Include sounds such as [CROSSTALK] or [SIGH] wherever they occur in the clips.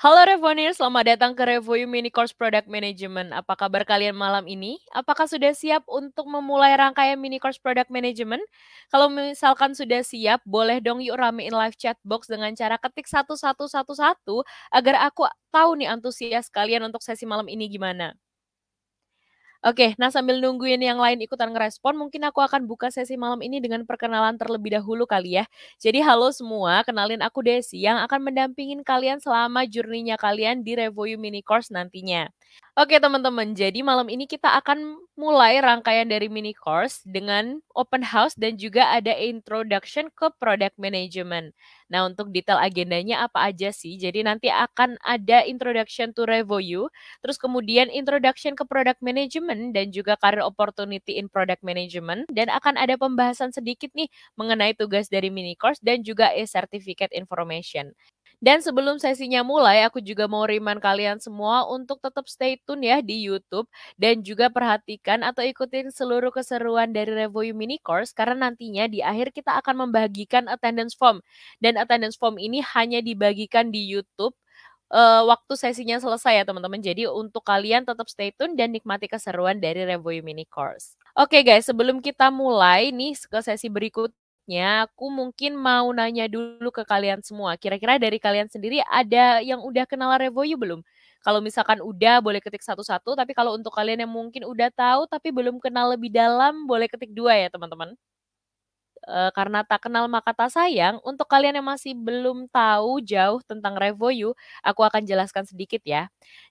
Halo Revonir, selamat datang ke Review Mini Course Product Management. Apa kabar kalian malam ini? Apakah sudah siap untuk memulai rangkaian Mini Course Product Management? Kalau misalkan sudah siap, boleh dong yuk ramein live chat box dengan cara ketik 1111 agar aku tahu nih antusias kalian untuk sesi malam ini gimana. Oke, nah sambil nungguin yang lain ikutan ngerespon, mungkin aku akan buka sesi malam ini dengan perkenalan terlebih dahulu kali ya. Jadi halo semua, kenalin aku Desi yang akan mendampingin kalian selama jurninya kalian di Revoyu Mini Course nantinya. Oke teman-teman, jadi malam ini kita akan mulai rangkaian dari mini course dengan open house dan juga ada introduction ke product management. Nah, untuk detail agendanya apa aja sih? Jadi nanti akan ada introduction to Revoyu, terus kemudian introduction ke product management dan juga career opportunity in product management dan akan ada pembahasan sedikit nih mengenai tugas dari mini course dan juga e-certificate information. Dan sebelum sesinya mulai, aku juga mau remind kalian semua untuk tetap stay tune ya di YouTube dan juga perhatikan atau ikutin seluruh keseruan dari Revoyu Mini Course karena nantinya di akhir kita akan membagikan attendance form. Dan attendance form ini hanya dibagikan di YouTube uh, waktu sesinya selesai ya teman-teman. Jadi untuk kalian tetap stay tune dan nikmati keseruan dari Revoyu Mini Course. Oke guys, sebelum kita mulai nih ke sesi berikut selanjutnya aku mungkin mau nanya dulu ke kalian semua. Kira-kira dari kalian sendiri ada yang udah kenal Revoyu belum? Kalau misalkan udah boleh ketik satu-satu, tapi kalau untuk kalian yang mungkin udah tahu tapi belum kenal lebih dalam boleh ketik dua ya teman-teman e, karena tak kenal maka tak sayang. Untuk kalian yang masih belum tahu jauh tentang Revoyu, aku akan jelaskan sedikit ya.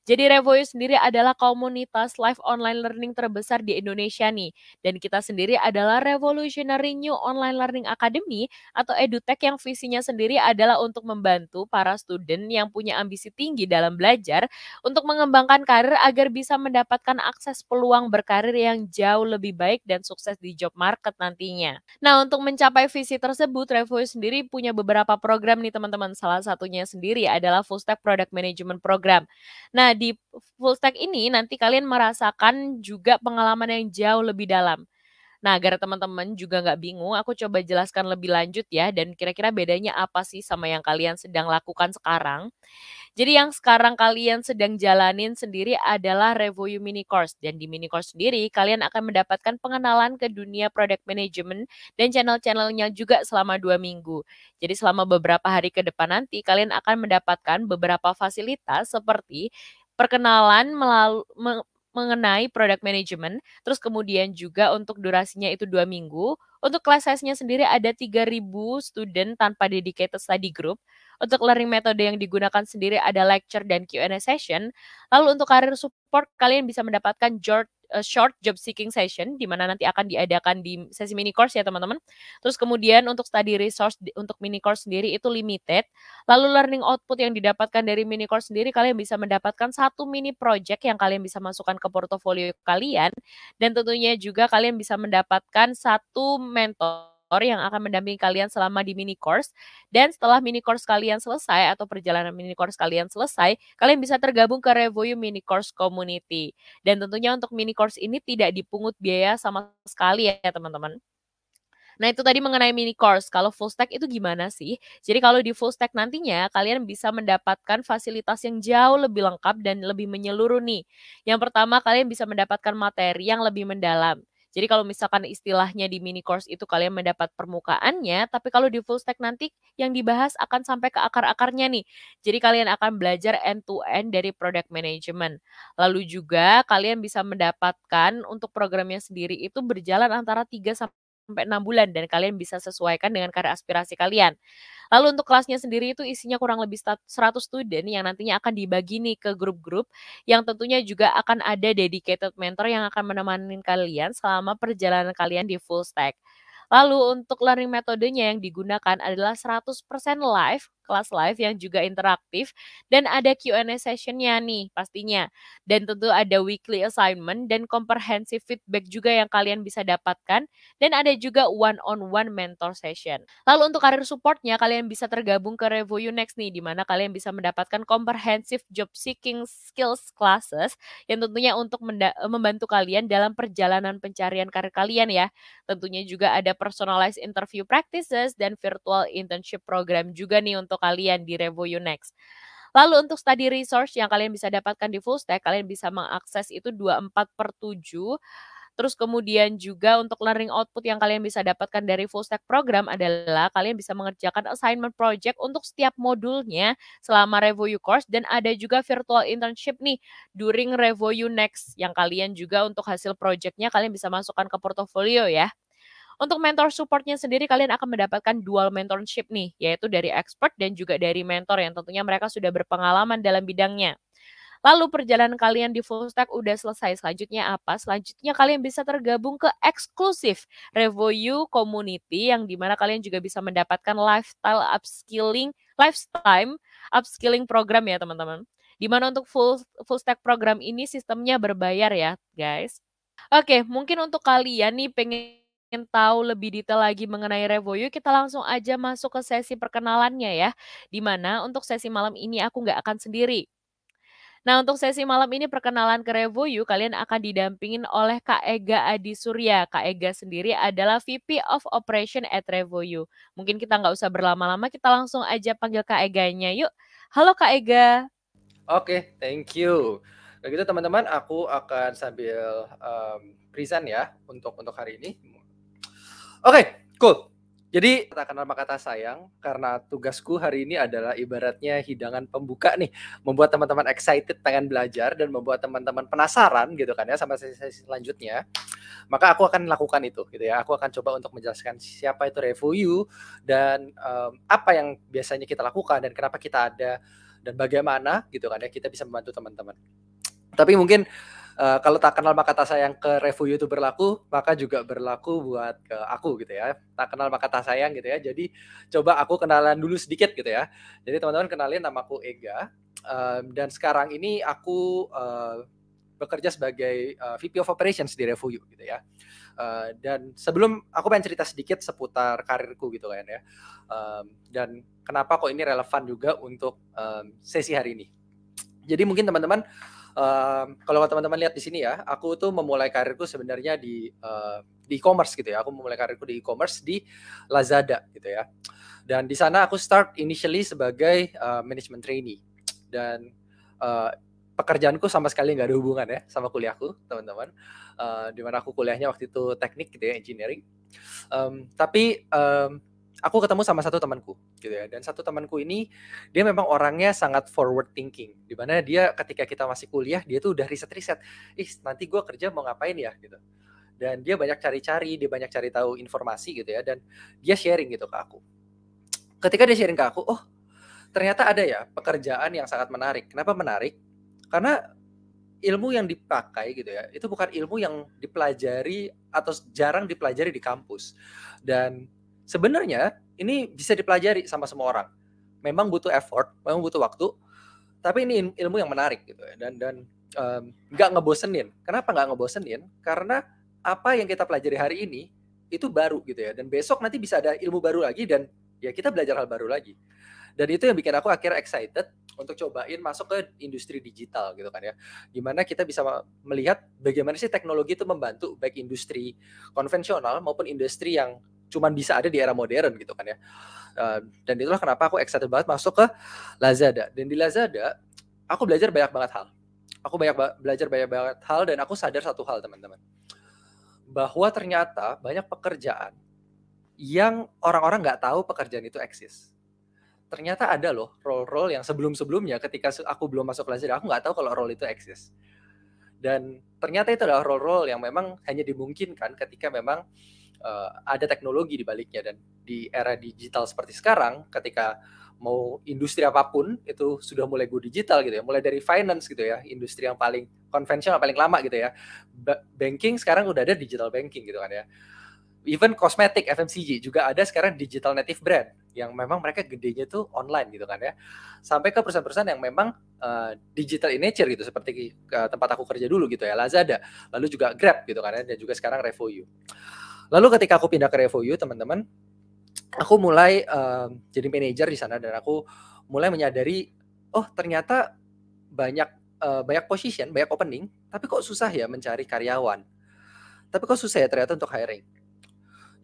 Jadi Revoyu sendiri adalah komunitas live online learning terbesar di Indonesia nih. Dan kita sendiri adalah Revolutionary New Online Learning Academy atau EduTech yang visinya sendiri adalah untuk membantu para student yang punya ambisi tinggi dalam belajar untuk mengembangkan karir agar bisa mendapatkan akses peluang berkarir yang jauh lebih baik dan sukses di job market nantinya. Nah, untuk untuk mencapai visi tersebut, Revo sendiri punya beberapa program nih teman-teman. Salah satunya sendiri adalah Full Stack Product Management Program. Nah, di Full Stack ini nanti kalian merasakan juga pengalaman yang jauh lebih dalam. Nah, agar teman-teman juga nggak bingung, aku coba jelaskan lebih lanjut ya, dan kira-kira bedanya apa sih sama yang kalian sedang lakukan sekarang. Jadi yang sekarang kalian sedang jalanin sendiri adalah review mini course dan di mini course sendiri kalian akan mendapatkan pengenalan ke dunia product management dan channel-channelnya juga selama dua minggu. Jadi selama beberapa hari ke depan nanti kalian akan mendapatkan beberapa fasilitas seperti perkenalan melalui mengenai product management, terus kemudian juga untuk durasinya itu dua minggu, untuk kelas size-nya sendiri ada 3.000 student tanpa dedicated study group. Untuk learning metode yang digunakan sendiri ada lecture dan Q&A session. Lalu untuk karir support, kalian bisa mendapatkan George short job seeking session di mana nanti akan diadakan di sesi mini course ya teman-teman. Terus kemudian untuk study resource untuk mini course sendiri itu limited. Lalu learning output yang didapatkan dari mini course sendiri kalian bisa mendapatkan satu mini project yang kalian bisa masukkan ke portofolio kalian dan tentunya juga kalian bisa mendapatkan satu mentor yang akan mendampingi kalian selama di mini course. Dan setelah mini course kalian selesai atau perjalanan mini course kalian selesai, kalian bisa tergabung ke Revoyu Mini Course Community. Dan tentunya untuk mini course ini tidak dipungut biaya sama sekali ya teman-teman. Nah, itu tadi mengenai mini course. Kalau full stack itu gimana sih? Jadi kalau di full stack nantinya kalian bisa mendapatkan fasilitas yang jauh lebih lengkap dan lebih menyeluruh nih. Yang pertama, kalian bisa mendapatkan materi yang lebih mendalam. Jadi kalau misalkan istilahnya di mini course itu kalian mendapat permukaannya, tapi kalau di full stack nanti yang dibahas akan sampai ke akar-akarnya nih. Jadi kalian akan belajar end to end dari product management. Lalu juga kalian bisa mendapatkan untuk programnya sendiri itu berjalan antara 3 sampai sampai 6 bulan dan kalian bisa sesuaikan dengan karya aspirasi kalian. Lalu untuk kelasnya sendiri itu isinya kurang lebih 100 student yang nantinya akan dibagi nih ke grup-grup yang tentunya juga akan ada dedicated mentor yang akan menemani kalian selama perjalanan kalian di full stack. Lalu untuk learning metodenya yang digunakan adalah 100% live kelas live yang juga interaktif dan ada Q&A sessionnya nih pastinya. Dan tentu ada weekly assignment dan comprehensive feedback juga yang kalian bisa dapatkan dan ada juga one on one mentor session. Lalu untuk karir supportnya kalian bisa tergabung ke Revo Next nih di mana kalian bisa mendapatkan comprehensive job seeking skills classes yang tentunya untuk membantu kalian dalam perjalanan pencarian karir kalian ya. Tentunya juga ada personalized interview practices dan virtual internship program juga nih untuk kalian di Revo Next. Lalu untuk study resource yang kalian bisa dapatkan di full stack, kalian bisa mengakses itu 24 per 7. Terus kemudian juga untuk learning output yang kalian bisa dapatkan dari full stack program adalah kalian bisa mengerjakan assignment project untuk setiap modulnya selama Revoyu course dan ada juga virtual internship nih during Revoyu next yang kalian juga untuk hasil projectnya kalian bisa masukkan ke portofolio ya. Untuk mentor supportnya sendiri kalian akan mendapatkan dual mentorship nih, yaitu dari expert dan juga dari mentor yang tentunya mereka sudah berpengalaman dalam bidangnya. Lalu perjalanan kalian di full stack udah selesai. Selanjutnya apa? Selanjutnya kalian bisa tergabung ke eksklusif Revoyu Community yang dimana kalian juga bisa mendapatkan lifestyle upskilling, lifetime upskilling program ya teman-teman. Dimana untuk full full stack program ini sistemnya berbayar ya guys. Oke, mungkin untuk kalian nih pengen ingin tahu lebih detail lagi mengenai Revoyu, kita langsung aja masuk ke sesi perkenalannya ya. Dimana untuk sesi malam ini aku nggak akan sendiri. Nah untuk sesi malam ini perkenalan ke Revoyu, kalian akan didampingin oleh Kak Ega Adi Surya. Kak Ega sendiri adalah VP of Operation at Revoyu. Mungkin kita nggak usah berlama-lama, kita langsung aja panggil Kak Eganya yuk. Halo Kak Ega. Oke, okay, thank you. Begitu nah, teman-teman, aku akan sambil um, present ya untuk untuk hari ini Oke, okay, cool. Jadi katakan nama kata sayang karena tugasku hari ini adalah ibaratnya hidangan pembuka nih, membuat teman-teman excited pengen belajar dan membuat teman-teman penasaran gitu kan ya sama sesi selanjutnya. Maka aku akan lakukan itu gitu ya. Aku akan coba untuk menjelaskan siapa itu review dan um, apa yang biasanya kita lakukan dan kenapa kita ada dan bagaimana gitu kan ya kita bisa membantu teman-teman. Tapi mungkin Eh, kalau tak kenal maka tak sayang ke review itu berlaku, maka juga berlaku buat ke aku gitu ya. Tak kenal maka tak sayang gitu ya. Jadi coba aku kenalan dulu sedikit gitu ya. Jadi teman-teman kenalin nama aku Ega uh, dan sekarang ini aku uh, bekerja sebagai uh, eh, VP of Operations di Revuio gitu ya. Uh, dan sebelum aku pengen cerita sedikit seputar karirku gitu kan ya. Um, dan kenapa kok ini relevan juga untuk um, sesi hari ini. Jadi mungkin teman-teman um, kalau teman-teman lihat di sini ya, aku tuh memulai karirku sebenarnya di uh, di e-commerce gitu ya. Aku memulai karirku di e-commerce di Lazada gitu ya. Dan di sana aku start initially sebagai uh, management trainee dan uh, pekerjaanku sama sekali nggak ada hubungan ya sama kuliahku teman-teman. Uh, mana aku kuliahnya waktu itu teknik gitu ya engineering. Um, tapi um, aku ketemu sama satu temanku gitu ya dan satu temanku ini dia memang orangnya sangat forward thinking Di mana dia ketika kita masih kuliah dia tuh udah riset riset ih nanti gue kerja mau ngapain ya gitu dan dia banyak cari-cari dia banyak cari tahu informasi gitu ya dan dia sharing gitu ke aku ketika dia sharing ke aku oh ternyata ada ya pekerjaan yang sangat menarik kenapa menarik karena ilmu yang dipakai gitu ya itu bukan ilmu yang dipelajari atau jarang dipelajari di kampus dan Sebenarnya ini bisa dipelajari sama semua orang. Memang butuh effort, memang butuh waktu, tapi ini ilmu yang menarik gitu ya. Dan dan nggak um, ngebosenin. Kenapa nggak ngebosenin? Karena apa yang kita pelajari hari ini itu baru gitu ya. Dan besok nanti bisa ada ilmu baru lagi dan ya kita belajar hal baru lagi. Dan itu yang bikin aku akhirnya excited untuk cobain masuk ke industri digital gitu kan ya. Gimana kita bisa melihat bagaimana sih teknologi itu membantu baik industri konvensional maupun industri yang cuman bisa ada di era modern gitu kan ya. Uh, dan itulah kenapa aku excited banget masuk ke Lazada. Dan di Lazada aku belajar banyak banget hal. Aku banyak ba belajar banyak banget hal dan aku sadar satu hal teman-teman. Bahwa ternyata banyak pekerjaan yang orang-orang nggak tahu pekerjaan itu eksis. Ternyata ada loh role-role yang sebelum-sebelumnya ketika aku belum masuk Lazada, aku nggak tahu kalau role itu eksis. Dan ternyata itu adalah role-role yang memang hanya dimungkinkan ketika memang uh, ada teknologi di baliknya dan di era digital seperti sekarang ketika mau industri apapun itu sudah mulai go digital gitu ya mulai dari finance gitu ya industri yang paling konvensional paling lama gitu ya banking sekarang udah ada digital banking gitu kan ya even kosmetik FMCG juga ada sekarang digital native brand yang memang mereka gedenya tuh online gitu kan ya sampai ke perusahaan-perusahaan yang memang uh, digital in nature gitu seperti uh, tempat aku kerja dulu gitu ya Lazada lalu juga Grab gitu kan ya dan juga sekarang Revoyu Lalu ketika aku pindah ke Revo U, teman-teman, aku mulai uh, jadi manajer di sana dan aku mulai menyadari, oh ternyata banyak uh, banyak position, banyak opening, tapi kok susah ya mencari karyawan. Tapi kok susah ya ternyata untuk hiring.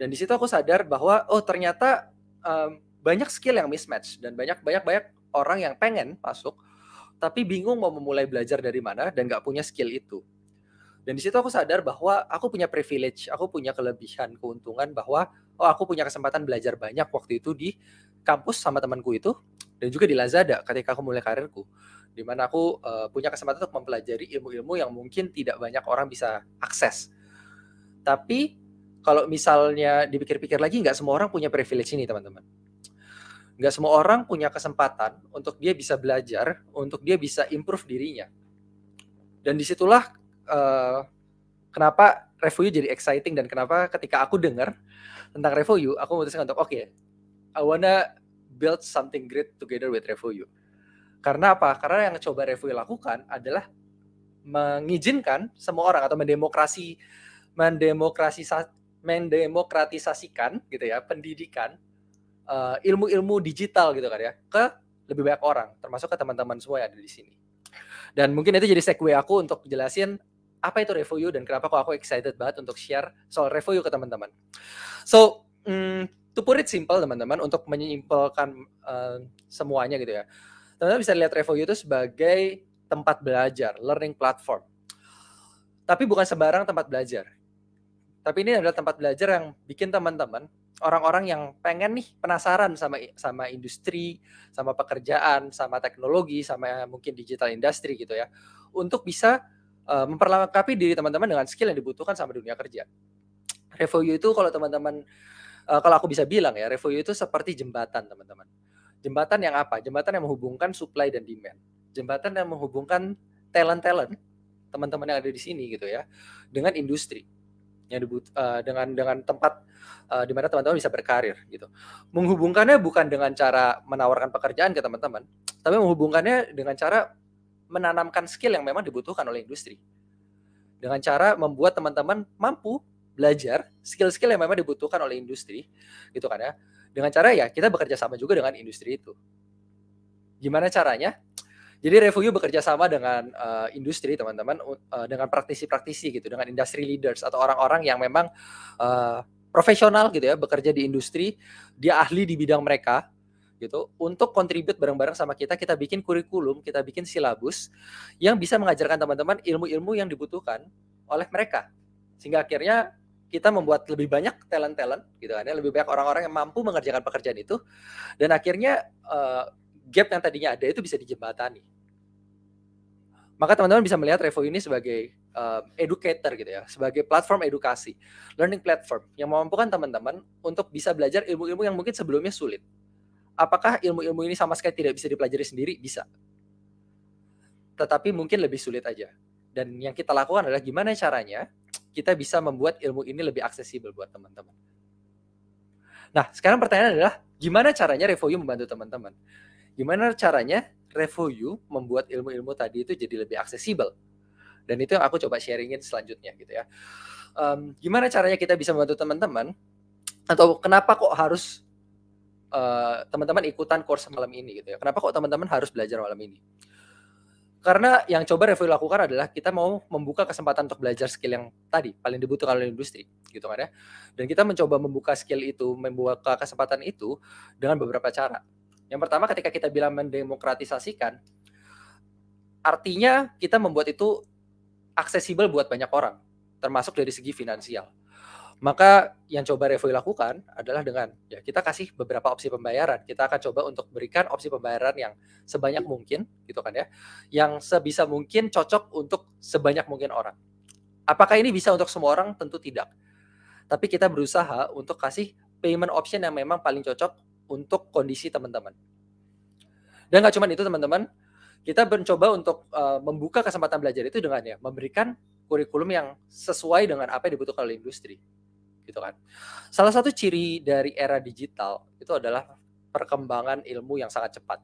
Dan di situ aku sadar bahwa oh ternyata um, banyak skill yang mismatch dan banyak banyak banyak orang yang pengen masuk tapi bingung mau memulai belajar dari mana dan nggak punya skill itu. Dan di situ aku sadar bahwa aku punya privilege, aku punya kelebihan, keuntungan bahwa oh aku punya kesempatan belajar banyak waktu itu di kampus sama temanku itu dan juga di Lazada ketika aku mulai karirku di mana aku uh, punya kesempatan untuk mempelajari ilmu-ilmu yang mungkin tidak banyak orang bisa akses. Tapi kalau misalnya dipikir-pikir lagi nggak semua orang punya privilege ini teman-teman nggak semua orang punya kesempatan untuk dia bisa belajar untuk dia bisa improve dirinya dan disitulah Eh, kenapa review jadi exciting dan kenapa ketika aku dengar tentang review aku memutuskan untuk oke okay, I wanna build something great together with review karena apa karena yang coba review lakukan adalah mengizinkan semua orang atau mendemokrasi mendemokrasi mendemokratisasikan gitu ya pendidikan eh, ilmu-ilmu uh, digital gitu kan ya ke lebih banyak orang termasuk ke teman-teman semua yang ada di sini dan mungkin itu jadi segue aku untuk jelasin apa itu Revoyu dan kenapa kok aku excited banget untuk share soal Revoyu ke teman-teman. So, mm, to put it simple teman-teman untuk menyimpulkan uh, semuanya gitu ya. Teman-teman bisa lihat Revoyu itu sebagai tempat belajar, learning platform. Tapi bukan sembarang tempat belajar. Tapi ini adalah tempat belajar yang bikin teman-teman orang-orang yang pengen nih penasaran sama sama industri, sama pekerjaan, sama teknologi, sama mungkin digital industry gitu ya, untuk bisa uh, memperlengkapi diri teman-teman dengan skill yang dibutuhkan sama dunia kerja. Review itu kalau teman-teman uh, kalau aku bisa bilang ya, review itu seperti jembatan, teman-teman. Jembatan yang apa? Jembatan yang menghubungkan supply dan demand. Jembatan yang menghubungkan talent-talent teman-teman yang ada di sini gitu ya dengan industri yang dibut uh, dengan dengan tempat uh, di mana teman-teman bisa berkarir gitu. Menghubungkannya bukan dengan cara menawarkan pekerjaan ke teman-teman, tapi menghubungkannya dengan cara menanamkan skill yang memang dibutuhkan oleh industri. Dengan cara membuat teman-teman mampu belajar skill-skill yang memang dibutuhkan oleh industri, gitu kan ya. Dengan cara ya kita bekerja sama juga dengan industri itu. Gimana caranya? Jadi review bekerja sama dengan uh, industri teman-teman, uh, dengan praktisi-praktisi gitu, dengan industry leaders atau orang-orang yang memang uh, profesional gitu ya, bekerja di industri, dia ahli di bidang mereka, gitu untuk kontribut bareng-bareng sama kita kita bikin kurikulum kita bikin silabus yang bisa mengajarkan teman-teman ilmu-ilmu yang dibutuhkan oleh mereka sehingga akhirnya kita membuat lebih banyak talent talent gitu kan ya lebih banyak orang-orang yang mampu mengerjakan pekerjaan itu dan akhirnya uh, gap yang tadinya ada itu bisa dijembatani maka teman-teman bisa melihat Revo ini sebagai uh, educator gitu ya sebagai platform edukasi learning platform yang memampukan teman-teman untuk bisa belajar ilmu-ilmu yang mungkin sebelumnya sulit apakah ilmu-ilmu ini sama sekali tidak bisa dipelajari sendiri? Bisa. Tetapi mungkin lebih sulit aja. Dan yang kita lakukan adalah gimana caranya kita bisa membuat ilmu ini lebih aksesibel buat teman-teman. Nah, sekarang pertanyaan adalah gimana caranya Revoyu membantu teman-teman? Gimana caranya Revoyu membuat ilmu-ilmu tadi itu jadi lebih aksesibel? Dan itu yang aku coba sharingin selanjutnya gitu ya. Um, gimana caranya kita bisa membantu teman-teman? Atau kenapa kok harus Eh, teman-teman uh, ikutan course malam ini gitu ya. Kenapa kok teman-teman harus belajar malam ini? Karena yang coba Revo lakukan adalah kita mau membuka kesempatan untuk belajar skill yang tadi paling dibutuhkan oleh industri gitu kan ya. Dan kita mencoba membuka skill itu, membuka kesempatan itu dengan beberapa cara. Yang pertama ketika kita bilang mendemokratisasikan artinya kita membuat itu aksesibel buat banyak orang termasuk dari segi finansial maka yang coba Revoy lakukan adalah dengan ya kita kasih beberapa opsi pembayaran. Kita akan coba untuk berikan opsi pembayaran yang sebanyak mungkin gitu kan ya. Yang sebisa mungkin cocok untuk sebanyak mungkin orang. Apakah ini bisa untuk semua orang? Tentu tidak. Tapi kita berusaha untuk kasih payment option yang memang paling cocok untuk kondisi teman-teman. Dan nggak cuma itu teman-teman, kita mencoba untuk uh, membuka kesempatan belajar itu dengan ya memberikan kurikulum yang sesuai dengan apa yang dibutuhkan oleh industri gitu kan. Salah satu ciri dari era digital itu adalah perkembangan ilmu yang sangat cepat.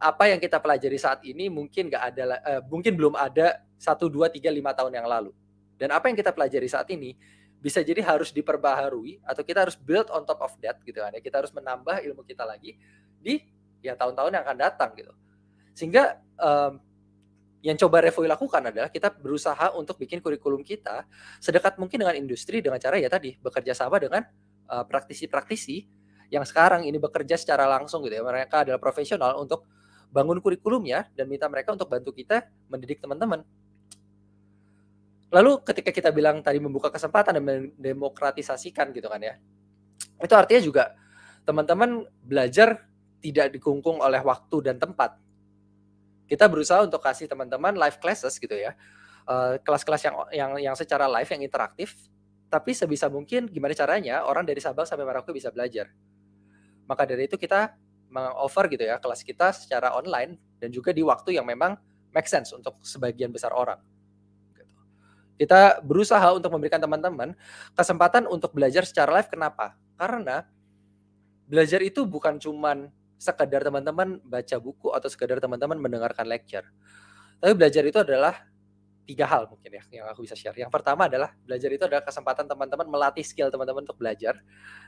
Apa yang kita pelajari saat ini mungkin nggak ada, eh, mungkin belum ada satu, dua, tiga, lima tahun yang lalu. Dan apa yang kita pelajari saat ini bisa jadi harus diperbaharui atau kita harus build on top of that gitu kan ya. Kita harus menambah ilmu kita lagi di ya tahun-tahun yang akan datang gitu. Sehingga um, yang coba Revoy lakukan adalah kita berusaha untuk bikin kurikulum kita sedekat mungkin dengan industri dengan cara ya tadi bekerja sama dengan praktisi eh, praktisi-praktisi yang sekarang ini bekerja secara langsung gitu ya mereka adalah profesional untuk bangun kurikulumnya dan minta mereka untuk bantu kita mendidik teman-teman. Lalu ketika kita bilang tadi membuka kesempatan dan mendemokratisasikan gitu kan ya. Itu artinya juga teman-teman belajar tidak dikungkung oleh waktu dan tempat kita berusaha untuk kasih teman-teman live classes gitu ya eh, kelas-kelas uh, yang yang yang secara live yang interaktif tapi sebisa mungkin gimana caranya orang dari Sabang sampai Merauke bisa belajar maka dari itu kita mengoffer gitu ya kelas kita secara online dan juga di waktu yang memang make sense untuk sebagian besar orang gitu. kita berusaha untuk memberikan teman-teman kesempatan untuk belajar secara live kenapa karena belajar itu bukan cuman sekedar teman-teman baca buku atau sekedar teman-teman mendengarkan lecture. Tapi belajar itu adalah tiga hal mungkin ya yang aku bisa share. Yang pertama adalah belajar itu adalah kesempatan teman-teman melatih skill teman-teman untuk belajar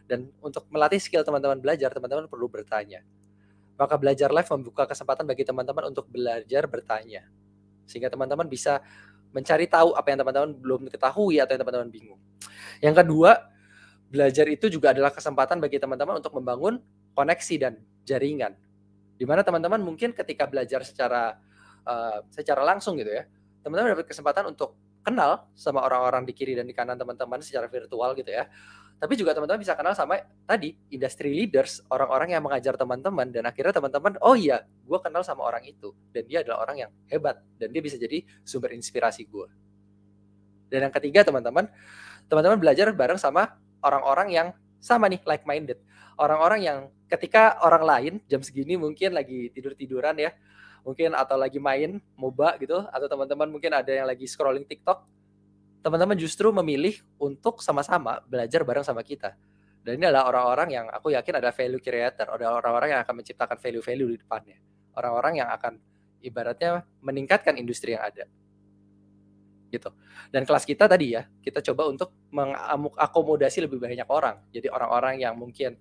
dan untuk melatih skill teman-teman belajar teman-teman perlu bertanya. Maka belajar live membuka kesempatan bagi teman-teman untuk belajar bertanya. Sehingga teman-teman bisa mencari tahu apa yang teman-teman belum ketahui atau yang teman-teman bingung. Yang kedua, belajar itu juga adalah kesempatan bagi teman-teman untuk membangun koneksi dan jaringan. Dimana teman-teman mungkin ketika belajar secara uh, secara langsung gitu ya, teman-teman dapat kesempatan untuk kenal sama orang-orang di kiri dan di kanan teman-teman secara virtual gitu ya. Tapi juga teman-teman bisa kenal sama tadi industry leaders, orang-orang yang mengajar teman-teman dan akhirnya teman-teman, oh iya, gue kenal sama orang itu dan dia adalah orang yang hebat dan dia bisa jadi sumber inspirasi gue. Dan yang ketiga teman-teman, teman-teman belajar bareng sama orang-orang yang sama nih like minded, orang-orang yang ketika orang lain jam segini mungkin lagi tidur-tiduran ya, mungkin atau lagi main MOBA gitu atau teman-teman mungkin ada yang lagi scrolling TikTok, teman-teman justru memilih untuk sama-sama belajar bareng sama kita. Dan ini adalah orang-orang yang aku yakin ada value creator, ada orang-orang yang akan menciptakan value-value di depannya. Orang-orang yang akan ibaratnya meningkatkan industri yang ada gitu. Dan kelas kita tadi ya, kita coba untuk mengakomodasi lebih banyak orang. Jadi orang-orang yang mungkin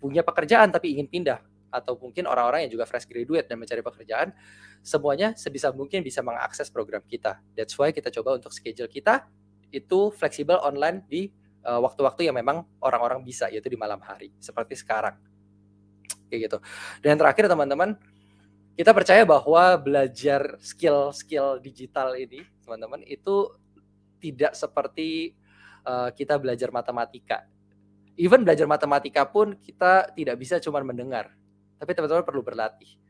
punya pekerjaan tapi ingin pindah atau mungkin orang-orang yang juga fresh graduate dan mencari pekerjaan, semuanya sebisa mungkin bisa mengakses program kita. That's why kita coba untuk schedule kita itu fleksibel online di eh, waktu-waktu uh, yang memang orang-orang bisa, yaitu di malam hari, seperti sekarang. Kayak gitu. Dan terakhir teman-teman, kita percaya bahwa belajar skill-skill digital ini, teman-teman, itu tidak seperti uh, kita belajar matematika even belajar matematika pun kita tidak bisa cuma mendengar, tapi teman-teman perlu berlatih.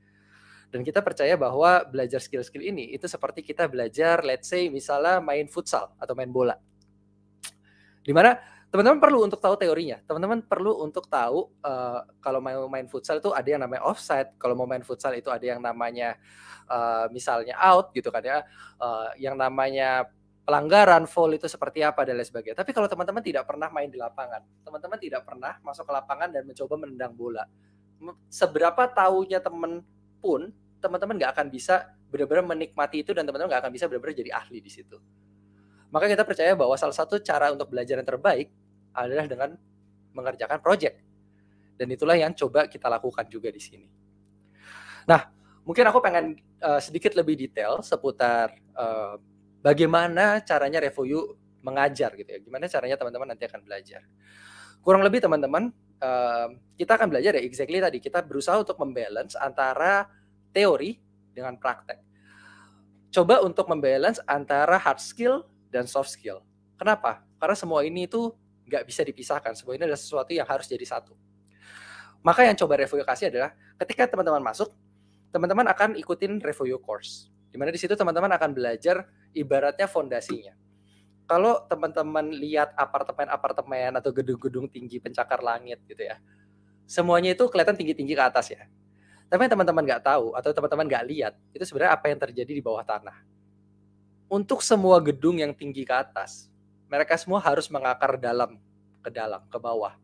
Dan kita percaya bahwa belajar skill-skill ini itu seperti kita belajar, let's say misalnya main futsal atau main bola. Dimana teman-teman perlu untuk tahu teorinya. Teman-teman perlu untuk tahu uh, kalau mau main futsal itu ada yang namanya offside, kalau mau main futsal itu ada yang namanya uh, misalnya out gitu kan ya, uh, yang namanya pelanggaran, foul itu seperti apa dan lain sebagainya. Tapi kalau teman-teman tidak pernah main di lapangan, teman-teman tidak pernah masuk ke lapangan dan mencoba menendang bola, seberapa tahunya teman pun, teman-teman nggak akan bisa benar-benar menikmati itu dan teman-teman nggak akan bisa benar-benar jadi ahli di situ. Maka kita percaya bahwa salah satu cara untuk belajar yang terbaik adalah dengan mengerjakan project. Dan itulah yang coba kita lakukan juga di sini. Nah, mungkin aku pengen uh, sedikit lebih detail seputar uh, bagaimana caranya Revoyu mengajar gitu ya. Gimana caranya teman-teman nanti akan belajar. Kurang lebih teman-teman, uh, kita akan belajar ya exactly tadi kita berusaha untuk membalance antara teori dengan praktek. Coba untuk membalance antara hard skill dan soft skill. Kenapa? Karena semua ini itu nggak bisa dipisahkan. Semua ini adalah sesuatu yang harus jadi satu. Maka yang coba Revoyu kasih adalah ketika teman-teman masuk, teman-teman akan ikutin Revoyu course. Dimana di situ teman-teman akan belajar ibaratnya fondasinya. Kalau teman-teman lihat apartemen-apartemen atau gedung-gedung tinggi pencakar langit gitu ya, semuanya itu kelihatan tinggi-tinggi ke atas ya. Tapi teman-teman nggak tahu atau teman-teman nggak lihat itu sebenarnya apa yang terjadi di bawah tanah. Untuk semua gedung yang tinggi ke atas, mereka semua harus mengakar dalam ke dalam ke bawah.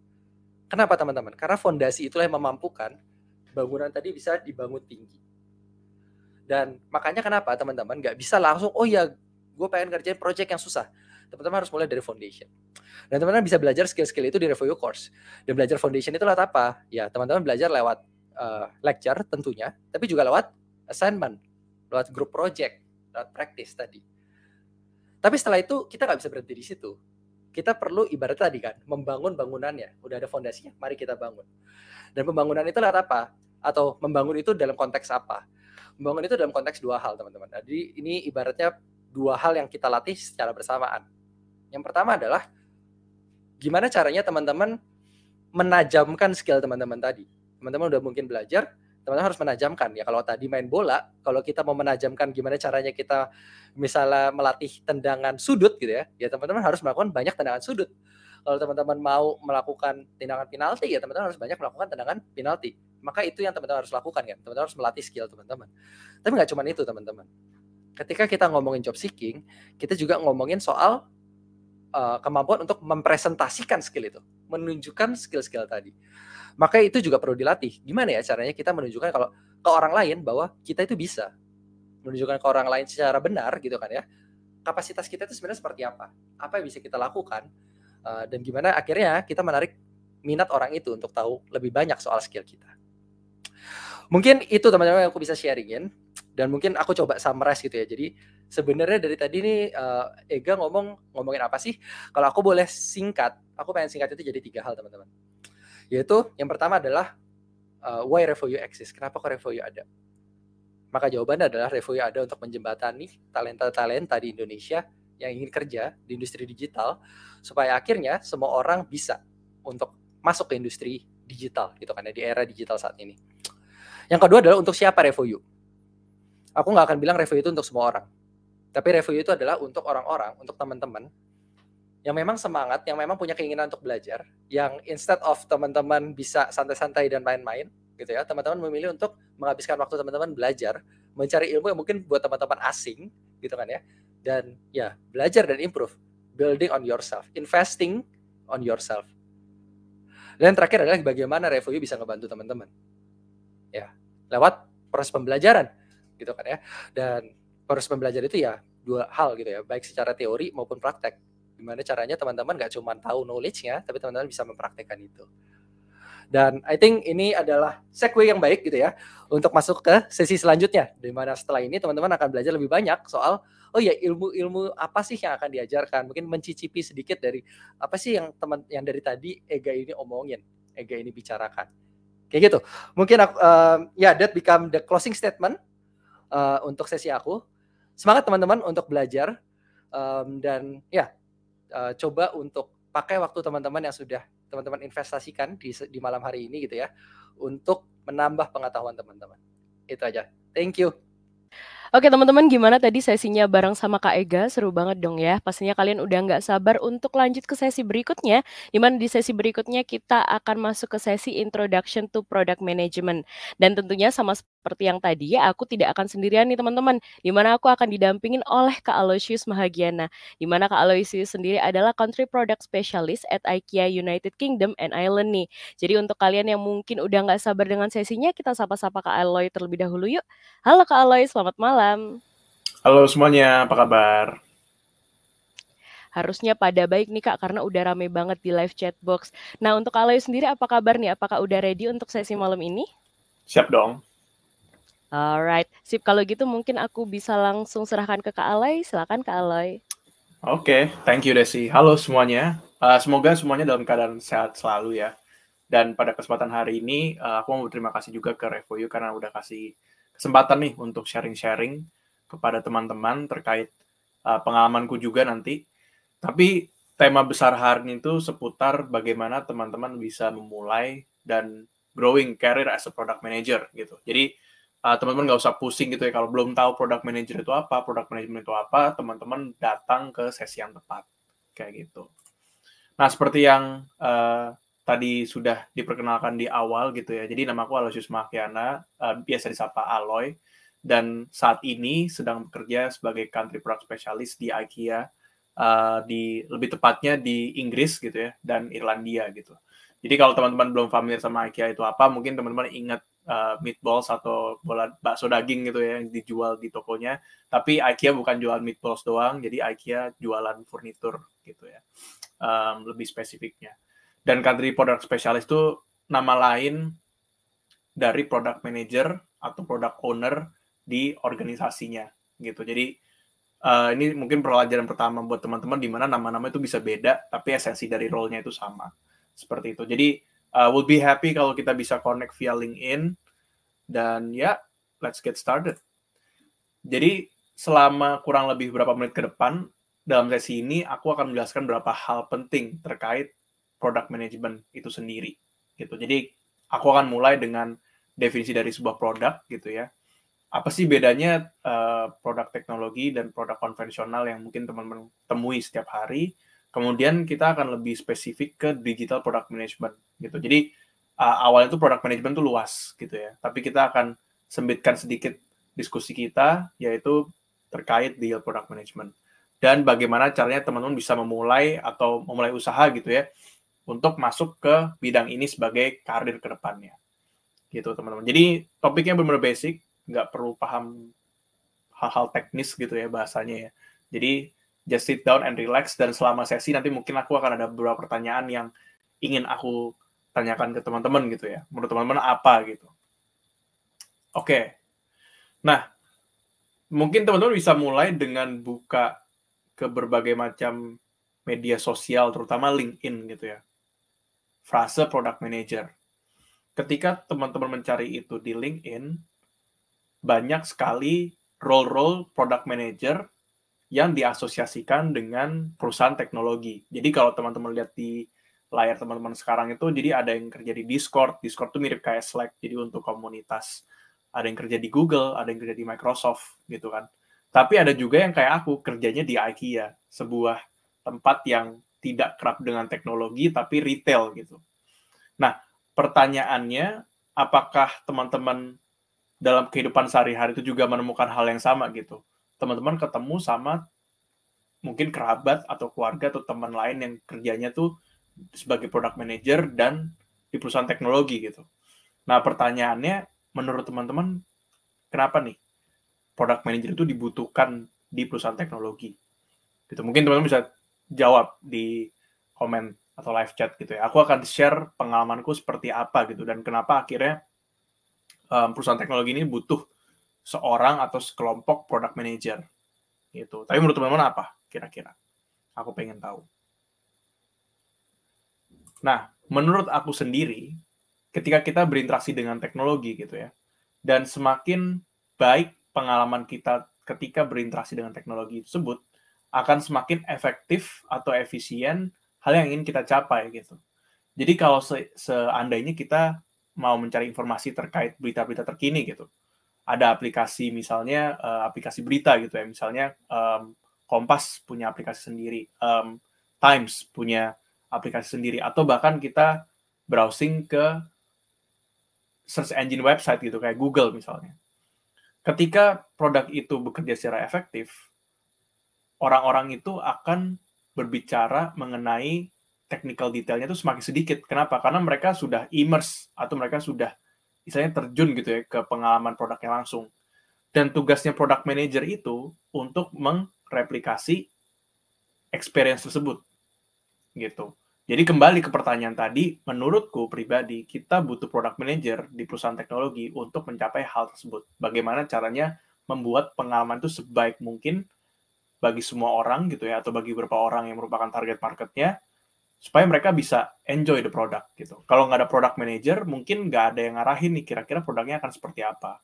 Kenapa teman-teman? Karena fondasi itulah yang memampukan bangunan tadi bisa dibangun tinggi. Dan makanya kenapa teman-teman nggak bisa langsung, oh ya gue pengen kerjain project yang susah. Teman-teman harus mulai dari foundation. Dan teman-teman bisa belajar skill-skill itu di review course. Dan belajar foundation itu lewat apa? Ya teman-teman belajar lewat uh, lecture tentunya, tapi juga lewat assignment, lewat group project, lewat practice tadi. Tapi setelah itu kita nggak bisa berhenti di situ. Kita perlu ibarat tadi kan, membangun bangunannya. Udah ada fondasinya, mari kita bangun. Dan pembangunan itu lewat apa? Atau membangun itu dalam konteks apa? Membangun itu dalam konteks dua hal, teman-teman. Jadi ini ibaratnya dua hal yang kita latih secara bersamaan. Yang pertama adalah gimana caranya teman-teman menajamkan skill teman-teman tadi. Teman-teman udah mungkin belajar, teman-teman harus menajamkan ya. Kalau tadi main bola, kalau kita mau menajamkan gimana caranya kita misalnya melatih tendangan sudut gitu ya, ya teman-teman harus melakukan banyak tendangan sudut. Kalau teman-teman mau melakukan tendangan penalti, ya teman-teman harus banyak melakukan tendangan penalti. Maka itu yang teman-teman harus lakukan kan. Teman-teman harus melatih skill teman-teman. Tapi nggak cuma itu teman-teman. Ketika kita ngomongin job seeking, kita juga ngomongin soal uh, kemampuan untuk mempresentasikan skill itu, menunjukkan skill-skill tadi. Maka itu juga perlu dilatih. Gimana ya caranya kita menunjukkan kalau ke orang lain bahwa kita itu bisa menunjukkan ke orang lain secara benar gitu kan ya. Kapasitas kita itu sebenarnya seperti apa? Apa yang bisa kita lakukan? Eh, dan gimana akhirnya kita menarik minat orang itu untuk tahu lebih banyak soal skill kita. Mungkin itu teman-teman yang aku bisa sharingin dan mungkin aku coba summarize gitu ya. Jadi sebenarnya dari tadi nih uh, Ega ngomong ngomongin apa sih? Kalau aku boleh singkat, aku pengen singkat itu jadi tiga hal teman-teman. Yaitu yang pertama adalah uh, why Revoyu exist? Kenapa kok Revoyu ada? Maka jawabannya adalah Revoyu ada untuk menjembatani talenta-talenta di Indonesia yang ingin kerja di industri digital supaya akhirnya semua orang bisa untuk masuk ke industri digital gitu kan ya di era digital saat ini. Yang kedua adalah untuk siapa review Aku nggak akan bilang review itu untuk semua orang. Tapi review itu adalah untuk orang-orang, untuk teman-teman yang memang semangat, yang memang punya keinginan untuk belajar, yang instead of teman-teman bisa santai-santai dan main-main gitu ya, teman-teman memilih untuk menghabiskan waktu teman-teman belajar, mencari ilmu yang mungkin buat teman-teman asing gitu kan ya. Dan ya, belajar dan improve, building on yourself, investing on yourself. Dan terakhir adalah bagaimana review bisa ngebantu teman-teman ya lewat proses pembelajaran gitu kan ya dan proses pembelajaran itu ya dua hal gitu ya baik secara teori maupun praktek gimana caranya teman-teman gak cuma tahu knowledge-nya tapi teman-teman bisa mempraktekkan itu dan I think ini adalah segue yang baik gitu ya untuk masuk ke sesi selanjutnya di mana setelah ini teman-teman akan belajar lebih banyak soal oh ya ilmu-ilmu apa sih yang akan diajarkan mungkin mencicipi sedikit dari apa sih yang teman yang dari tadi Ega ini omongin Ega ini bicarakan kayak gitu mungkin aku, um, ya that become the closing statement uh, untuk sesi aku semangat teman-teman untuk belajar um, dan ya yeah, uh, coba untuk pakai waktu teman-teman yang sudah teman-teman investasikan di, di malam hari ini gitu ya untuk menambah pengetahuan teman-teman itu aja thank you Oke teman-teman, gimana tadi sesinya bareng sama Kak Ega? Seru banget dong ya. Pastinya kalian udah nggak sabar untuk lanjut ke sesi berikutnya. Dimana di sesi berikutnya kita akan masuk ke sesi Introduction to Product Management. Dan tentunya sama seperti yang tadi, ya, aku tidak akan sendirian nih teman-teman, di mana aku akan didampingin oleh Kak Aloysius Mahagiana, di mana Kak Aloysius sendiri adalah Country Product Specialist at IKEA United Kingdom and Ireland nih. Jadi untuk kalian yang mungkin udah nggak sabar dengan sesinya, kita sapa-sapa Kak Aloy terlebih dahulu yuk. Halo Kak Aloy, selamat malam. Halo semuanya, apa kabar? Harusnya pada baik nih Kak, karena udah rame banget di live chat box. Nah untuk Aloy sendiri apa kabar nih? Apakah udah ready untuk sesi malam ini? Siap dong. Alright, sip. Kalau gitu mungkin aku bisa langsung serahkan ke Kak Aloy. Silakan Kak Aloy. Oke, okay, thank you Desi. Halo semuanya. Uh, semoga semuanya dalam keadaan sehat selalu ya. Dan pada kesempatan hari ini, uh, aku mau berterima kasih juga ke Revoyu karena udah kasih kesempatan nih untuk sharing-sharing kepada teman-teman terkait uh, pengalamanku juga nanti. Tapi tema besar hari ini itu seputar bagaimana teman-teman bisa memulai dan growing career as a product manager gitu. Jadi Eh, teman-teman nggak usah pusing gitu ya kalau belum tahu produk manager itu apa, produk manajemen itu apa, teman-teman datang ke sesi yang tepat kayak gitu. Nah seperti yang uh, tadi sudah diperkenalkan di awal gitu ya, jadi namaku aku Aloysius Makiana, uh, eh, biasa disapa Aloy, dan saat ini sedang bekerja sebagai country product specialist di IKEA uh, di lebih tepatnya di Inggris gitu ya dan Irlandia gitu. Jadi kalau teman-teman belum familiar sama IKEA itu apa, mungkin teman-teman ingat uh, meatballs atau bola bakso daging gitu ya yang dijual di tokonya. Tapi IKEA bukan jualan meatballs doang, jadi IKEA jualan furnitur gitu ya. Um, lebih spesifiknya. Dan country product specialist itu nama lain dari product manager atau product owner di organisasinya gitu. Jadi uh, ini mungkin pelajaran pertama buat teman-teman di mana nama-nama itu bisa beda tapi esensi dari role-nya itu sama. Seperti itu. Jadi uh, would be happy kalau kita bisa connect via LinkedIn dan ya yeah, let's get started. Jadi selama kurang lebih berapa menit ke depan dalam sesi ini aku akan menjelaskan beberapa hal penting terkait product management itu sendiri gitu. Jadi aku akan mulai dengan definisi dari sebuah produk gitu ya. Apa sih bedanya uh, produk teknologi dan produk konvensional yang mungkin teman-teman temui setiap hari? Kemudian kita akan lebih spesifik ke digital product management gitu. Jadi uh, awalnya itu product management tuh luas gitu ya. Tapi kita akan sembitkan sedikit diskusi kita yaitu terkait digital product management dan bagaimana caranya teman-teman bisa memulai atau memulai usaha gitu ya untuk masuk ke bidang ini sebagai karir ke depannya. Gitu teman-teman. Jadi topiknya benar-benar basic, nggak perlu paham hal-hal teknis gitu ya bahasanya ya. Jadi just sit down and relax dan selama sesi nanti mungkin aku akan ada beberapa pertanyaan yang ingin aku tanyakan ke teman-teman gitu ya. Menurut teman-teman apa gitu. Oke. Okay. Nah, mungkin teman-teman bisa mulai dengan buka ke berbagai macam media sosial terutama LinkedIn gitu ya. Frase product manager. Ketika teman-teman mencari itu di LinkedIn, banyak sekali role-role product manager yang diasosiasikan dengan perusahaan teknologi. Jadi kalau teman-teman lihat di layar teman-teman sekarang itu jadi ada yang kerja di Discord, Discord tuh mirip kayak Slack jadi untuk komunitas. Ada yang kerja di Google, ada yang kerja di Microsoft gitu kan. Tapi ada juga yang kayak aku kerjanya di IKEA, sebuah tempat yang tidak kerap dengan teknologi tapi retail gitu. Nah, pertanyaannya apakah teman-teman dalam kehidupan sehari-hari itu juga menemukan hal yang sama gitu? teman-teman ketemu sama mungkin kerabat atau keluarga atau teman lain yang kerjanya tuh sebagai product manager dan di perusahaan teknologi gitu. Nah, pertanyaannya menurut teman-teman kenapa nih product manager itu dibutuhkan di perusahaan teknologi? Gitu. Mungkin teman-teman bisa jawab di komen atau live chat gitu ya. Aku akan share pengalamanku seperti apa gitu dan kenapa akhirnya um, perusahaan teknologi ini butuh seorang atau sekelompok product manager gitu. Tapi menurut teman-teman apa kira-kira? Aku pengen tahu. Nah, menurut aku sendiri, ketika kita berinteraksi dengan teknologi gitu ya, dan semakin baik pengalaman kita ketika berinteraksi dengan teknologi tersebut, akan semakin efektif atau efisien hal yang ingin kita capai gitu. Jadi kalau seandainya kita mau mencari informasi terkait berita-berita terkini gitu, ada aplikasi misalnya uh, aplikasi berita gitu ya misalnya um, Kompas punya aplikasi sendiri um, Times punya aplikasi sendiri atau bahkan kita browsing ke search engine website gitu kayak Google misalnya ketika produk itu bekerja secara efektif orang-orang itu akan berbicara mengenai technical detailnya itu semakin sedikit kenapa karena mereka sudah immerse atau mereka sudah istilahnya terjun gitu ya ke pengalaman produknya langsung. Dan tugasnya product manager itu untuk mereplikasi experience tersebut. Gitu. Jadi kembali ke pertanyaan tadi, menurutku pribadi kita butuh product manager di perusahaan teknologi untuk mencapai hal tersebut. Bagaimana caranya membuat pengalaman itu sebaik mungkin bagi semua orang gitu ya atau bagi beberapa orang yang merupakan target marketnya supaya mereka bisa enjoy the product gitu. Kalau nggak ada product manager, mungkin nggak ada yang ngarahin nih kira-kira produknya akan seperti apa.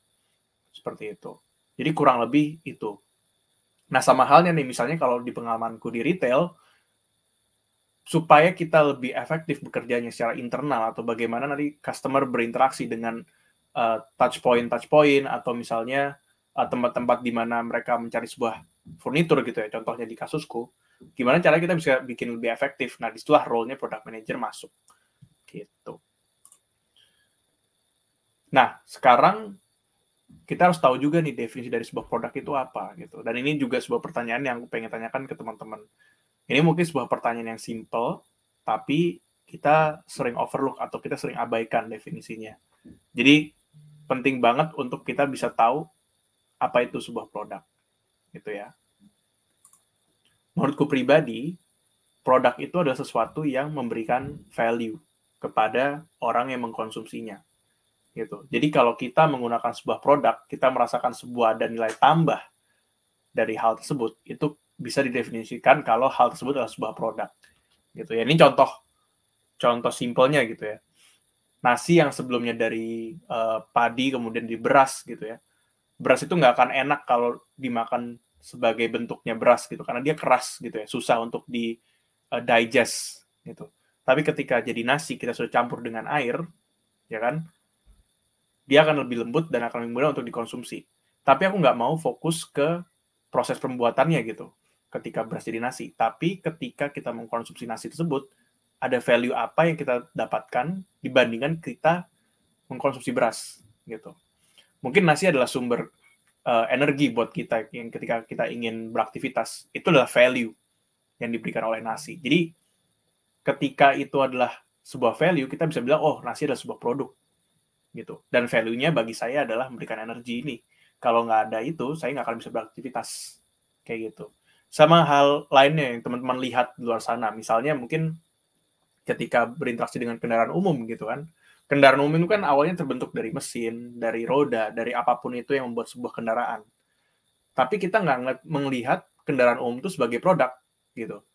Seperti itu. Jadi kurang lebih itu. Nah sama halnya nih misalnya kalau di pengalamanku di retail, supaya kita lebih efektif bekerjanya secara internal atau bagaimana nanti customer berinteraksi dengan uh, touch point touch point atau misalnya eh, tempat-tempat uh, tempat -tempat di mana mereka mencari sebuah furnitur gitu ya contohnya di kasusku gimana cara kita bisa bikin lebih efektif. Nah, disitulah role-nya product manager masuk. Gitu. Nah, sekarang kita harus tahu juga nih definisi dari sebuah produk itu apa gitu. Dan ini juga sebuah pertanyaan yang pengen tanyakan ke teman-teman. Ini mungkin sebuah pertanyaan yang simple, tapi kita sering overlook atau kita sering abaikan definisinya. Jadi penting banget untuk kita bisa tahu apa itu sebuah produk, gitu ya menurutku pribadi produk itu adalah sesuatu yang memberikan value kepada orang yang mengkonsumsinya gitu. Jadi kalau kita menggunakan sebuah produk, kita merasakan sebuah ada nilai tambah dari hal tersebut, itu bisa didefinisikan kalau hal tersebut adalah sebuah produk. Gitu ya. Ini contoh contoh simpelnya gitu ya. Nasi yang sebelumnya dari uh, padi kemudian di beras gitu ya. Beras itu nggak akan enak kalau dimakan sebagai bentuknya beras gitu karena dia keras gitu ya susah untuk di uh, digest gitu tapi ketika jadi nasi kita sudah campur dengan air ya kan dia akan lebih lembut dan akan lebih mudah untuk dikonsumsi tapi aku nggak mau fokus ke proses pembuatannya gitu ketika beras jadi nasi tapi ketika kita mengkonsumsi nasi tersebut ada value apa yang kita dapatkan dibandingkan kita mengkonsumsi beras gitu mungkin nasi adalah sumber uh, energi buat kita yang ketika kita ingin beraktivitas itu adalah value yang diberikan oleh nasi. Jadi ketika itu adalah sebuah value, kita bisa bilang oh nasi adalah sebuah produk gitu. Dan value-nya bagi saya adalah memberikan energi ini. Kalau nggak ada itu, saya nggak akan bisa beraktivitas kayak gitu. Sama hal lainnya yang teman-teman lihat di luar sana, misalnya mungkin ketika berinteraksi dengan kendaraan umum gitu kan, kendaraan umum itu kan awalnya terbentuk dari mesin, dari roda, dari apapun itu yang membuat sebuah kendaraan. Tapi kita nggak melihat kendaraan umum itu sebagai produk gitu.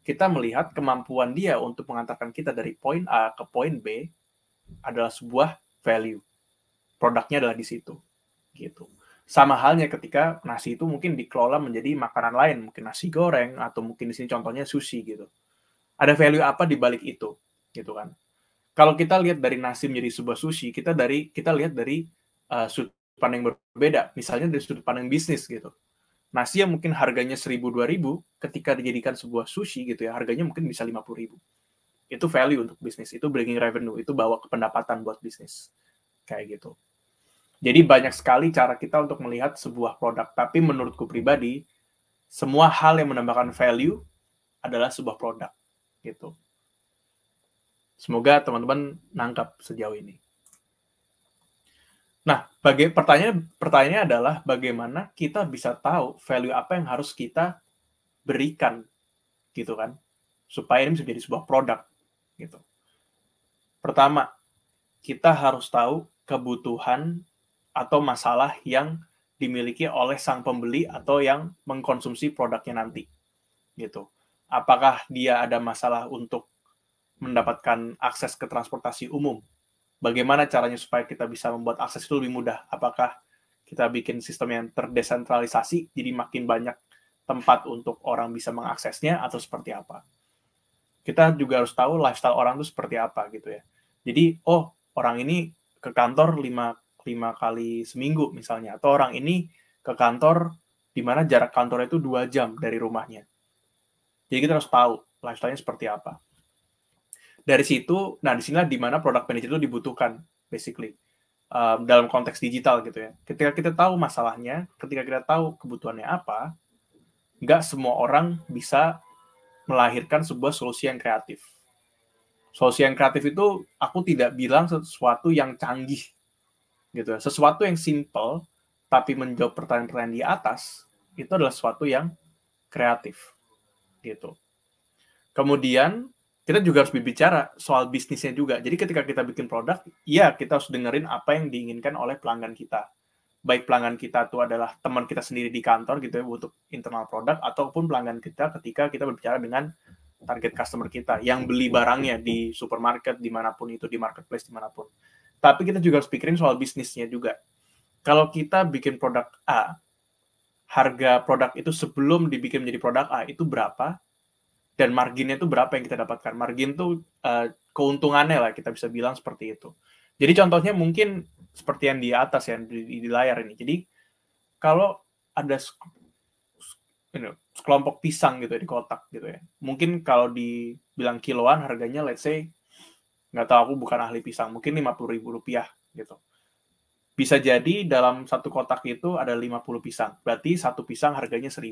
Kita melihat kemampuan dia untuk mengantarkan kita dari poin A ke poin B adalah sebuah value. Produknya adalah di situ. Gitu. Sama halnya ketika nasi itu mungkin dikelola menjadi makanan lain, mungkin nasi goreng atau mungkin di sini contohnya sushi gitu. Ada value apa di balik itu? Gitu kan kalau kita lihat dari nasi menjadi sebuah sushi, kita dari kita lihat dari uh, sudut pandang yang berbeda. Misalnya dari sudut pandang bisnis gitu. Nasi yang mungkin harganya 1000 2000 ketika dijadikan sebuah sushi gitu ya, harganya mungkin bisa 50.000. Itu value untuk bisnis, itu bringing revenue, itu bawa ke pendapatan buat bisnis. Kayak gitu. Jadi banyak sekali cara kita untuk melihat sebuah produk. Tapi menurutku pribadi, semua hal yang menambahkan value adalah sebuah produk. Gitu. Semoga teman-teman nangkap sejauh ini. Nah, bagi pertanyaan pertanyaannya adalah bagaimana kita bisa tahu value apa yang harus kita berikan gitu kan supaya ini bisa jadi sebuah produk gitu. Pertama, kita harus tahu kebutuhan atau masalah yang dimiliki oleh sang pembeli atau yang mengkonsumsi produknya nanti gitu. Apakah dia ada masalah untuk mendapatkan akses ke transportasi umum. Bagaimana caranya supaya kita bisa membuat akses itu lebih mudah? Apakah kita bikin sistem yang terdesentralisasi, jadi makin banyak tempat untuk orang bisa mengaksesnya atau seperti apa? Kita juga harus tahu lifestyle orang itu seperti apa gitu ya. Jadi, oh orang ini ke kantor lima lima kali seminggu misalnya, atau orang ini ke kantor di mana jarak kantornya itu dua jam dari rumahnya. Jadi kita harus tahu lifestyle-nya seperti apa dari situ nah di di dimana produk manager itu dibutuhkan basically um, dalam konteks digital gitu ya ketika kita tahu masalahnya ketika kita tahu kebutuhannya apa nggak semua orang bisa melahirkan sebuah solusi yang kreatif solusi yang kreatif itu aku tidak bilang sesuatu yang canggih gitu ya sesuatu yang simple tapi menjawab pertanyaan-pertanyaan di atas itu adalah sesuatu yang kreatif gitu kemudian kita juga harus berbicara soal bisnisnya juga. Jadi ketika kita bikin produk, ya kita harus dengerin apa yang diinginkan oleh pelanggan kita. Baik pelanggan kita itu adalah teman kita sendiri di kantor gitu ya untuk internal produk ataupun pelanggan kita ketika kita berbicara dengan target customer kita yang beli barangnya di supermarket dimanapun itu di marketplace dimanapun. Tapi kita juga harus pikirin soal bisnisnya juga. Kalau kita bikin produk A, harga produk itu sebelum dibikin menjadi produk A itu berapa, dan marginnya itu berapa yang kita dapatkan. Margin itu uh, eh, keuntungannya lah kita bisa bilang seperti itu. Jadi contohnya mungkin seperti yang di atas ya di, di layar ini. Jadi kalau ada sekelompok pisang gitu ya, di kotak gitu ya. Mungkin kalau dibilang kiloan harganya let's say nggak tahu aku bukan ahli pisang, mungkin puluh ribu rupiah gitu. Bisa jadi dalam satu kotak itu ada 50 pisang. Berarti satu pisang harganya 1000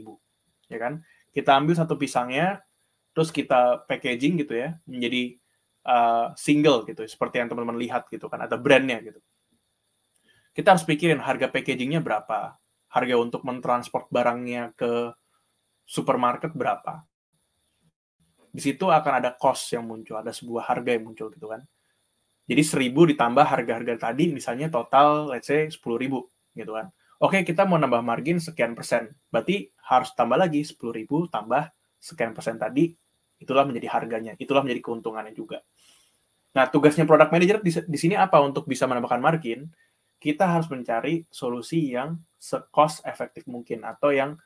ya kan? Kita ambil satu pisangnya, terus kita packaging gitu ya menjadi uh, single gitu seperti yang teman-teman lihat gitu kan ada brandnya gitu kita harus pikirin harga packagingnya berapa harga untuk mentransport barangnya ke supermarket berapa di situ akan ada cost yang muncul ada sebuah harga yang muncul gitu kan jadi seribu ditambah harga-harga tadi misalnya total let's say sepuluh ribu gitu kan. Oke, kita mau nambah margin sekian persen. Berarti harus tambah lagi sepuluh ribu tambah sekian persen tadi Itulah menjadi harganya, itulah menjadi keuntungannya juga. Nah, tugasnya product manager di, di sini apa untuk bisa menambahkan margin? Kita harus mencari solusi yang cost efektif mungkin atau yang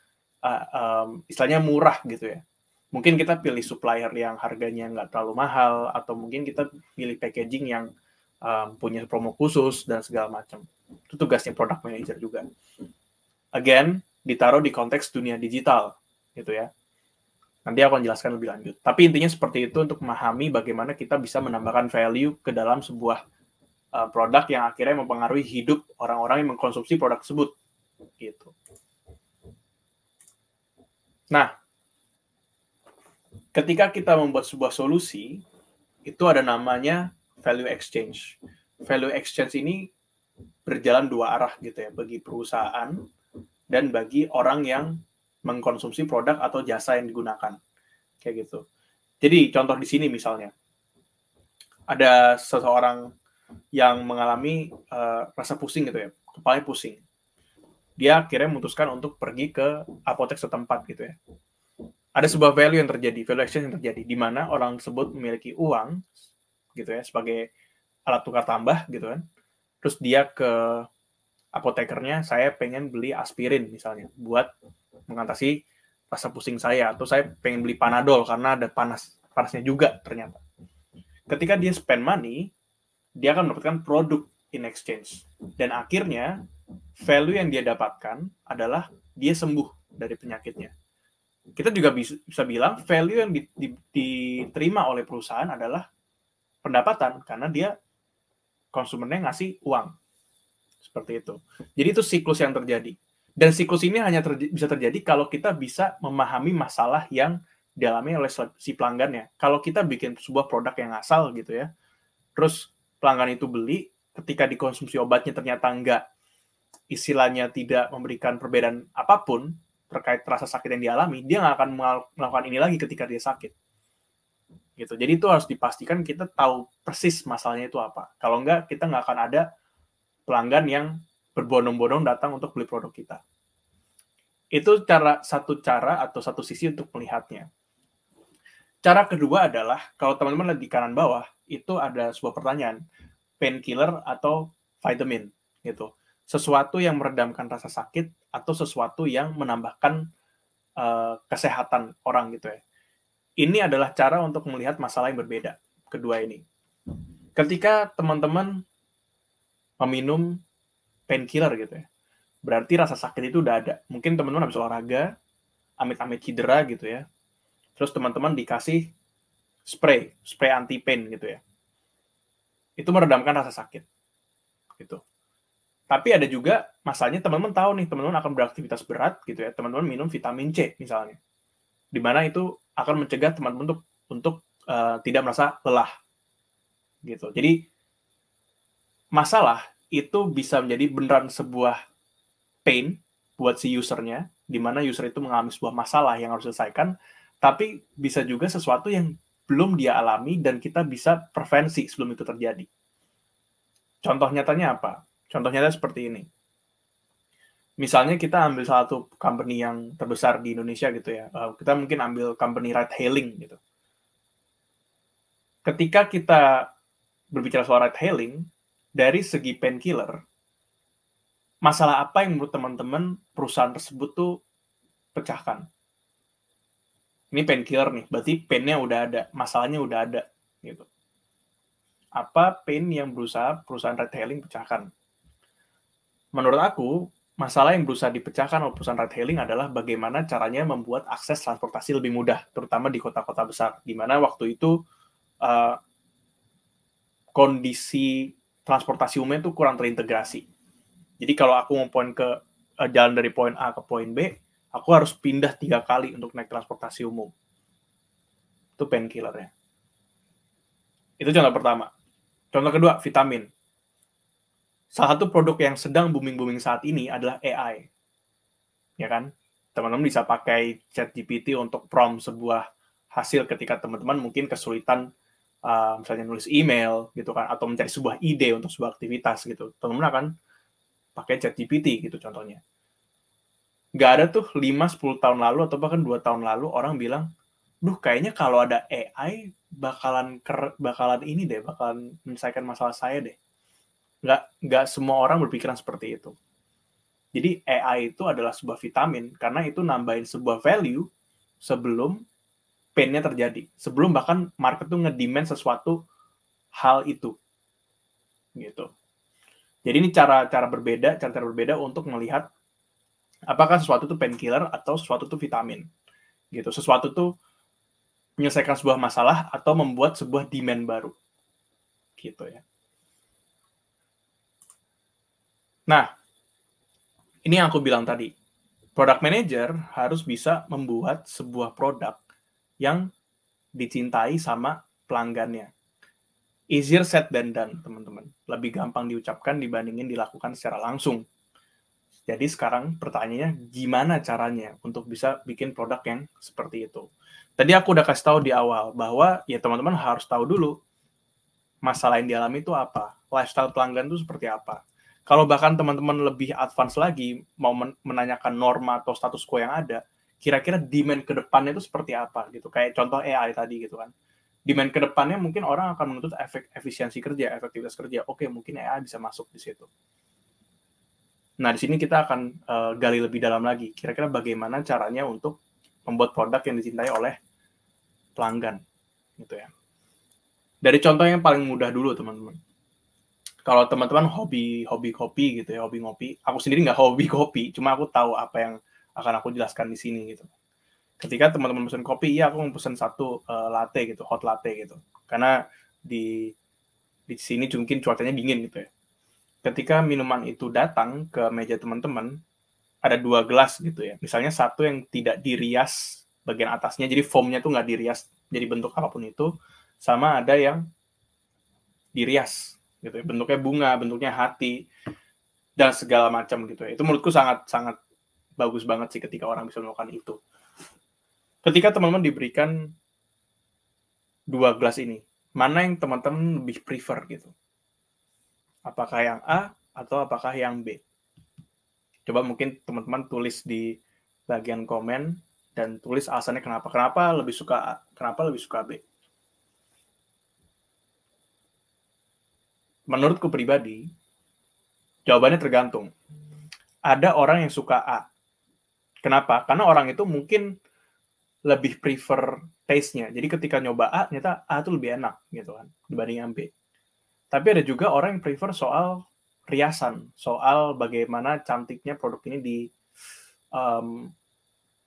uh, um, istilahnya murah gitu ya. Mungkin kita pilih supplier yang harganya nggak terlalu mahal atau mungkin kita pilih packaging yang um, punya promo khusus dan segala macam. Itu tugasnya product manager juga. Again, ditaruh di konteks dunia digital gitu ya. Nanti aku akan jelaskan lebih lanjut. Tapi intinya seperti itu untuk memahami bagaimana kita bisa menambahkan value ke dalam sebuah uh, produk yang akhirnya mempengaruhi hidup orang-orang yang mengkonsumsi produk tersebut. Gitu. Nah, ketika kita membuat sebuah solusi, itu ada namanya value exchange. Value exchange ini berjalan dua arah gitu ya, bagi perusahaan dan bagi orang yang mengkonsumsi produk atau jasa yang digunakan. Kayak gitu. Jadi contoh di sini misalnya ada seseorang yang mengalami uh, rasa pusing gitu ya, kepala pusing. Dia akhirnya memutuskan untuk pergi ke apotek setempat gitu ya. Ada sebuah value yang terjadi, valuation yang terjadi di mana orang tersebut memiliki uang gitu ya sebagai alat tukar tambah gitu kan. Terus dia ke apotekernya, saya pengen beli aspirin misalnya buat mengatasi rasa pusing saya atau saya pengen beli panadol karena ada panas panasnya juga ternyata. Ketika dia spend money, dia akan mendapatkan produk in exchange dan akhirnya value yang dia dapatkan adalah dia sembuh dari penyakitnya. Kita juga bisa, bilang value yang diterima oleh perusahaan adalah pendapatan karena dia konsumennya ngasih uang seperti itu. Jadi itu siklus yang terjadi. Dan siklus ini hanya ter bisa terjadi kalau kita bisa memahami masalah yang dialami oleh si pelanggannya. Kalau kita bikin sebuah produk yang asal gitu ya, terus pelanggan itu beli, ketika dikonsumsi obatnya ternyata enggak, istilahnya tidak memberikan perbedaan apapun terkait rasa sakit yang dialami, dia nggak akan melakukan ini lagi ketika dia sakit. Gitu. Jadi itu harus dipastikan kita tahu persis masalahnya itu apa. Kalau enggak, kita nggak akan ada pelanggan yang berbondong-bondong datang untuk beli produk kita. Itu cara satu cara atau satu sisi untuk melihatnya. Cara kedua adalah kalau teman-teman lihat di kanan bawah itu ada sebuah pertanyaan painkiller atau vitamin gitu. Sesuatu yang meredamkan rasa sakit atau sesuatu yang menambahkan uh, kesehatan orang gitu ya. Ini adalah cara untuk melihat masalah yang berbeda kedua ini. Ketika teman-teman meminum painkiller gitu ya. Berarti rasa sakit itu udah ada. Mungkin teman-teman habis olahraga, amit-amit cedera gitu ya. Terus teman-teman dikasih spray, spray anti pain gitu ya. Itu meredamkan rasa sakit. Gitu. Tapi ada juga masalahnya teman-teman tahu nih, teman-teman akan beraktivitas berat gitu ya. Teman-teman minum vitamin C misalnya. Di mana itu akan mencegah teman-teman untuk untuk uh, tidak merasa lelah. Gitu. Jadi masalah itu bisa menjadi beneran sebuah pain buat si usernya, di mana user itu mengalami sebuah masalah yang harus diselesaikan, tapi bisa juga sesuatu yang belum dia alami dan kita bisa prevensi sebelum itu terjadi. Contoh nyatanya apa? Contoh nyatanya seperti ini. Misalnya kita ambil salah satu company yang terbesar di Indonesia gitu ya. Eh, kita mungkin ambil company ride hailing gitu. Ketika kita berbicara soal ride hailing, dari segi painkiller, masalah apa yang menurut teman-teman perusahaan tersebut tuh pecahkan? Ini painkiller nih, berarti painnya udah ada, masalahnya udah ada, gitu. Apa pain yang berusaha perusahaan retailing pecahkan? Menurut aku, masalah yang berusaha dipecahkan oleh perusahaan retailing adalah bagaimana caranya membuat akses transportasi lebih mudah, terutama di kota-kota besar, di mana waktu itu uh, kondisi transportasi umum itu kurang terintegrasi. Jadi kalau aku mau poin ke uh, jalan dari poin A ke poin B, aku harus pindah tiga kali untuk naik transportasi umum. Itu killer ya. Itu contoh pertama. Contoh kedua, vitamin. Salah satu produk yang sedang booming-booming saat ini adalah AI. Ya kan? Teman-teman bisa pakai ChatGPT untuk prom sebuah hasil ketika teman-teman mungkin kesulitan uh, misalnya nulis email gitu kan atau mencari sebuah ide untuk sebuah aktivitas gitu teman-teman akan pakai chat GPT gitu contohnya nggak ada tuh 5-10 tahun lalu atau bahkan dua tahun lalu orang bilang duh kayaknya kalau ada AI bakalan ker, bakalan ini deh bakalan menyelesaikan masalah saya deh nggak nggak semua orang berpikiran seperti itu jadi AI itu adalah sebuah vitamin karena itu nambahin sebuah value sebelum painnya terjadi sebelum bahkan market tuh ngedemand sesuatu hal itu gitu jadi ini cara cara berbeda cara cara berbeda untuk melihat apakah sesuatu itu painkiller atau sesuatu itu vitamin gitu sesuatu itu menyelesaikan sebuah masalah atau membuat sebuah demand baru gitu ya nah ini yang aku bilang tadi product manager harus bisa membuat sebuah produk yang dicintai sama pelanggannya. Easier said than done, teman-teman. Lebih gampang diucapkan dibandingin dilakukan secara langsung. Jadi sekarang pertanyaannya gimana caranya untuk bisa bikin produk yang seperti itu. Tadi aku udah kasih tahu di awal bahwa ya teman-teman harus tahu dulu masalah yang dialami itu apa, lifestyle pelanggan itu seperti apa. Kalau bahkan teman-teman lebih advance lagi mau menanyakan norma atau status quo yang ada, kira-kira demand ke depannya itu seperti apa gitu. Kayak contoh AI tadi gitu kan. Demand ke depannya mungkin orang akan menuntut efek efisiensi kerja, efektivitas kerja. Oke, mungkin AI bisa masuk di situ. Nah, di sini kita akan uh, gali lebih dalam lagi. Kira-kira bagaimana caranya untuk membuat produk yang dicintai oleh pelanggan, gitu ya. Dari contoh yang paling mudah dulu, teman-teman. Kalau teman-teman hobi hobi kopi gitu ya, hobi ngopi. Aku sendiri nggak hobi [LAUGHS] kopi, cuma aku tahu apa yang akan aku jelaskan di sini gitu. Ketika teman-teman pesan kopi, ya aku pesan satu uh, latte gitu, hot latte gitu. Karena di di sini mungkin cuacanya dingin gitu ya. Ketika minuman itu datang ke meja teman-teman, ada dua gelas gitu ya. Misalnya satu yang tidak dirias bagian atasnya, jadi foamnya tuh nggak dirias jadi bentuk apapun itu, sama ada yang dirias gitu ya. Bentuknya bunga, bentuknya hati, dan segala macam gitu ya. Itu menurutku sangat sangat bagus banget sih ketika orang bisa melakukan itu. Ketika teman-teman diberikan dua gelas ini, mana yang teman-teman lebih prefer gitu? Apakah yang A atau apakah yang B? Coba mungkin teman-teman tulis di bagian komen dan tulis alasannya kenapa. Kenapa lebih suka A, kenapa lebih suka B? Menurutku pribadi, jawabannya tergantung. Ada orang yang suka A, Kenapa? Karena orang itu mungkin lebih prefer taste-nya. Jadi ketika nyoba A, ternyata A itu lebih enak gitu kan dibanding yang B. Tapi ada juga orang yang prefer soal riasan, soal bagaimana cantiknya produk ini di um,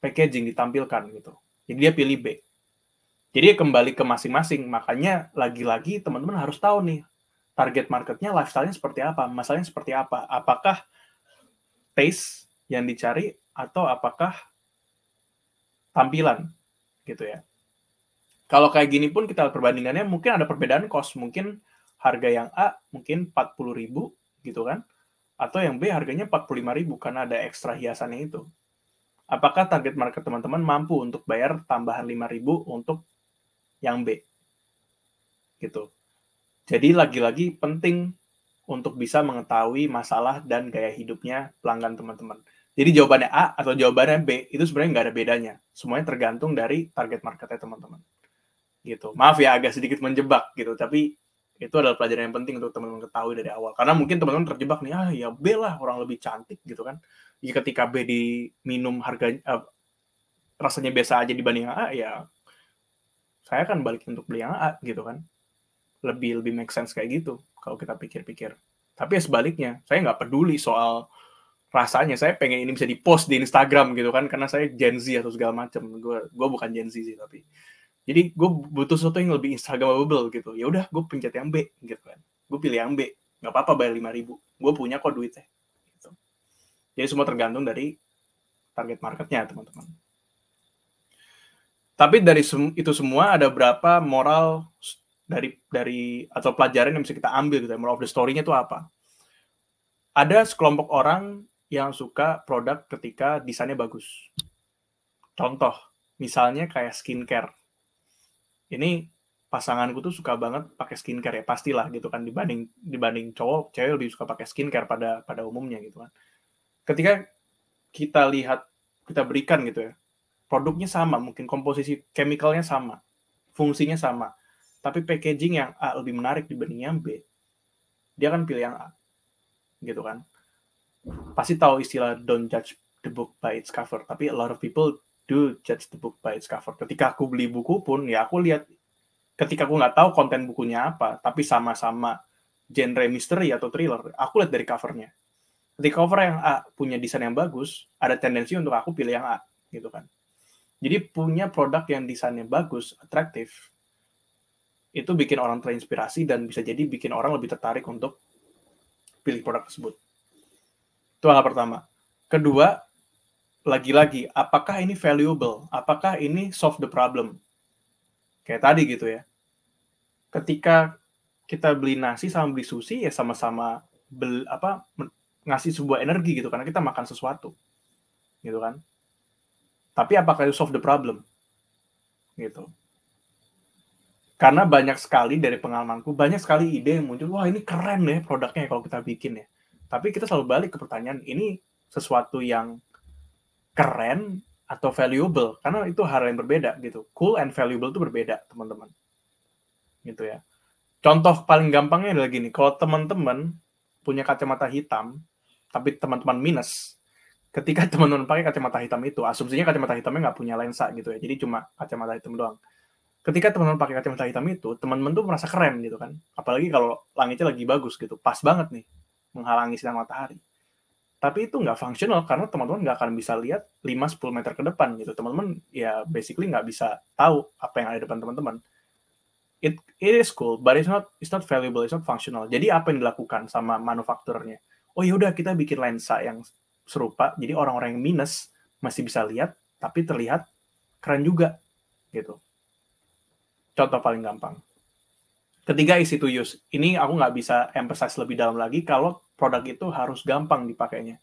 packaging ditampilkan gitu. Jadi dia pilih B. Jadi ya kembali ke masing-masing. Makanya lagi-lagi teman-teman harus tahu nih target marketnya, lifestyle-nya seperti apa, masalahnya seperti apa. Apakah taste yang dicari atau apakah tampilan gitu ya. Kalau kayak gini pun kita perbandingannya mungkin ada perbedaan cost, mungkin harga yang A mungkin 40.000 gitu kan atau yang B harganya 45.000 karena ada ekstra hiasannya itu. Apakah target market teman-teman mampu untuk bayar tambahan 5.000 untuk yang B? Gitu. Jadi lagi-lagi penting untuk bisa mengetahui masalah dan gaya hidupnya pelanggan teman-teman. Jadi jawabannya A atau jawabannya B itu sebenarnya nggak ada bedanya. Semuanya tergantung dari target marketnya teman-teman. Gitu. Maaf ya agak sedikit menjebak gitu, tapi itu adalah pelajaran yang penting untuk teman-teman ketahui dari awal. Karena mungkin teman-teman terjebak nih, ah ya B lah orang lebih cantik gitu kan. Jika ketika B diminum harganya uh, eh, rasanya biasa aja dibanding A, ya saya akan balik untuk beli yang A gitu kan. Lebih lebih make sense kayak gitu kalau kita pikir-pikir. Tapi ya sebaliknya, saya nggak peduli soal rasanya saya pengen ini bisa dipost di Instagram gitu kan karena saya Gen Z atau segala macam gue gue bukan Gen Z sih tapi jadi gue butuh sesuatu yang lebih Instagramable gitu ya udah gue pencet yang B gitu kan gue pilih yang B nggak apa-apa bayar lima ribu gue punya kok duitnya gitu. jadi semua tergantung dari target marketnya teman-teman tapi dari sem itu semua ada berapa moral dari dari atau pelajaran yang bisa kita ambil gitu ya? moral of the story-nya itu apa ada sekelompok orang yang suka produk ketika desainnya bagus. Contoh, misalnya kayak skincare. Ini pasanganku tuh suka banget pakai skincare ya pastilah gitu kan dibanding dibanding cowok cewek lebih suka pakai skincare pada pada umumnya gitu kan ketika kita lihat kita berikan gitu ya produknya sama mungkin komposisi chemicalnya sama fungsinya sama tapi packaging yang A lebih menarik dibanding yang B dia kan pilih yang A gitu kan pasti tahu istilah don't judge the book by its cover, tapi a lot of people do judge the book by its cover. Ketika aku beli buku pun ya aku lihat ketika aku nggak tahu konten bukunya apa, tapi sama-sama genre misteri atau thriller, aku lihat dari covernya. Ketika cover yang A punya desain yang bagus, ada tendensi untuk aku pilih yang A, gitu kan. Jadi punya produk yang desainnya bagus, atraktif, itu bikin orang terinspirasi dan bisa jadi bikin orang lebih tertarik untuk pilih produk tersebut. Itu hal pertama. Kedua, lagi-lagi, apakah ini valuable? Apakah ini solve the problem? Kayak tadi gitu ya. Ketika kita beli nasi sama beli sushi ya sama-sama apa ngasih sebuah energi gitu karena kita makan sesuatu. Gitu kan? Tapi apakah itu solve the problem? Gitu karena banyak sekali dari pengalamanku banyak sekali ide yang muncul wah ini keren ya produknya kalau kita bikin ya tapi kita selalu balik ke pertanyaan ini sesuatu yang keren atau valuable karena itu hal yang berbeda gitu. Cool and valuable itu berbeda, teman-teman. Gitu ya. Contoh paling gampangnya adalah gini, kalau teman-teman punya kacamata hitam tapi teman-teman minus, ketika [LAUGHS] teman-teman pakai kacamata hitam itu, asumsinya kacamata hitamnya nggak punya lensa gitu ya. Jadi cuma kacamata hitam doang ketika teman-teman pakai kacamata hitam itu, teman-teman tuh merasa keren gitu kan. Apalagi kalau langitnya lagi bagus gitu, pas banget nih menghalangi sinar matahari. Tapi itu nggak fungsional karena teman-teman nggak akan bisa lihat 5-10 meter ke depan gitu. Teman-teman ya basically nggak bisa tahu apa yang ada di depan teman-teman. It, it is cool, but it's not it's not valuable, it's not functional. Jadi apa yang dilakukan sama manufakturnya? Oh ya udah kita bikin lensa yang serupa. Jadi orang-orang yang minus masih bisa lihat, tapi terlihat keren juga gitu. Contoh paling gampang. Ketiga easy to use. Ini aku nggak bisa emphasize lebih dalam lagi kalau produk itu harus gampang dipakainya.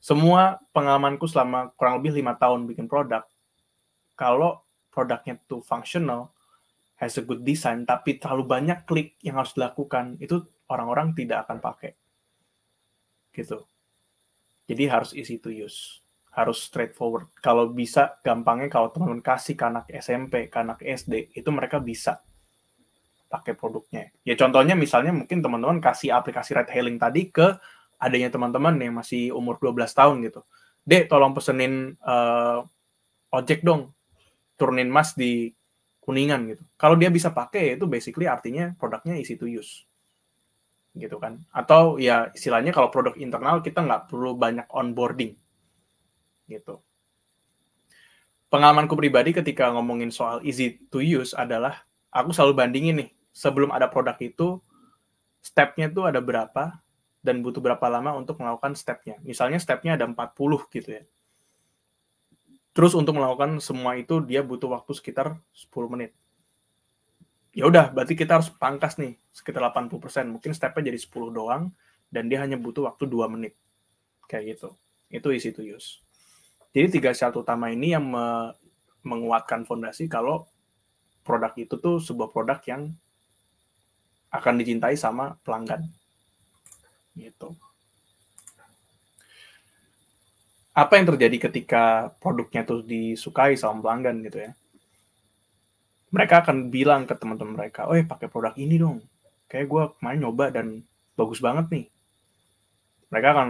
Semua pengalamanku selama kurang lebih lima tahun bikin produk, kalau produknya itu functional, has a good design, tapi terlalu banyak klik yang harus dilakukan, itu orang-orang tidak akan pakai. Gitu. Jadi harus easy to use, harus straightforward. Kalau bisa gampangnya kalau teman-teman kasih ke anak SMP, ke anak SD, itu mereka bisa pakai produknya. Ya contohnya misalnya mungkin teman-teman kasih aplikasi ride hailing tadi ke adanya teman-teman yang masih umur 12 tahun gitu. Dek, tolong pesenin uh, ojek dong, turunin mas di kuningan gitu. Kalau dia bisa pakai ya itu basically artinya produknya easy to use gitu kan atau ya istilahnya kalau produk internal kita nggak perlu banyak onboarding gitu pengalamanku pribadi ketika ngomongin soal easy to use adalah aku selalu bandingin nih sebelum ada produk itu stepnya itu ada berapa dan butuh berapa lama untuk melakukan stepnya. Misalnya stepnya ada 40 gitu ya. Terus untuk melakukan semua itu dia butuh waktu sekitar 10 menit. Ya udah, berarti kita harus pangkas nih sekitar 80%. Mungkin stepnya jadi 10 doang dan dia hanya butuh waktu 2 menit. Kayak gitu. Itu easy to use. Jadi tiga syarat utama ini yang me menguatkan fondasi kalau produk itu tuh sebuah produk yang akan dicintai sama pelanggan. Gitu. Apa yang terjadi ketika produknya itu disukai sama pelanggan gitu ya? Mereka akan bilang ke teman-teman mereka, "Oh, iya, pakai produk ini dong. Kayak gue kemarin nyoba dan bagus banget nih." Mereka akan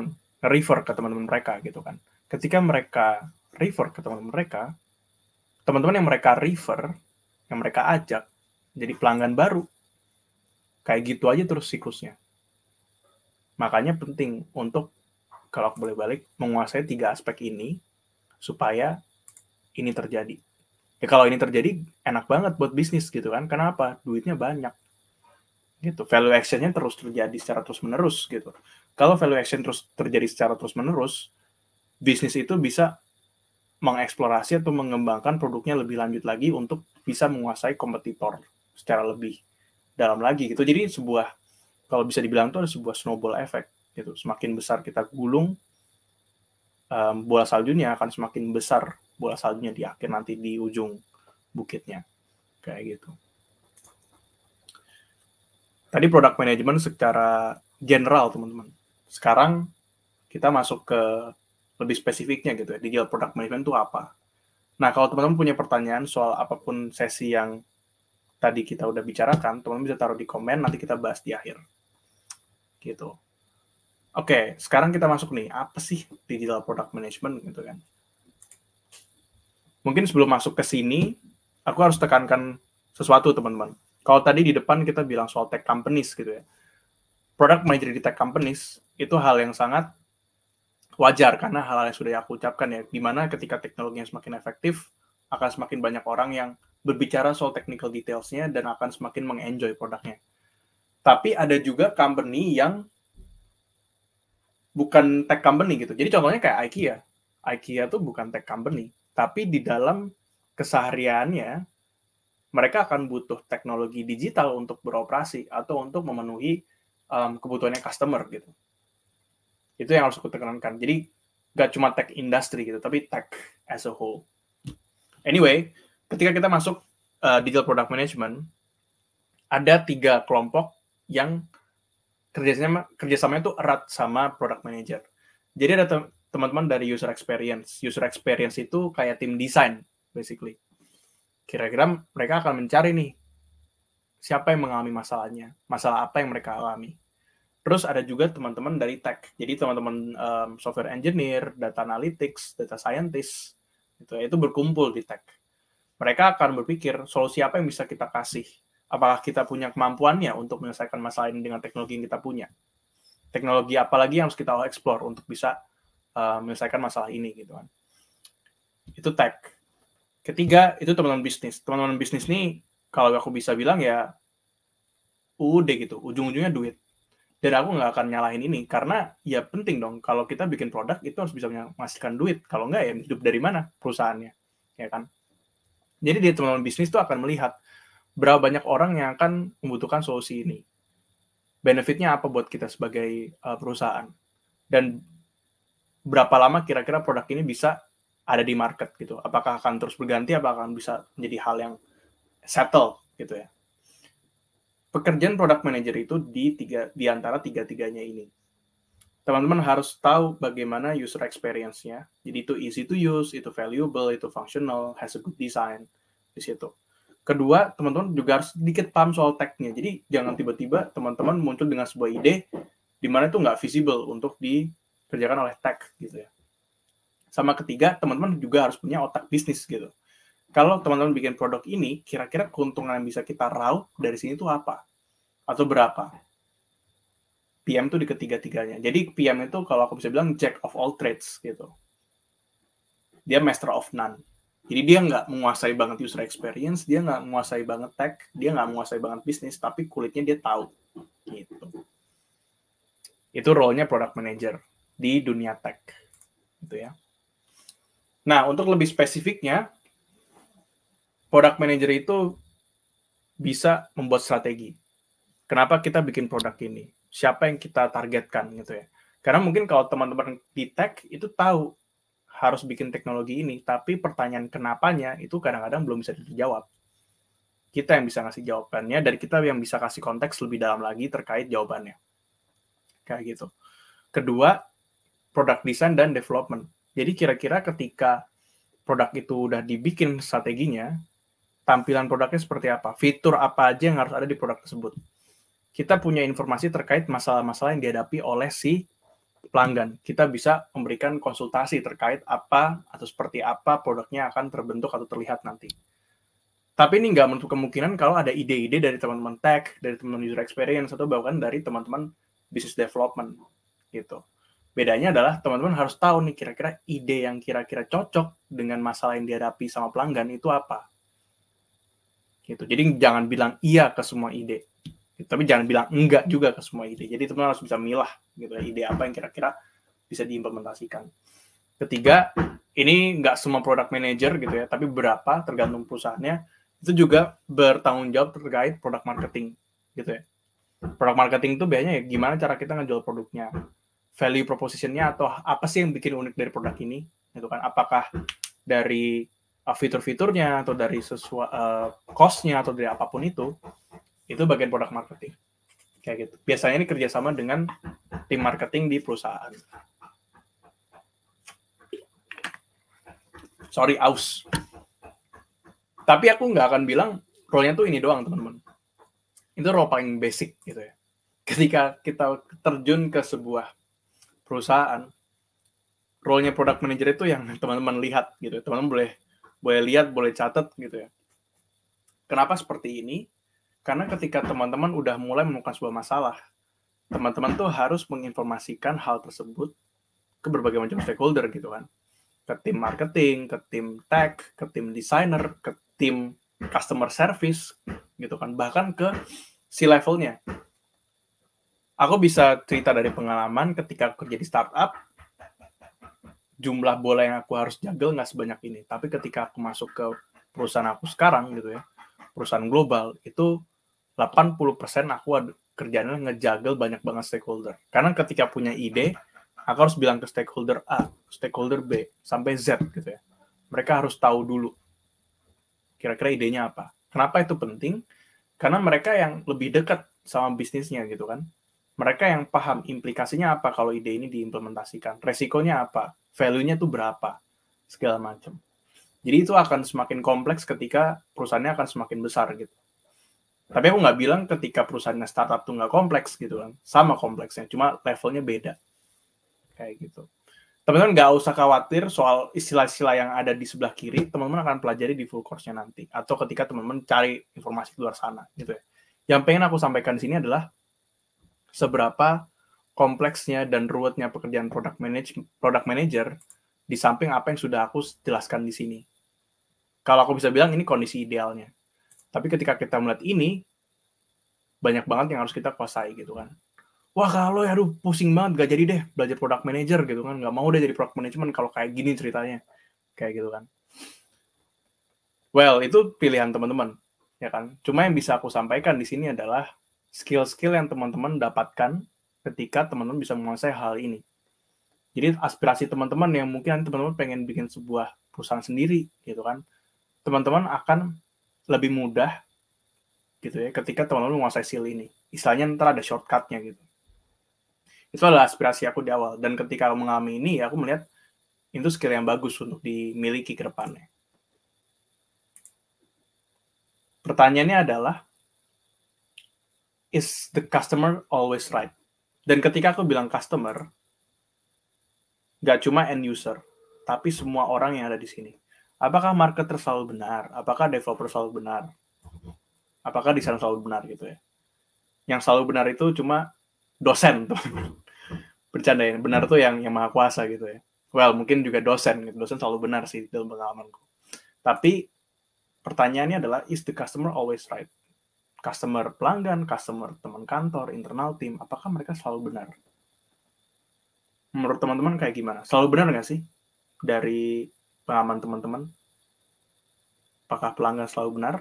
refer ke teman-teman mereka gitu kan. Ketika mereka refer ke teman-teman mereka, teman-teman yang mereka refer, yang mereka ajak jadi pelanggan baru, Kayak gitu aja terus siklusnya. Makanya penting untuk kalau aku boleh balik menguasai tiga aspek ini supaya ini terjadi. Ya kalau ini terjadi enak banget buat bisnis gitu kan. Kenapa? Duitnya banyak. Gitu. Value exchange-nya terus terjadi secara terus-menerus gitu. Kalau value action terus terjadi secara terus-menerus, bisnis itu bisa mengeksplorasi atau mengembangkan produknya lebih lanjut lagi untuk bisa menguasai kompetitor secara lebih dalam lagi gitu. Jadi sebuah kalau bisa dibilang itu ada sebuah snowball effect gitu. Semakin besar kita gulung um, bola saljunya akan semakin besar bola saljunya di akhir nanti di ujung bukitnya. Kayak gitu. Tadi produk management secara general, teman-teman. Sekarang kita masuk ke lebih spesifiknya gitu ya. Digital product management itu apa? Nah, kalau teman-teman punya pertanyaan soal apapun sesi yang tadi kita udah bicarakan, teman teman bisa taruh di komen, nanti kita bahas di akhir. Gitu. Oke, sekarang kita masuk nih, apa sih digital product management gitu kan? Mungkin sebelum masuk ke sini, aku harus tekankan sesuatu teman-teman. Kalau tadi di depan kita bilang soal tech companies gitu ya. Product manager di tech companies itu hal yang sangat wajar karena hal-hal yang sudah aku ucapkan ya, dimana ketika teknologinya semakin efektif, akan semakin banyak orang yang berbicara soal technical detailsnya dan akan semakin mengenjoy produknya. Tapi ada juga company yang bukan tech company gitu. Jadi contohnya kayak IKEA. IKEA tuh bukan tech company, tapi di dalam kesehariannya mereka akan butuh teknologi digital untuk beroperasi atau untuk memenuhi um, kebutuhannya customer gitu. Itu yang harus aku tekankan. Jadi gak cuma tech industry gitu, tapi tech as a whole. Anyway, ketika kita masuk uh, digital product management ada tiga kelompok yang kerjasama kerjasamanya itu erat sama product manager. Jadi ada teman-teman dari user experience. User experience itu kayak tim desain basically. Kira-kira mereka akan mencari nih siapa yang mengalami masalahnya, masalah apa yang mereka alami. Terus ada juga teman-teman dari tech. Jadi teman-teman um, software engineer, data analytics, data scientist itu itu berkumpul di tech mereka akan berpikir solusi apa yang bisa kita kasih. Apakah kita punya kemampuannya untuk menyelesaikan masalah ini dengan teknologi yang kita punya? Teknologi apa lagi yang harus kita explore untuk bisa uh, menyelesaikan masalah ini gitu kan? Itu tech. Ketiga itu teman-teman bisnis. Teman-teman bisnis nih kalau aku bisa bilang ya UUD gitu, ujung-ujungnya duit. Dan aku nggak akan nyalahin ini karena ya penting dong kalau kita bikin produk itu harus bisa menghasilkan duit. Kalau nggak ya hidup dari mana perusahaannya, ya kan? Jadi di teman-teman bisnis itu akan melihat berapa banyak orang yang akan membutuhkan solusi ini. Benefitnya apa buat kita sebagai uh, perusahaan? Dan berapa lama kira-kira produk ini bisa ada di market gitu? Apakah akan terus berganti? Apakah akan bisa menjadi hal yang settle gitu ya? Pekerjaan product manager itu di tiga di antara tiga-tiganya ini teman-teman harus tahu bagaimana user experience-nya. Jadi itu easy to use, itu valuable, itu functional, has a good design di situ. Kedua, teman-teman juga harus sedikit paham soal tag-nya. Jadi jangan tiba-tiba teman-teman muncul dengan sebuah ide di mana itu nggak visible untuk dikerjakan oleh tag gitu ya. Sama ketiga, teman-teman juga harus punya otak bisnis gitu. Kalau teman-teman bikin produk ini, kira-kira keuntungan yang bisa kita raup dari sini itu apa? Atau berapa? PM tuh di ketiga-tiganya. Jadi PM itu kalau aku bisa bilang jack of all trades gitu. Dia master of none. Jadi dia nggak menguasai banget user experience, dia nggak menguasai banget tech, dia nggak menguasai banget bisnis, tapi kulitnya dia tahu. Gitu. Itu role-nya product manager di dunia tech. Gitu ya. Nah, untuk lebih spesifiknya, product manager itu bisa membuat strategi. Kenapa kita bikin produk ini? siapa yang kita targetkan gitu ya. Karena mungkin kalau teman-teman di tech itu tahu harus bikin teknologi ini, tapi pertanyaan kenapanya itu kadang-kadang belum bisa dijawab. Kita yang bisa ngasih jawabannya dari kita yang bisa kasih konteks lebih dalam lagi terkait jawabannya. Kayak gitu. Kedua, product design dan development. Jadi kira-kira ketika produk itu udah dibikin strateginya, tampilan produknya seperti apa, fitur apa aja yang harus ada di produk tersebut kita punya informasi terkait masalah-masalah yang dihadapi oleh si pelanggan. Kita bisa memberikan konsultasi terkait apa atau seperti apa produknya akan terbentuk atau terlihat nanti. Tapi ini nggak menutup kemungkinan kalau ada ide-ide dari teman-teman tech, dari teman-teman user experience, atau bahkan dari teman-teman business development gitu. Bedanya adalah teman-teman harus tahu nih kira-kira ide yang kira-kira cocok dengan masalah yang dihadapi sama pelanggan itu apa. Gitu. Jadi jangan bilang iya ke semua ide tapi jangan bilang enggak juga ke semua ide jadi teman teman harus bisa milah gitu ya, ide apa yang kira-kira bisa diimplementasikan ketiga ini nggak semua product manager gitu ya tapi berapa tergantung perusahaannya itu juga bertanggung jawab terkait product marketing gitu ya product marketing itu biasanya ya gimana cara kita ngejual produknya value propositionnya atau apa sih yang bikin unik dari produk ini gitu kan apakah dari uh, fitur-fiturnya atau dari sesuai uh, costnya atau dari apapun itu itu bagian produk marketing kayak gitu biasanya ini kerjasama dengan tim marketing di perusahaan sorry aus tapi aku nggak akan bilang role-nya tuh ini doang teman-teman itu role paling basic gitu ya ketika kita terjun ke sebuah perusahaan role-nya product manager itu yang teman-teman lihat gitu ya. teman-teman boleh boleh lihat boleh catat gitu ya kenapa seperti ini karena ketika teman-teman udah mulai menemukan sebuah masalah, teman-teman tuh harus menginformasikan hal tersebut ke berbagai macam stakeholder gitu kan. Ke tim marketing, ke tim tech, ke tim designer, ke tim customer service gitu kan. Bahkan ke si levelnya. Aku bisa cerita dari pengalaman ketika aku kerja di startup, jumlah bola yang aku harus jagel nggak sebanyak ini. Tapi ketika aku masuk ke perusahaan aku sekarang gitu ya, perusahaan global itu 80% aku kerjanya ngejagel banyak banget stakeholder. Karena ketika punya ide, aku harus bilang ke stakeholder A, stakeholder B, sampai Z gitu ya. Mereka harus tahu dulu kira-kira idenya apa. Kenapa itu penting? Karena mereka yang lebih dekat sama bisnisnya gitu kan. Mereka yang paham implikasinya apa kalau ide ini diimplementasikan, resikonya apa, value-nya tuh berapa, segala macam. Jadi itu akan semakin kompleks ketika perusahaannya akan semakin besar gitu tapi aku nggak bilang ketika perusahaannya startup tuh nggak kompleks gitu kan. Sama kompleksnya, cuma levelnya beda. Kayak gitu. Teman-teman nggak usah khawatir soal istilah-istilah yang ada di sebelah kiri, teman-teman akan pelajari di full course-nya nanti. Atau ketika teman-teman cari informasi di luar sana gitu ya. Yang pengen aku sampaikan di sini adalah seberapa kompleksnya dan ruwetnya pekerjaan product manage product manager di samping apa yang sudah aku jelaskan di sini. Kalau aku bisa bilang ini kondisi idealnya. Tapi ketika kita melihat ini, banyak banget yang harus kita kuasai gitu kan. Wah kalau ya aduh pusing banget gak jadi deh belajar product manager gitu kan. Gak mau deh jadi product management kalau kayak gini ceritanya. Kayak gitu kan. Well, itu pilihan teman-teman, ya kan. Cuma yang bisa aku sampaikan di sini adalah skill-skill yang teman-teman dapatkan ketika teman-teman bisa menguasai hal ini. Jadi aspirasi teman-teman yang mungkin teman-teman pengen bikin sebuah perusahaan sendiri, gitu kan. Teman-teman akan lebih mudah gitu ya ketika teman-teman menguasai skill ini istilahnya ntar ada shortcutnya gitu itu adalah aspirasi aku di awal dan ketika aku mengalami ini ya aku melihat itu skill yang bagus untuk dimiliki ke depannya pertanyaannya adalah is the customer always right dan ketika aku bilang customer gak cuma end user tapi semua orang yang ada di sini apakah marketer selalu benar? Apakah developer selalu benar? Apakah desain selalu benar gitu ya? Yang selalu benar itu cuma dosen tuh. [LAUGHS] Bercanda ya, benar tuh yang yang maha kuasa gitu ya. Well, mungkin juga dosen gitu. Dosen selalu benar sih dalam pengalamanku. Tapi pertanyaannya adalah is the customer always right? Customer pelanggan, customer teman kantor, internal team, apakah mereka selalu benar? Menurut teman-teman kayak gimana? Selalu benar nggak sih dari pengalaman teman-teman? Apakah pelanggan selalu benar?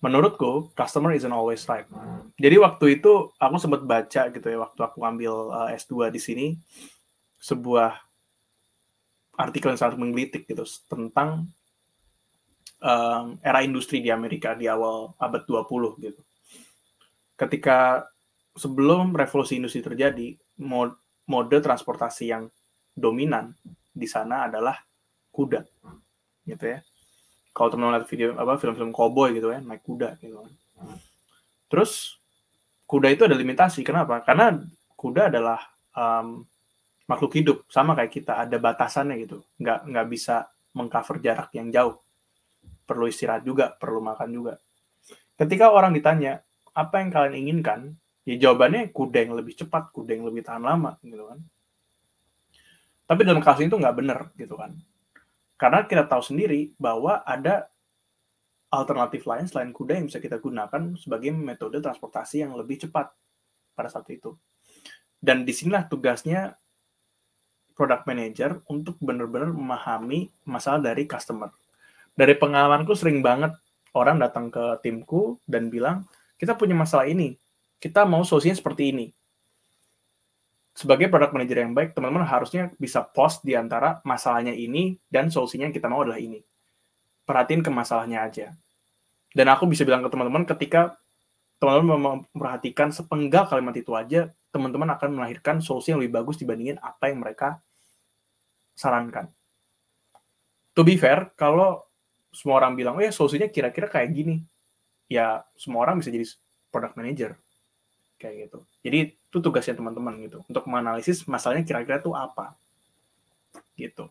Menurutku, customer isn't always right. Jadi waktu itu aku sempat baca gitu ya, waktu aku ambil uh, eh, S2 di sini, sebuah artikel yang sangat menggelitik gitu tentang um, era industri di Amerika di awal abad 20 gitu. Ketika sebelum revolusi industri terjadi, mode transportasi yang dominan di sana adalah kuda gitu ya kalau teman-teman lihat video apa film-film cowboy gitu ya naik kuda gitu kan terus kuda itu ada limitasi kenapa karena kuda adalah um, makhluk hidup sama kayak kita ada batasannya gitu nggak nggak bisa mengcover jarak yang jauh perlu istirahat juga perlu makan juga ketika orang ditanya apa yang kalian inginkan ya jawabannya kuda yang lebih cepat kuda yang lebih tahan lama gitu kan tapi dalam kasus itu nggak benar gitu kan. Karena kita tahu sendiri bahwa ada alternatif lain selain kuda yang bisa kita gunakan sebagai metode transportasi yang lebih cepat pada saat itu. Dan disinilah tugasnya product manager untuk benar-benar memahami masalah dari customer. Dari pengalamanku sering banget orang datang ke timku dan bilang, kita punya masalah ini, kita mau solusinya seperti ini sebagai product manager yang baik, teman-teman harusnya bisa post di antara masalahnya ini dan solusinya yang kita mau adalah ini. Perhatiin ke masalahnya aja. Dan aku bisa bilang ke teman-teman ketika teman-teman memperhatikan sepenggal kalimat itu aja, teman-teman akan melahirkan solusi yang lebih bagus dibandingin apa yang mereka sarankan. To be fair, kalau semua orang bilang, oh ya solusinya kira-kira kayak gini, ya semua orang bisa jadi product manager. Kayak gitu. Jadi itu tugasnya teman-teman gitu untuk menganalisis masalahnya kira-kira tuh apa gitu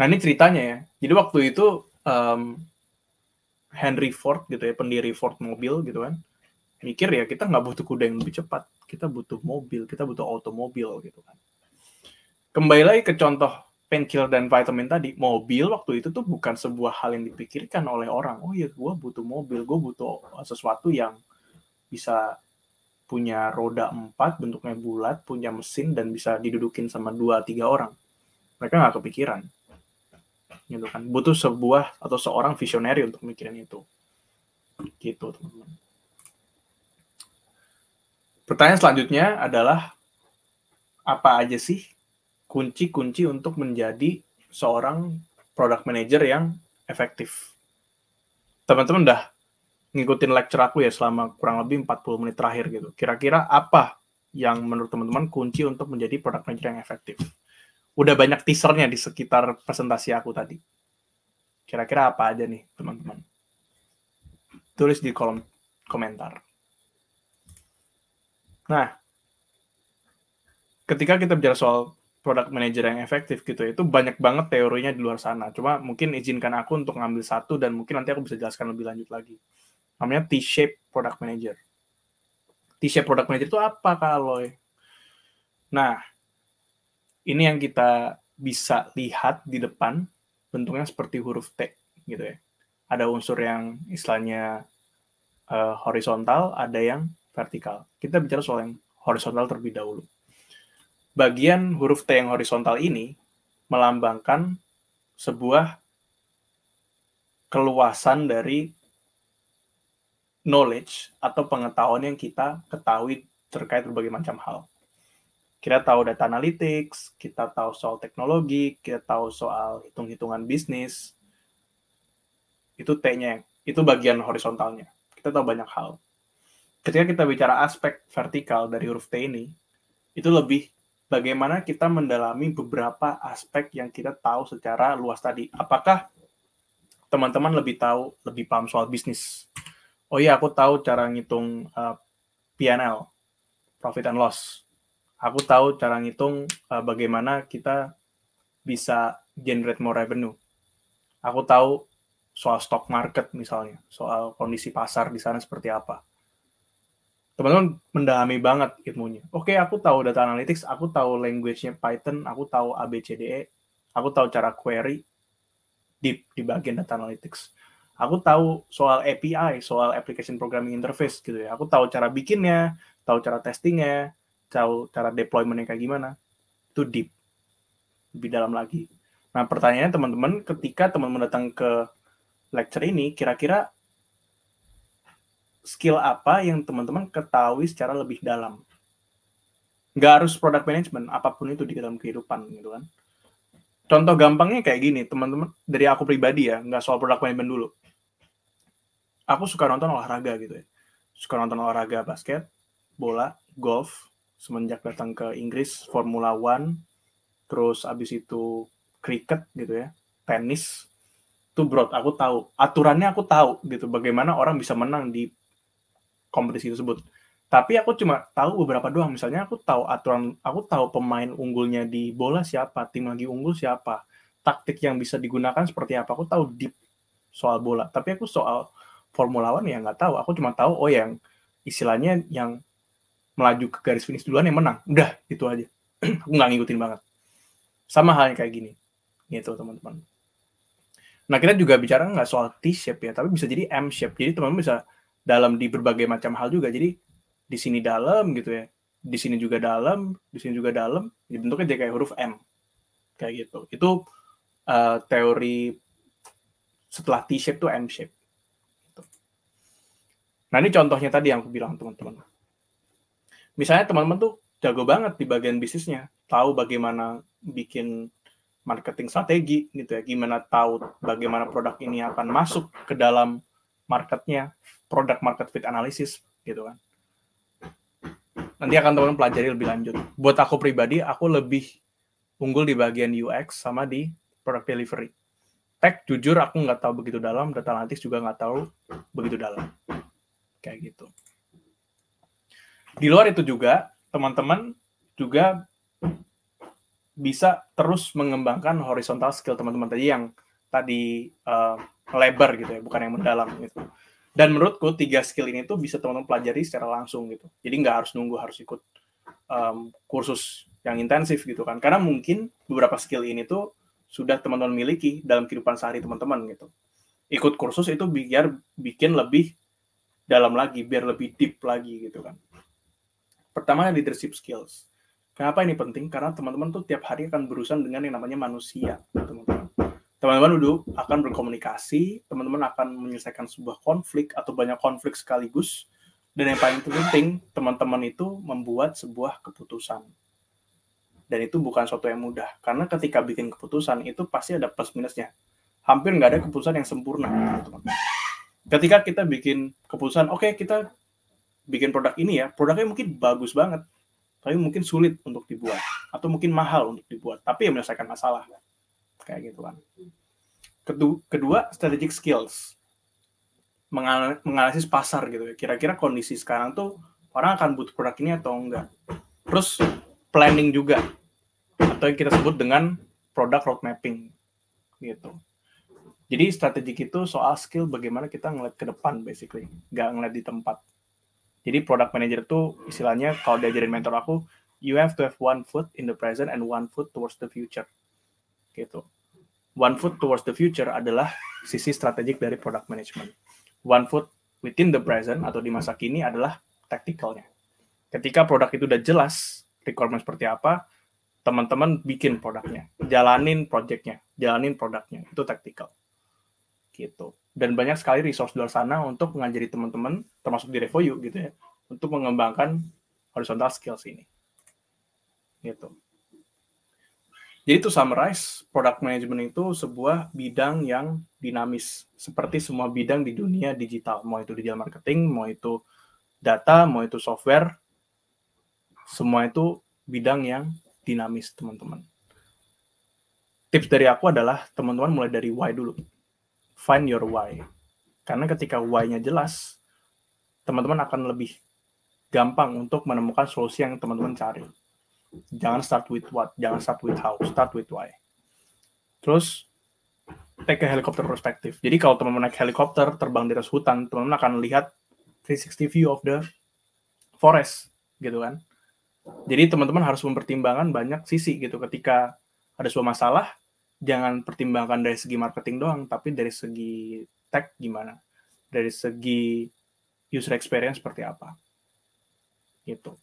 nah ini ceritanya ya jadi waktu itu um, Henry Ford gitu ya pendiri Ford mobil gitu kan mikir ya kita nggak butuh kuda yang lebih cepat kita butuh mobil kita butuh automobil gitu kan kembali lagi ke contoh painkiller dan vitamin tadi mobil waktu itu tuh bukan sebuah hal yang dipikirkan oleh orang oh iya gue butuh mobil gue butuh sesuatu yang bisa punya roda empat bentuknya bulat, punya mesin dan bisa didudukin sama dua tiga orang. Mereka nggak kepikiran, gitu kan. Butuh sebuah atau seorang visioner untuk mikirin itu, gitu teman-teman. Pertanyaan selanjutnya adalah apa aja sih kunci-kunci untuk menjadi seorang product manager yang efektif? Teman-teman udah ngikutin lecture aku ya selama kurang lebih 40 menit terakhir gitu. Kira-kira apa yang menurut teman-teman kunci untuk menjadi product manager yang efektif? Udah banyak teasernya di sekitar presentasi aku tadi. Kira-kira apa aja nih teman-teman? Tulis di kolom komentar. Nah, ketika kita bicara soal product manager yang efektif gitu itu banyak banget teorinya di luar sana. Cuma mungkin izinkan aku untuk ngambil satu dan mungkin nanti aku bisa jelaskan lebih lanjut lagi namanya T-shape product manager. T-shape product manager itu apa kalau? Nah, ini yang kita bisa lihat di depan bentuknya seperti huruf T gitu ya. Ada unsur yang istilahnya uh, horizontal, ada yang vertikal. Kita bicara soal yang horizontal terlebih dahulu. Bagian huruf T yang horizontal ini melambangkan sebuah keluasan dari knowledge atau pengetahuan yang kita ketahui terkait berbagai macam hal. Kita tahu data analytics, kita tahu soal teknologi, kita tahu soal hitung-hitungan bisnis. Itu T-nya, itu bagian horizontalnya. Kita tahu banyak hal. Ketika kita bicara aspek vertikal dari huruf T ini, itu lebih bagaimana kita mendalami beberapa aspek yang kita tahu secara luas tadi. Apakah teman-teman lebih tahu, lebih paham soal bisnis? oh iya aku tahu cara ngitung uh, eh, PNL, profit and loss. Aku tahu cara ngitung uh, bagaimana kita bisa generate more revenue. Aku tahu soal stock market misalnya, soal kondisi pasar di sana seperti apa. Teman-teman mendalami banget ilmunya. Oke, aku tahu data analytics, aku tahu language-nya Python, aku tahu ABCDE, aku tahu cara query di di bagian data analytics aku tahu soal API, soal application programming interface gitu ya. Aku tahu cara bikinnya, tahu cara testingnya, tahu cara deploymentnya kayak gimana. Itu deep, lebih dalam lagi. Nah pertanyaannya teman-teman, ketika teman-teman datang ke lecture ini, kira-kira skill apa yang teman-teman ketahui secara lebih dalam? Nggak harus product management, apapun itu di dalam kehidupan gitu kan. Contoh gampangnya kayak gini, teman-teman, dari aku pribadi ya, nggak soal product management dulu aku suka nonton olahraga gitu ya. Suka nonton olahraga basket, bola, golf, semenjak datang ke Inggris, Formula One, terus abis itu cricket gitu ya, tenis, itu broad aku tahu aturannya aku tahu gitu bagaimana orang bisa menang di kompetisi tersebut tapi aku cuma tahu beberapa doang misalnya aku tahu aturan aku tahu pemain unggulnya di bola siapa tim lagi unggul siapa taktik yang bisa digunakan seperti apa aku tahu deep soal bola tapi aku soal Formula One ya nggak tahu. Aku cuma tahu oh yang istilahnya yang melaju ke garis finish duluan yang menang. Udah itu aja. [CLEARS THROAT] aku nggak ngikutin banget. Sama halnya kayak gini. Gitu teman-teman. Nah kita juga bicara nggak soal T-shape ya, tapi bisa jadi M-shape. Jadi teman-teman bisa dalam di berbagai macam hal juga. Jadi di sini dalam gitu ya, di sini juga dalam, di sini juga dalam, dibentuknya jadi kayak huruf M. Kayak gitu. Itu uh, teori setelah T-shape tuh M-shape. Nah ini contohnya tadi yang aku bilang teman-teman. Misalnya teman-teman tuh jago banget di bagian bisnisnya, tahu bagaimana bikin marketing strategi gitu ya, gimana tahu bagaimana produk ini akan masuk ke dalam marketnya, produk market fit analysis gitu kan. Nanti akan teman-teman pelajari lebih lanjut. Buat aku pribadi, aku lebih unggul di bagian UX sama di product delivery. Tech jujur aku nggak tahu begitu dalam, data analytics juga nggak tahu begitu dalam kayak gitu. Di luar itu juga teman-teman juga bisa terus mengembangkan horizontal skill teman-teman tadi yang tadi uh, eh, lebar gitu ya, bukan yang mendalam gitu. Dan menurutku tiga skill ini tuh bisa teman-teman pelajari secara langsung gitu. Jadi nggak harus nunggu harus ikut um, kursus yang intensif gitu kan. Karena mungkin beberapa skill ini tuh sudah teman-teman miliki dalam kehidupan sehari teman-teman gitu. Ikut kursus itu biar bikin lebih dalam lagi biar lebih deep lagi gitu kan pertama leadership skills kenapa ini penting karena teman-teman tuh tiap hari akan berurusan dengan yang namanya manusia teman-teman teman-teman duduk akan berkomunikasi teman-teman akan menyelesaikan sebuah konflik atau banyak konflik sekaligus dan yang paling penting teman-teman itu membuat sebuah keputusan dan itu bukan sesuatu yang mudah karena ketika bikin keputusan itu pasti ada plus minusnya hampir nggak ada keputusan yang sempurna teman-teman ketika kita bikin keputusan oke okay, kita bikin produk ini ya produknya mungkin bagus banget tapi mungkin sulit untuk dibuat atau mungkin mahal untuk dibuat tapi ya menyelesaikan masalah kayak gitu kan kedua, kedua strategic skills Mengal menganalisis pasar gitu ya kira-kira kondisi sekarang tuh orang akan butuh produk ini atau enggak terus planning juga atau yang kita sebut dengan product road mapping gitu jadi strategik itu soal skill bagaimana kita ngeliat ke depan basically, nggak ngeliat di tempat. Jadi product manager itu istilahnya kalau diajarin mentor aku, you have to have one foot in the present and one foot towards the future. Gitu. One foot towards the future adalah sisi strategik dari product management. One foot within the present atau di masa kini adalah tacticalnya. Ketika produk itu udah jelas requirement seperti apa, teman-teman bikin produknya, jalanin projectnya, jalanin produknya, itu tactical gitu. Dan banyak sekali resource di luar sana untuk mengajari teman-teman, termasuk di Revoyu gitu ya, untuk mengembangkan horizontal skills ini. Gitu. Jadi to summarize, product management itu sebuah bidang yang dinamis. Seperti semua bidang di dunia digital, mau itu digital marketing, mau itu data, mau itu software, semua itu bidang yang dinamis, teman-teman. Tips dari aku adalah teman-teman mulai dari why dulu find your why. Karena ketika why-nya jelas, teman-teman akan lebih gampang untuk menemukan solusi yang teman-teman cari. Jangan start with what, jangan start with how, start with why. Terus take a helicopter perspective. Jadi kalau teman-teman naik helikopter, terbang di atas hutan, teman-teman akan lihat 360 view of the forest gitu kan. Jadi teman-teman harus mempertimbangkan banyak sisi gitu ketika ada sebuah masalah, jangan pertimbangkan dari segi marketing doang, tapi dari segi tech gimana, dari segi user experience seperti apa, gitu.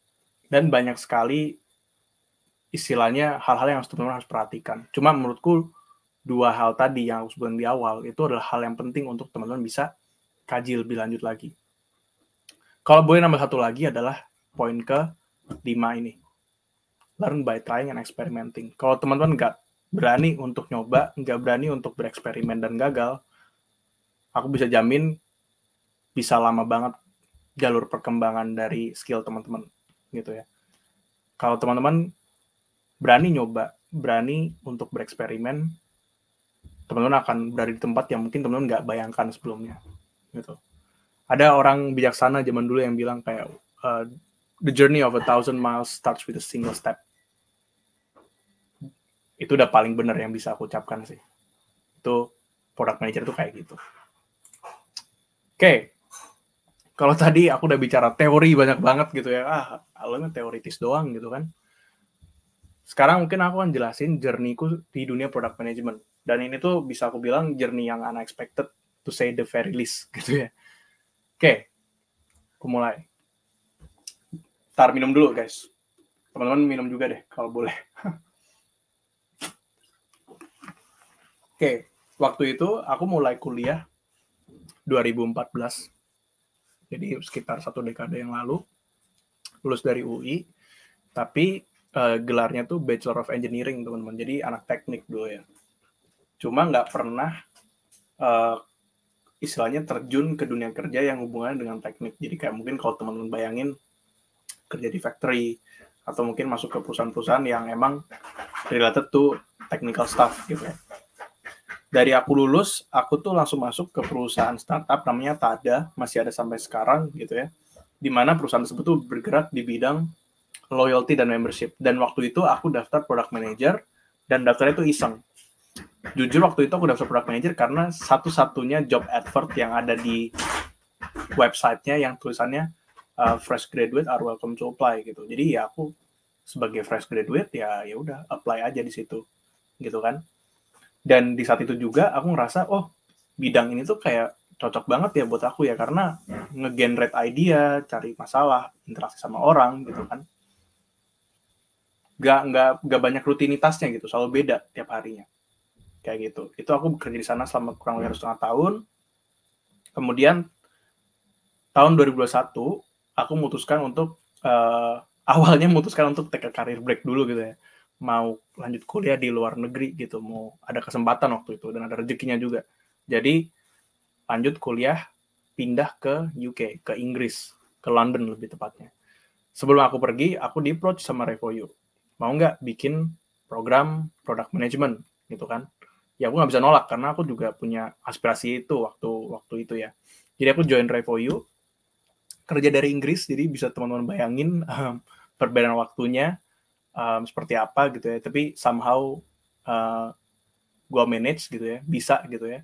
Dan banyak sekali istilahnya hal-hal yang harus teman-teman harus perhatikan. Cuma menurutku dua hal tadi yang harus sebutkan di awal itu adalah hal yang penting untuk teman-teman bisa kaji lebih lanjut lagi. Kalau boleh nambah satu lagi adalah poin ke lima ini. Learn by trying and experimenting. Kalau teman-teman nggak berani untuk nyoba, nggak berani untuk bereksperimen dan gagal, aku bisa jamin bisa lama banget jalur perkembangan dari skill teman-teman gitu ya. Kalau teman-teman berani nyoba, berani untuk bereksperimen, teman-teman akan berada di tempat yang mungkin teman-teman nggak bayangkan sebelumnya gitu. Ada orang bijaksana zaman dulu yang bilang kayak uh, the journey of a thousand miles starts with a single step itu udah paling benar yang bisa aku ucapkan sih itu product manager tuh kayak gitu oke okay. kalau tadi aku udah bicara teori banyak banget gitu ya ah alamnya teoritis doang gitu kan sekarang mungkin aku akan jelasin jernihku di dunia product management dan ini tuh bisa aku bilang jernih yang unexpected to say the very least [LAUGHS] gitu ya oke okay. aku mulai tar minum dulu guys teman-teman minum juga deh kalau boleh [LAUGHS] Oke, waktu itu aku mulai kuliah 2014. Jadi sekitar satu dekade yang lalu, lulus dari UI, tapi uh, gelarnya tuh Bachelor of Engineering, teman-teman. Jadi anak teknik dulu ya. Cuma nggak pernah uh, istilahnya terjun ke dunia kerja yang hubungannya dengan teknik. Jadi kayak mungkin kalau teman-teman bayangin kerja di factory atau mungkin masuk ke perusahaan-perusahaan yang emang related to technical stuff gitu ya dari aku lulus, aku tuh langsung masuk ke perusahaan startup namanya Tada, masih ada sampai sekarang gitu ya. Di mana perusahaan tersebut tuh bergerak di bidang loyalty dan membership. Dan waktu itu aku daftar product manager dan daftarnya itu iseng. Jujur waktu itu aku daftar product manager karena satu-satunya job advert yang ada di websitenya yang tulisannya uh, fresh graduate are welcome to apply gitu. Jadi ya aku sebagai fresh graduate ya ya udah apply aja di situ gitu kan dan di saat itu juga aku ngerasa oh bidang ini tuh kayak cocok banget ya buat aku ya karena ngegenerate idea cari masalah interaksi sama orang gitu kan gak nggak nggak banyak rutinitasnya gitu selalu beda tiap harinya kayak gitu itu aku bekerja di sana selama kurang lebih setengah tahun kemudian tahun 2021 aku memutuskan untuk uh, [LAUGHS] awalnya memutuskan untuk take a career break dulu gitu ya mau lanjut kuliah di luar negeri gitu mau ada kesempatan waktu itu dan ada rezekinya juga jadi lanjut kuliah pindah ke UK ke Inggris ke London lebih tepatnya sebelum aku pergi aku di approach sama Revoyu mau nggak bikin program product management gitu kan ya aku nggak bisa nolak karena aku juga punya aspirasi itu waktu waktu itu ya jadi aku join Revoyu kerja dari Inggris jadi bisa teman-teman bayangin um, perbedaan waktunya um, seperti apa gitu ya tapi somehow uh, gue manage gitu ya bisa gitu ya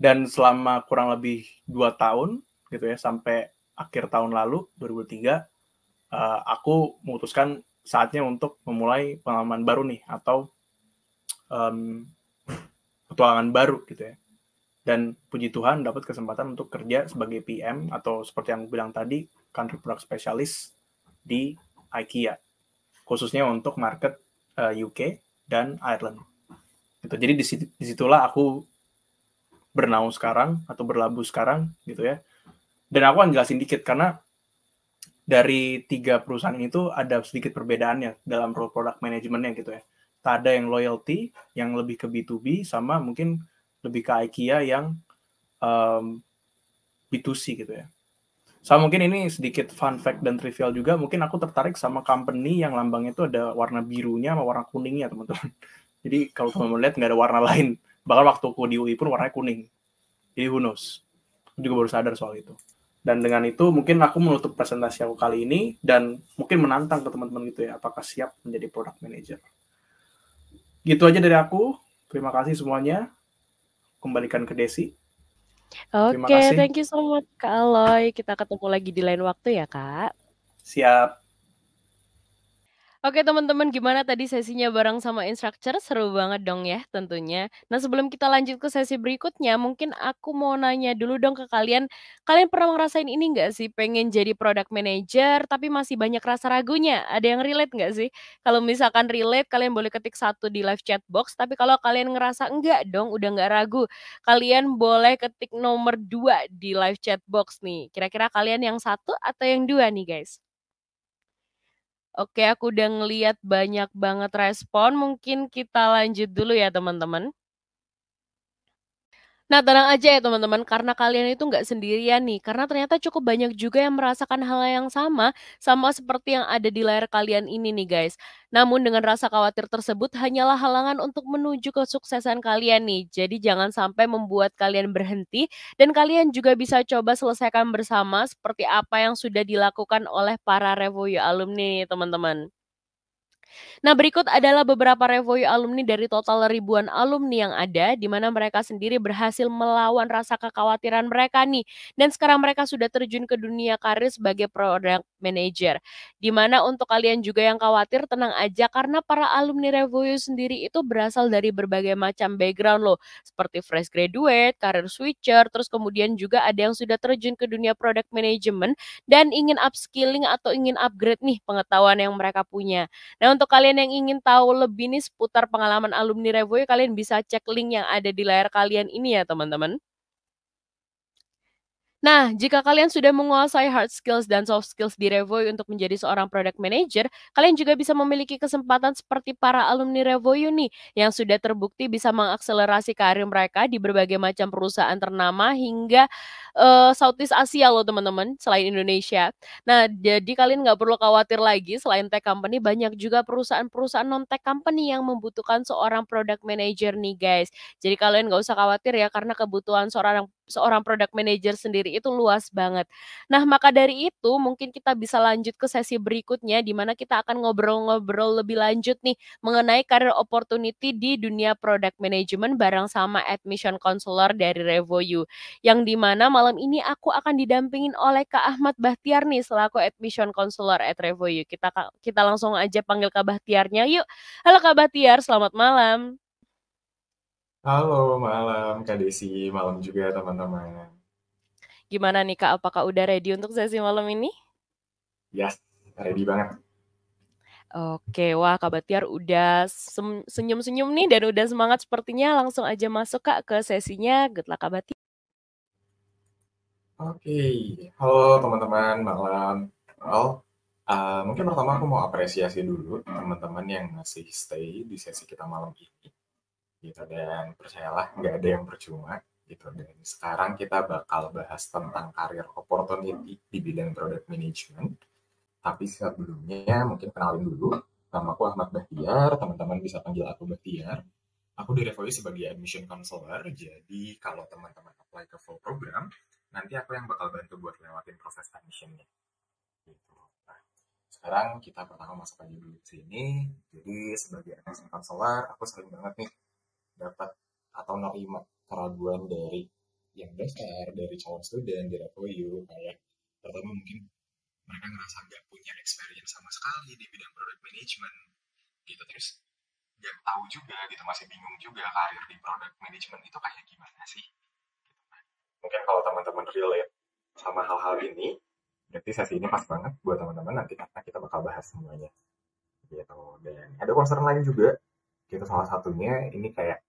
dan selama kurang lebih dua tahun gitu ya sampai akhir tahun lalu 2003 uh, aku memutuskan saatnya untuk memulai pengalaman baru nih atau um, petualangan baru gitu ya dan puji Tuhan dapat kesempatan untuk kerja sebagai PM atau seperti yang aku bilang tadi country product specialist di IKEA khususnya untuk market uh, eh, UK dan Ireland. Gitu. Jadi disitulah aku bernaung sekarang atau berlabuh sekarang gitu ya. Dan aku akan jelasin dikit karena dari tiga perusahaan ini tuh ada sedikit perbedaannya dalam role product manajemennya gitu ya. Tak ada yang loyalty yang lebih ke B2B sama mungkin lebih ke IKEA yang um, B2C gitu ya sama mungkin ini sedikit fun fact dan trivial juga mungkin aku tertarik sama company yang lambangnya itu ada warna birunya sama warna kuningnya teman-teman [LAUGHS] jadi kalau teman-teman lihat nggak ada warna [LAUGHS] lain bahkan waktu aku di UI pun warnanya kuning jadi who knows aku juga baru sadar soal itu dan dengan itu mungkin aku menutup presentasi aku kali ini dan mungkin menantang ke teman-teman gitu ya apakah siap menjadi product manager gitu aja dari aku terima kasih semuanya kembalikan ke Desi Oke, okay, thank you so much Kak Aloy. Kita ketemu lagi di lain waktu ya, Kak. Siap. Oke teman-teman, gimana tadi sesinya bareng sama instructor? Seru banget dong ya tentunya. Nah sebelum kita lanjut ke sesi berikutnya, mungkin aku mau nanya dulu dong ke kalian. Kalian pernah ngerasain ini nggak sih? Pengen jadi product manager tapi masih banyak rasa ragunya. Ada yang relate nggak sih? Kalau misalkan relate, kalian boleh ketik satu di live chat box. Tapi kalau kalian ngerasa enggak dong, udah nggak ragu. Kalian boleh ketik nomor dua di live chat box nih. Kira-kira kalian yang satu atau yang dua nih guys? Oke, aku udah ngeliat banyak banget respon. Mungkin kita lanjut dulu ya, teman-teman. Nah, tenang aja ya teman-teman, karena kalian itu nggak sendirian nih, karena ternyata cukup banyak juga yang merasakan hal yang sama, sama seperti yang ada di layar kalian ini nih guys. Namun dengan rasa khawatir tersebut hanyalah halangan untuk menuju kesuksesan kalian nih, jadi jangan sampai membuat kalian berhenti, dan kalian juga bisa coba selesaikan bersama seperti apa yang sudah dilakukan oleh para Revoyo alumni nih teman-teman. Nah, berikut adalah beberapa revoy alumni dari total ribuan alumni yang ada, di mana mereka sendiri berhasil melawan rasa kekhawatiran mereka nih. Dan sekarang mereka sudah terjun ke dunia karir sebagai product manager. Di mana untuk kalian juga yang khawatir, tenang aja karena para alumni revoy sendiri itu berasal dari berbagai macam background loh. Seperti fresh graduate, karir switcher, terus kemudian juga ada yang sudah terjun ke dunia product management dan ingin upskilling atau ingin upgrade nih pengetahuan yang mereka punya. Nah, untuk untuk kalian yang ingin tahu lebih nih seputar pengalaman alumni Revoy, kalian bisa cek link yang ada di layar kalian ini ya teman-teman. Nah, jika kalian sudah menguasai hard skills dan soft skills di Revoy untuk menjadi seorang product manager, kalian juga bisa memiliki kesempatan seperti para alumni Revoy nih yang sudah terbukti bisa mengakselerasi karir mereka di berbagai macam perusahaan ternama hingga uh, Southeast Asia loh teman-teman, selain Indonesia. Nah, jadi kalian nggak perlu khawatir lagi, selain tech company banyak juga perusahaan-perusahaan non-tech company yang membutuhkan seorang product manager nih guys. Jadi kalian nggak usah khawatir ya karena kebutuhan seorang seorang product manager sendiri itu luas banget. Nah, maka dari itu mungkin kita bisa lanjut ke sesi berikutnya di mana kita akan ngobrol-ngobrol lebih lanjut nih mengenai karir opportunity di dunia product management bareng sama admission counselor dari Revoyu. Yang di mana malam ini aku akan didampingin oleh Kak Ahmad Bahtiar nih selaku admission counselor at Revoyu. Kita kita langsung aja panggil Kak Bahtiarnya. Yuk. Halo Kak Bahtiar, selamat malam. Halo, malam Kak Desi, malam juga teman-teman. Gimana nih Kak, apakah udah ready untuk sesi malam ini? Yes, ready banget. Oke, wah Kak Batiar udah senyum-senyum nih dan udah semangat sepertinya langsung aja masuk Kak ke sesinya. Good luck Kak Batiar. Oke, halo teman-teman, malam. Oh, uh, mungkin pertama aku mau apresiasi dulu teman-teman yang masih stay di sesi kita malam ini gitu dan percayalah nggak ada yang percuma gitu dan sekarang kita bakal bahas tentang karir opportunity di bidang product management tapi sebelumnya mungkin kenalin dulu nama aku Ahmad Bahtiar teman-teman bisa panggil aku Bahtiar aku dari sebagai admission counselor jadi kalau teman-teman apply ke full program nanti aku yang bakal bantu buat lewatin proses admissionnya gitu nah, sekarang kita pertama masuk aja dulu ke sini jadi sebagai admission counselor aku sering banget nih dapat atau nerima keraguan dari yang dasar dari calon student dari FOU kayak pertama mungkin mereka ngerasa nggak punya experience sama sekali di bidang product management gitu terus nggak tahu juga gitu masih bingung juga karir di product management itu kayak gimana sih mungkin kalau teman-teman relate sama hal-hal ini berarti sesi ini pas banget buat teman-teman nanti karena kita bakal bahas semuanya gitu dan ada concern lain juga gitu salah satunya ini kayak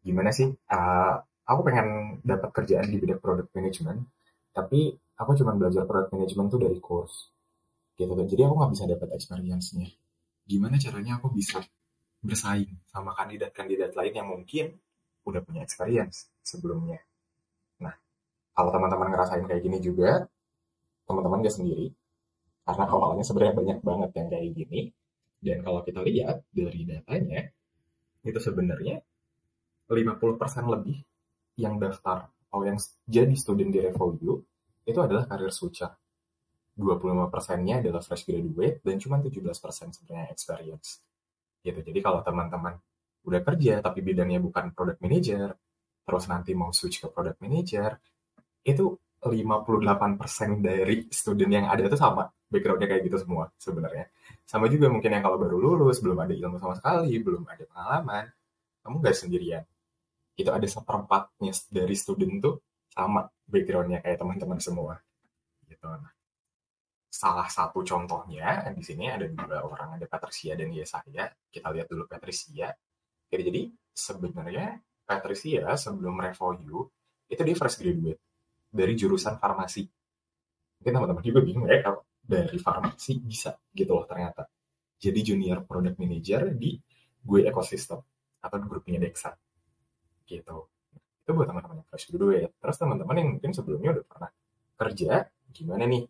gimana sih uh, aku pengen dapat kerjaan di bidang product management tapi aku cuma belajar product management tuh dari course gitu kan jadi aku nggak bisa dapat experience-nya gimana caranya aku bisa bersaing sama kandidat-kandidat lain yang mungkin udah punya experience sebelumnya nah kalau teman-teman ngerasain kayak gini juga teman-teman gak sendiri karena awalnya sebenarnya banyak banget yang kayak gini dan kalau kita lihat dari datanya itu sebenarnya 50% lebih yang daftar atau yang jadi student di Revolio itu adalah karir switcher. 25%-nya adalah fresh graduate dan cuma 17% sebenarnya experience. Gitu. Jadi kalau teman-teman udah kerja tapi bidangnya bukan product manager, terus nanti mau switch ke product manager, itu 58% dari student yang ada itu sama Background-nya kayak gitu semua sebenarnya. Sama juga mungkin yang kalau baru lulus, belum ada ilmu sama sekali, belum ada pengalaman, kamu nggak sendirian itu ada seperempatnya dari student tuh sama backgroundnya kayak teman-teman semua gitu nah, salah satu contohnya di sini ada dua orang ada Patricia dan Yesaya kita lihat dulu Patricia jadi, jadi sebenarnya Patricia sebelum review itu dia fresh graduate dari jurusan farmasi mungkin teman-teman juga bingung ya kalau dari farmasi bisa gitu loh ternyata jadi junior product manager di gue ekosistem atau grupnya Dexa gitu itu buat teman-teman yang fresh ya. terus teman-teman yang mungkin sebelumnya udah pernah kerja gimana nih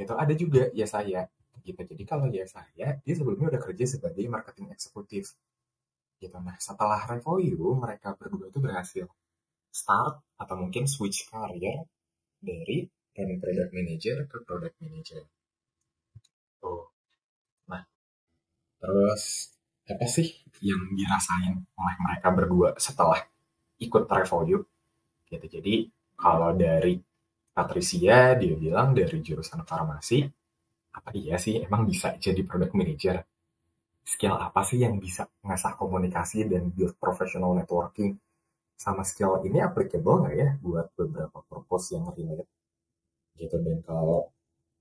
gitu ada juga ya saya gitu jadi kalau ya saya dia sebelumnya udah kerja sebagai marketing eksekutif gitu nah setelah review mereka berdua itu berhasil start atau mungkin switch career dari dari product manager ke product manager. Tuh. Nah, terus apa sih yang dirasain oleh mereka berdua setelah ikut travel yuk gitu jadi kalau dari Patricia dia bilang dari jurusan farmasi apa iya sih emang bisa jadi product manager skill apa sih yang bisa ngasah komunikasi dan build professional networking sama skill ini applicable nggak ya buat beberapa purpose yang relate gitu dan kalau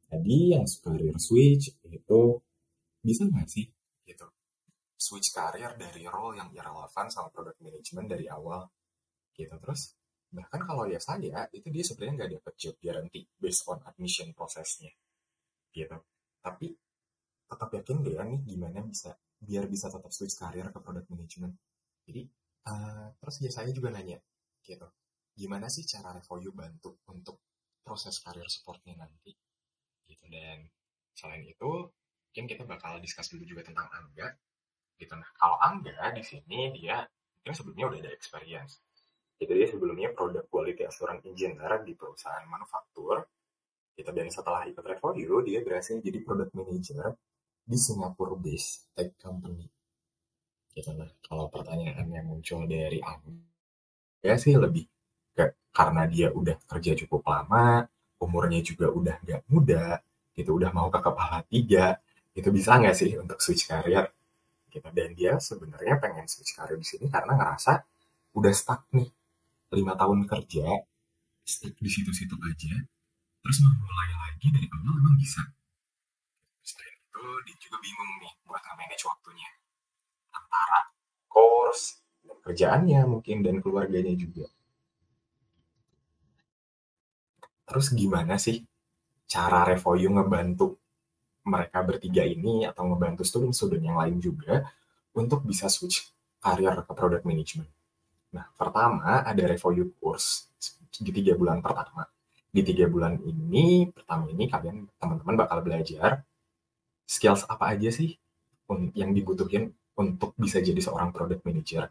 tadi yang superior switch itu bisa nggak sih gitu switch karir dari role yang irrelevant sama product management dari awal gitu terus bahkan kalau ya saya itu dia sebenarnya nggak dapat job guarantee based on admission prosesnya gitu tapi tetap yakin deh ya, nih gimana bisa biar bisa tetap switch karir ke product management jadi uh, terus ya saya juga nanya gitu gimana sih cara review bantu untuk proses karir supportnya nanti gitu dan selain itu mungkin kita bakal discuss dulu juga tentang Angga gitu nah kalau Angga di sini dia mungkin sebelumnya udah ada experience jadi gitu, dia sebelumnya produk quality assurance engineer di perusahaan manufaktur gitu dan setelah ikut travel Hero dia berhasil jadi product manager di Singapore based tech company gitu nah kalau pertanyaan yang muncul dari Angga ya sih lebih ke karena dia udah kerja cukup lama umurnya juga udah nggak muda gitu udah mau ke kepala tiga itu bisa nggak sih untuk switch karir gitu dan dia sebenarnya pengen switch karir di sini karena ngerasa udah stuck nih lima tahun kerja stuck di situ-situ aja terus mau mulai lagi dari awal emang bisa selain itu dia juga bingung nih buat manage waktunya antara course kerjaannya mungkin dan keluarganya juga terus gimana sih cara Revoyu ngebantu mereka bertiga ini atau membantu student-student yang lain juga untuk bisa switch karir ke product management. Nah, pertama ada review course di tiga bulan pertama. Di tiga bulan ini, pertama ini kalian teman-teman bakal belajar skills apa aja sih yang dibutuhin untuk bisa jadi seorang product manager.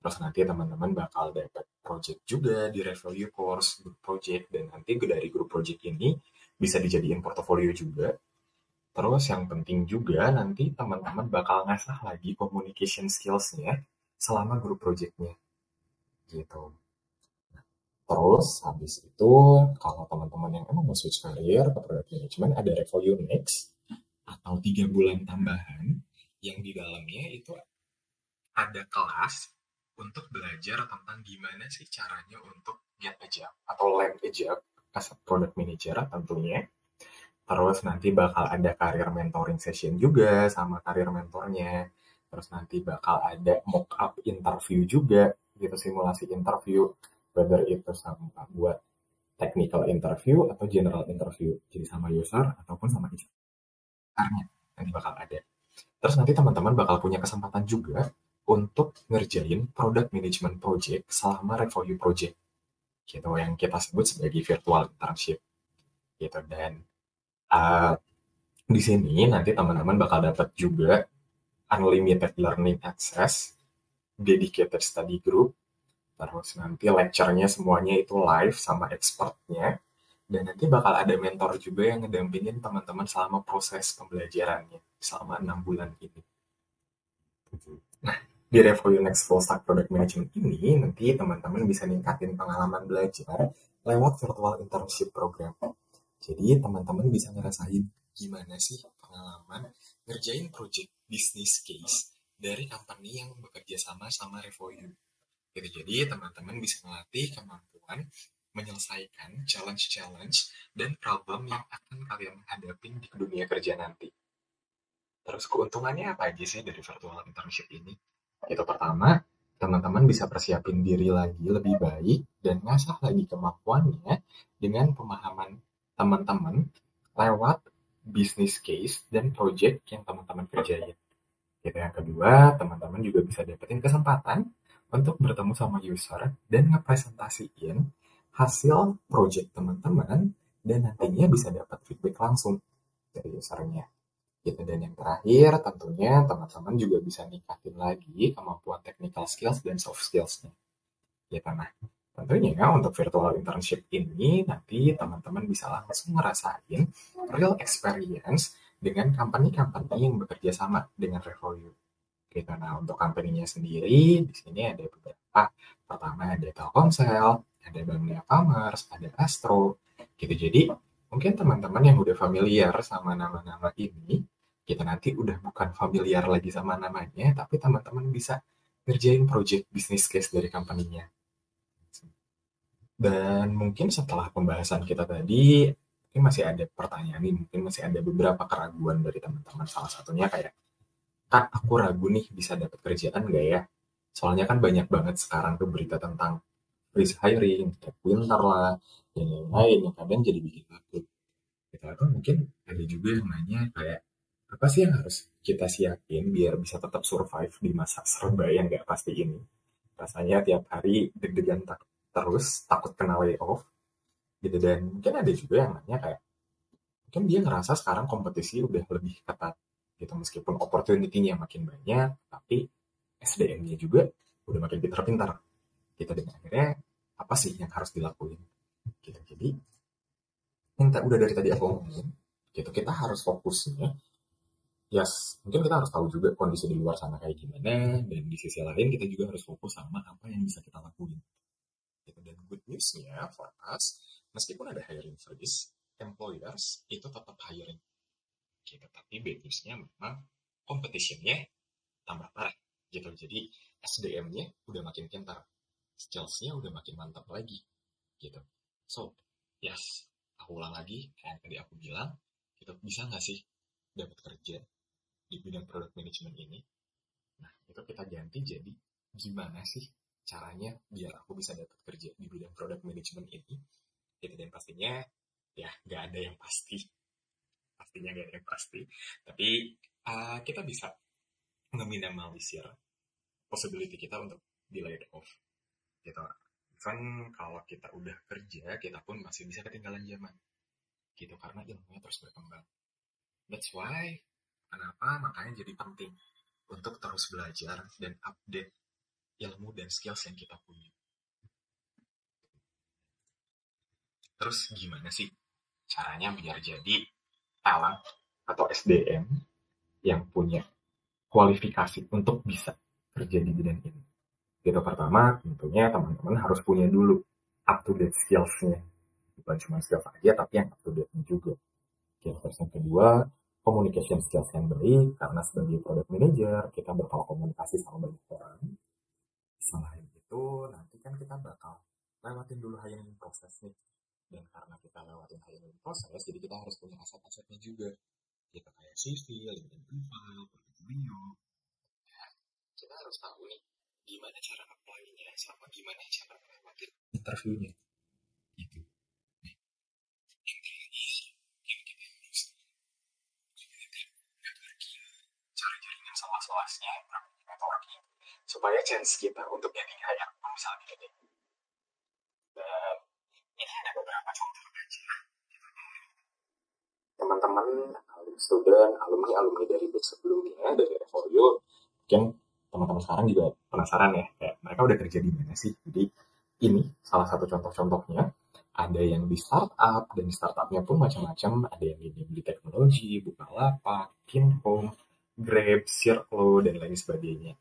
Terus nanti teman-teman bakal dapat project juga di review course, group project, dan nanti dari grup project ini bisa dijadiin portofolio juga Terus yang penting juga nanti teman-teman bakal ngasah lagi communication skills-nya selama grup project-nya. Gitu. terus habis itu kalau teman-teman yang emang mau switch career ke product management ada review Next atau tiga bulan tambahan yang di dalamnya itu ada kelas untuk belajar tentang gimana sih caranya untuk get a job atau land a job as a product manager tentunya Terus nanti bakal ada karir mentoring session juga sama karir mentornya. Terus nanti bakal ada mock up interview juga gitu simulasi interview whether itu sama buat technical interview atau general interview jadi sama user ataupun sama user. nanti bakal ada terus nanti teman-teman bakal punya kesempatan juga untuk ngerjain product management project selama review project gitu yang kita sebut sebagai virtual internship gitu dan uh, di sini nanti teman-teman bakal dapat juga unlimited learning access, dedicated study group, terus nanti lecture-nya semuanya itu live sama expertnya, dan nanti bakal ada mentor juga yang ngedampingin teman-teman selama proses pembelajarannya selama enam bulan ini. Nah, di Revo Next Full Stack Product Management ini, nanti teman-teman bisa ningkatin pengalaman belajar lewat virtual internship program jadi teman-teman bisa ngerasain gimana sih pengalaman ngerjain project business case dari company yang bekerja sama sama Revoyu. Jadi, gitu. jadi teman-teman bisa melatih kemampuan menyelesaikan challenge-challenge dan problem yang akan kalian hadapi di dunia kerja nanti. Terus keuntungannya apa aja sih dari virtual internship ini? Itu pertama, teman-teman bisa persiapin diri lagi lebih baik dan ngasah lagi kemampuannya dengan pemahaman teman-teman lewat bisnis case dan project yang teman-teman kerjain. Kita Yang kedua, teman-teman juga bisa dapetin kesempatan untuk bertemu sama user dan ngepresentasiin hasil project teman-teman dan nantinya bisa dapat feedback langsung dari usernya. Gitu. Dan yang terakhir, tentunya teman-teman juga bisa ningkatin lagi kemampuan technical skills dan soft skills-nya. Gitu, nah. Tentunya untuk virtual internship ini nanti teman-teman bisa langsung ngerasain real experience dengan company-company yang bekerja sama dengan Revolu. Gitu. Nah, untuk company-nya sendiri, di sini ada beberapa. Pertama ada Telkomsel, ada Bank Farmers, Commerce, ada Astro, gitu. Jadi, mungkin teman-teman yang udah familiar sama nama-nama ini, kita nanti udah bukan familiar lagi sama namanya, tapi teman-teman bisa ngerjain project bisnis case dari company-nya dan mungkin setelah pembahasan kita tadi, mungkin masih ada pertanyaan nih, mungkin masih ada beberapa keraguan dari teman-teman. Salah satunya kayak, Kak, aku ragu nih bisa dapat kerjaan nggak ya? Soalnya kan banyak banget sekarang tuh berita tentang freeze hiring, kayak winter lah, yang lain-lain yang kadang jadi bikin takut. kita kan mungkin ada juga yang nanya kayak, apa sih yang harus kita siapin biar bisa tetap survive di masa serba yang nggak pasti ini? Rasanya tiap hari deg-degan takut terus takut kena off gitu dan mungkin ada juga yang nanya kayak mungkin dia ngerasa sekarang kompetisi udah lebih ketat gitu meskipun opportunity-nya makin banyak tapi SDM-nya juga udah makin pintar-pintar gitu dan akhirnya apa sih yang harus dilakuin gitu jadi yang udah dari tadi aku ngomongin gitu kita harus fokusnya yes, mungkin kita harus tahu juga kondisi di luar sana kayak gimana, dan di sisi lain kita juga harus fokus sama apa yang bisa kita lakuin. Gitu. Dan good newsnya for us, meskipun ada hiring freeze, employers itu tetap hiring. Gitu. Tapi bad newsnya memang competition-nya tambah parah. Gitu. Jadi SDM-nya udah makin pintar, skills-nya udah makin mantap lagi. Gitu. So, yes, aku ulang lagi kayak tadi aku bilang, gitu, bisa nggak sih dapat kerja di bidang product management ini? Nah, itu kita ganti jadi gimana sih caranya biar aku bisa dapat kerja di bidang product management ini gitu ya dan pastinya ya nggak ada yang pasti pastinya nggak ada yang pasti tapi uh, kita bisa meminimalisir possibility kita untuk di laid off gitu kan kalau kita udah kerja kita pun masih bisa ketinggalan zaman gitu karena ilmunya terus berkembang that's why kenapa makanya jadi penting untuk terus belajar dan update ilmu dan skills yang kita punya. Terus gimana sih caranya biar jadi talent atau SDM yang punya kualifikasi untuk bisa kerja di bidang ini? Itu pertama tentunya teman-teman harus punya dulu up to date skills Bukan cuma skills aja, tapi yang up to date-nya juga. Terus yang kedua, communication skills yang baik, karena sebagai product manager, kita bakal komunikasi sama banyak orang setelah itu nanti kan kita bakal lewatin dulu hiring proses nih dan karena kita lewatin hiring proses jadi kita harus punya aset-asetnya juga kita kayak CV, LinkedIn profile, portfolio nah, kita harus tahu nih gimana cara apply-nya sama gimana cara lewatin interviewnya gitu cara jaringan sama kelasnya networking supaya chance kita untuk getting higher pun misalnya dan ehm, ini ada beberapa contoh aja teman-teman alumni student alumni alumni dari batch sebelumnya dari Revolio mungkin teman-teman sekarang juga penasaran ya kayak mereka udah kerja di mana sih jadi ini salah satu contoh-contohnya ada yang di startup dan startupnya pun macam-macam ada yang di di teknologi bukalapak kinhome grab circle dan lain sebagainya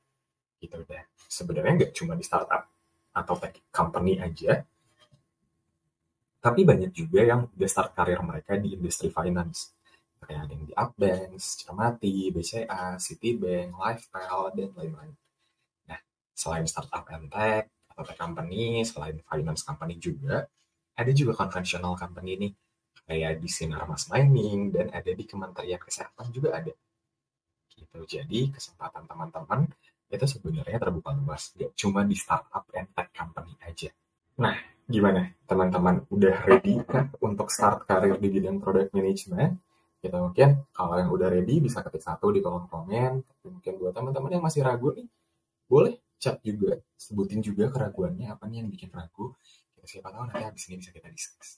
gitu ya. Sebenarnya nggak cuma di startup atau tech company aja, tapi banyak juga yang udah start karir mereka di industri finance. Kayak ada yang di Updance, Cermati, BCA, Citibank, Lifestyle, dan lain-lain. Nah, selain startup and tech, atau tech company, selain finance company juga, ada juga konvensional company nih. Kayak di Sinar Mas Mining, dan ada di Kementerian Kesehatan juga ada. Gitu, jadi kesempatan teman-teman itu sebenarnya terbuka luas, nggak cuma di startup and tech company aja. Nah, gimana teman-teman? Udah ready kan untuk start karir di bidang product management? Kita mungkin kalau yang udah ready bisa ketik satu di kolom komen. Tapi mungkin buat teman-teman yang masih ragu nih, boleh chat juga, sebutin juga keraguannya apa nih yang bikin ragu. Kita siapa tahu nanti habis ini bisa kita diskus.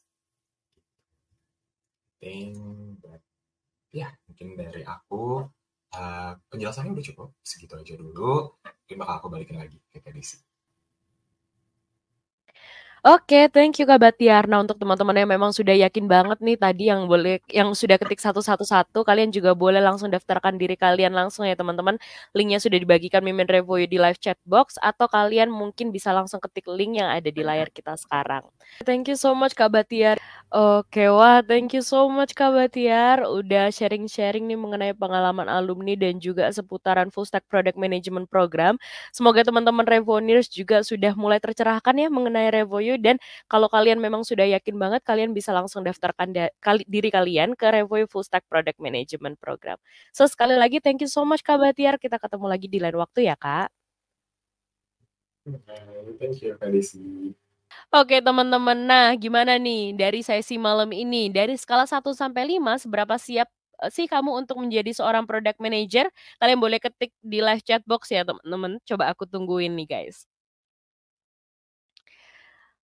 ya mungkin dari aku Eh, penjelasannya udah cukup segitu aja dulu kasih aku balikin lagi ke Desi Oke, thank you Kak Batiarna untuk teman-teman yang memang sudah yakin banget nih tadi yang boleh yang sudah ketik satu-satu-satu, kalian juga boleh langsung daftarkan diri kalian langsung ya teman-teman. Linknya sudah dibagikan Mimin Revo di live chat box atau kalian mungkin bisa langsung ketik link yang ada di layar kita sekarang. Thank you so much Kak Batiar. Oke, wah thank you so much Kak Batiar udah sharing-sharing nih mengenai pengalaman alumni dan juga seputaran full stack product management program. Semoga teman-teman Revoners juga sudah mulai tercerahkan ya mengenai Revo dan kalau kalian memang sudah yakin banget kalian bisa langsung daftarkan da kali diri kalian ke Revoy Full Stack Product Management Program. So sekali lagi thank you so much Kak Batiar. Kita ketemu lagi di lain waktu ya Kak. Thank you Kak Desi. Oke teman-teman, nah gimana nih dari sesi malam ini? Dari skala 1 sampai 5, seberapa siap eh, sih kamu untuk menjadi seorang product manager? Kalian boleh ketik di live chat box ya teman-teman. Coba aku tungguin nih guys.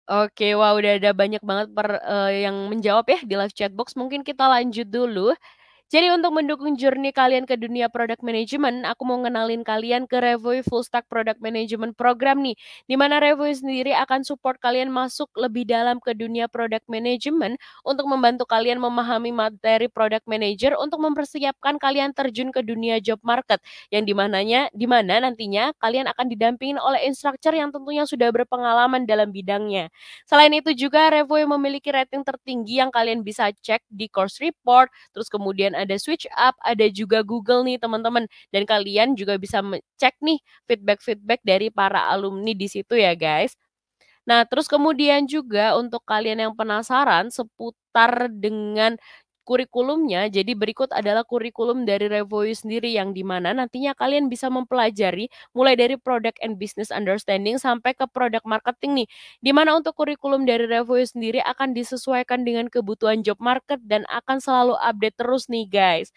Oke, wah wow, udah ada banyak banget per, uh, yang menjawab ya di live chat box. Mungkin kita lanjut dulu jadi untuk mendukung journey kalian ke dunia product management, aku mau ngenalin kalian ke Revoy Full Stack Product Management Program nih, di mana Revoy sendiri akan support kalian masuk lebih dalam ke dunia product management untuk membantu kalian memahami materi product manager untuk mempersiapkan kalian terjun ke dunia job market yang dimananya dimana nantinya kalian akan didampingin oleh instructor yang tentunya sudah berpengalaman dalam bidangnya. Selain itu juga Revoy memiliki rating tertinggi yang kalian bisa cek di course report, terus kemudian ada Switch Up, ada juga Google nih teman-teman. Dan kalian juga bisa cek nih feedback-feedback dari para alumni di situ ya guys. Nah, terus kemudian juga untuk kalian yang penasaran seputar dengan kurikulumnya. Jadi berikut adalah kurikulum dari Revoyu sendiri yang dimana nantinya kalian bisa mempelajari mulai dari product and business understanding sampai ke product marketing nih. Dimana untuk kurikulum dari Revoyu sendiri akan disesuaikan dengan kebutuhan job market dan akan selalu update terus nih guys.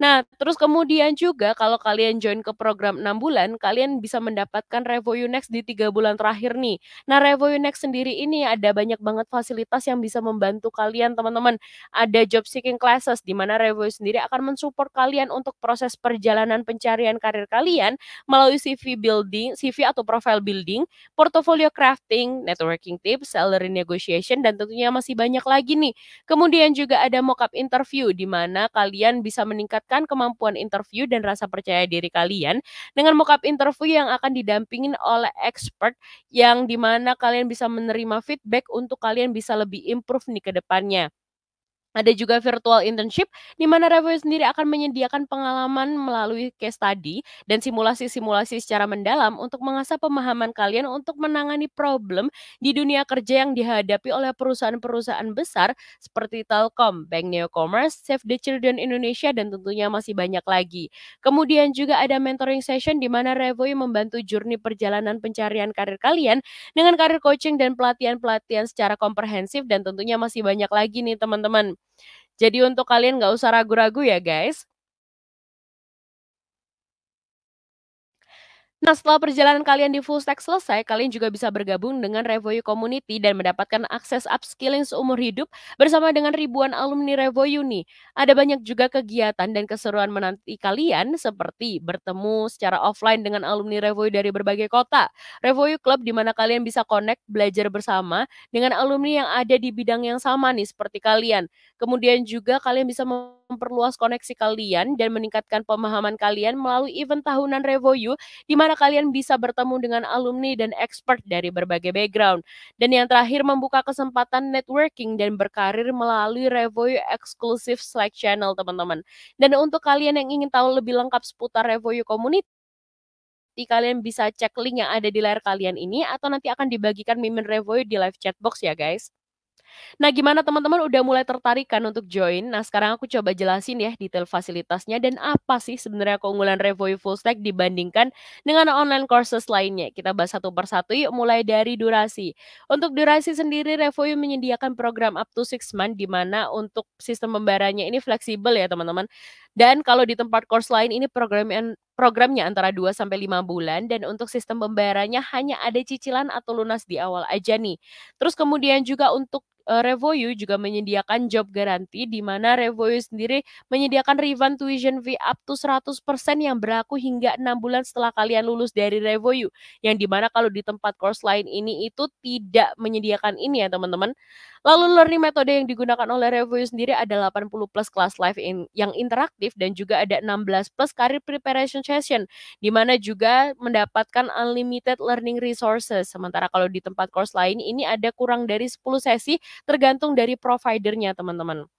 Nah, terus kemudian juga kalau kalian join ke program 6 bulan, kalian bisa mendapatkan Revo Unex di 3 bulan terakhir nih. Nah, Revo Unex sendiri ini ada banyak banget fasilitas yang bisa membantu kalian, teman-teman. Ada job seeking classes di mana Revo sendiri akan mensupport kalian untuk proses perjalanan pencarian karir kalian melalui CV building, CV atau profile building, portfolio crafting, networking tips, salary negotiation dan tentunya masih banyak lagi nih. Kemudian juga ada mockup interview di mana kalian bisa meningkat meningkatkan kemampuan interview dan rasa percaya diri kalian dengan mockup interview yang akan didampingin oleh expert yang dimana kalian bisa menerima feedback untuk kalian bisa lebih improve nih ke depannya. Ada juga virtual internship di mana Revo sendiri akan menyediakan pengalaman melalui case study dan simulasi-simulasi secara mendalam untuk mengasah pemahaman kalian untuk menangani problem di dunia kerja yang dihadapi oleh perusahaan-perusahaan besar seperti Telkom, Bank Neo Commerce, Save the Children Indonesia dan tentunya masih banyak lagi. Kemudian juga ada mentoring session di mana Revo membantu journey perjalanan pencarian karir kalian dengan karir coaching dan pelatihan-pelatihan secara komprehensif dan tentunya masih banyak lagi nih teman-teman. Jadi untuk kalian nggak usah ragu-ragu ya guys. Nah, setelah perjalanan kalian di full stack selesai, kalian juga bisa bergabung dengan Revoyu Community dan mendapatkan akses upskilling seumur hidup bersama dengan ribuan alumni Revoyu nih. Ada banyak juga kegiatan dan keseruan menanti kalian seperti bertemu secara offline dengan alumni Revoyu dari berbagai kota. Revoyu Club di mana kalian bisa connect, belajar bersama dengan alumni yang ada di bidang yang sama nih seperti kalian. Kemudian juga kalian bisa mem- memperluas koneksi kalian dan meningkatkan pemahaman kalian melalui event tahunan Revoyu di mana kalian bisa bertemu dengan alumni dan expert dari berbagai background. Dan yang terakhir membuka kesempatan networking dan berkarir melalui Revoyu Exclusive Slack channel, teman-teman. Dan untuk kalian yang ingin tahu lebih lengkap seputar Revoyu Community kalian bisa cek link yang ada di layar kalian ini atau nanti akan dibagikan mimin Revoyu di live chat box ya guys. Nah, gimana teman-teman udah mulai tertarik kan untuk join? Nah, sekarang aku coba jelasin ya detail fasilitasnya dan apa sih sebenarnya keunggulan Revoy Full Stack dibandingkan dengan online courses lainnya. Kita bahas satu persatu yuk mulai dari durasi. Untuk durasi sendiri Revoy menyediakan program up to 6 month di mana untuk sistem pembayarannya ini fleksibel ya teman-teman. Dan kalau di tempat course lain ini program programnya antara 2 sampai 5 bulan dan untuk sistem pembayarannya hanya ada cicilan atau lunas di awal aja nih. Terus kemudian juga untuk uh, Revoyu juga menyediakan job garanti di mana Revoyu sendiri menyediakan refund tuition fee up to 100% yang berlaku hingga 6 bulan setelah kalian lulus dari Revoyu. Yang dimana kalau di tempat course lain ini itu tidak menyediakan ini ya teman-teman. Lalu learning metode yang digunakan oleh Revo sendiri ada 80 plus class live in, yang interaktif dan juga ada 16 plus career preparation session di mana juga mendapatkan unlimited learning resources. Sementara kalau di tempat course lain ini ada kurang dari 10 sesi tergantung dari providernya teman-teman.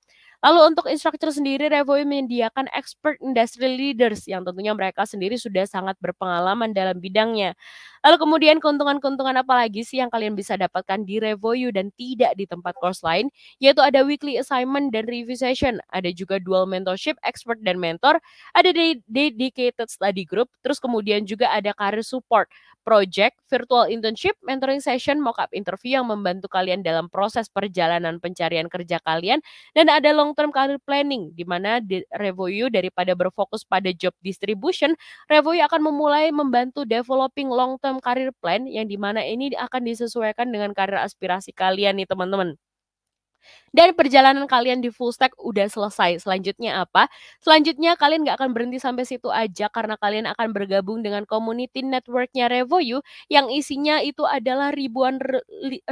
Lalu untuk instruktur sendiri, Revoy menyediakan expert industry leaders yang tentunya mereka sendiri sudah sangat berpengalaman dalam bidangnya. Lalu kemudian keuntungan-keuntungan apa lagi sih yang kalian bisa dapatkan di Revoyu dan tidak di tempat course lain? Yaitu ada weekly assignment dan review session, ada juga dual mentorship, expert dan mentor, ada dedicated study group, terus kemudian juga ada career support, project, virtual internship, mentoring session, mock up interview yang membantu kalian dalam proses perjalanan pencarian kerja kalian, dan ada long long term career planning di mana di Revoyu daripada berfokus pada job distribution, Revoyu akan memulai membantu developing long term career plan yang di mana ini akan disesuaikan dengan karir aspirasi kalian nih teman-teman. Dan perjalanan kalian di full stack udah selesai. Selanjutnya apa? Selanjutnya kalian nggak akan berhenti sampai situ aja karena kalian akan bergabung dengan community networknya Revoyu yang isinya itu adalah ribuan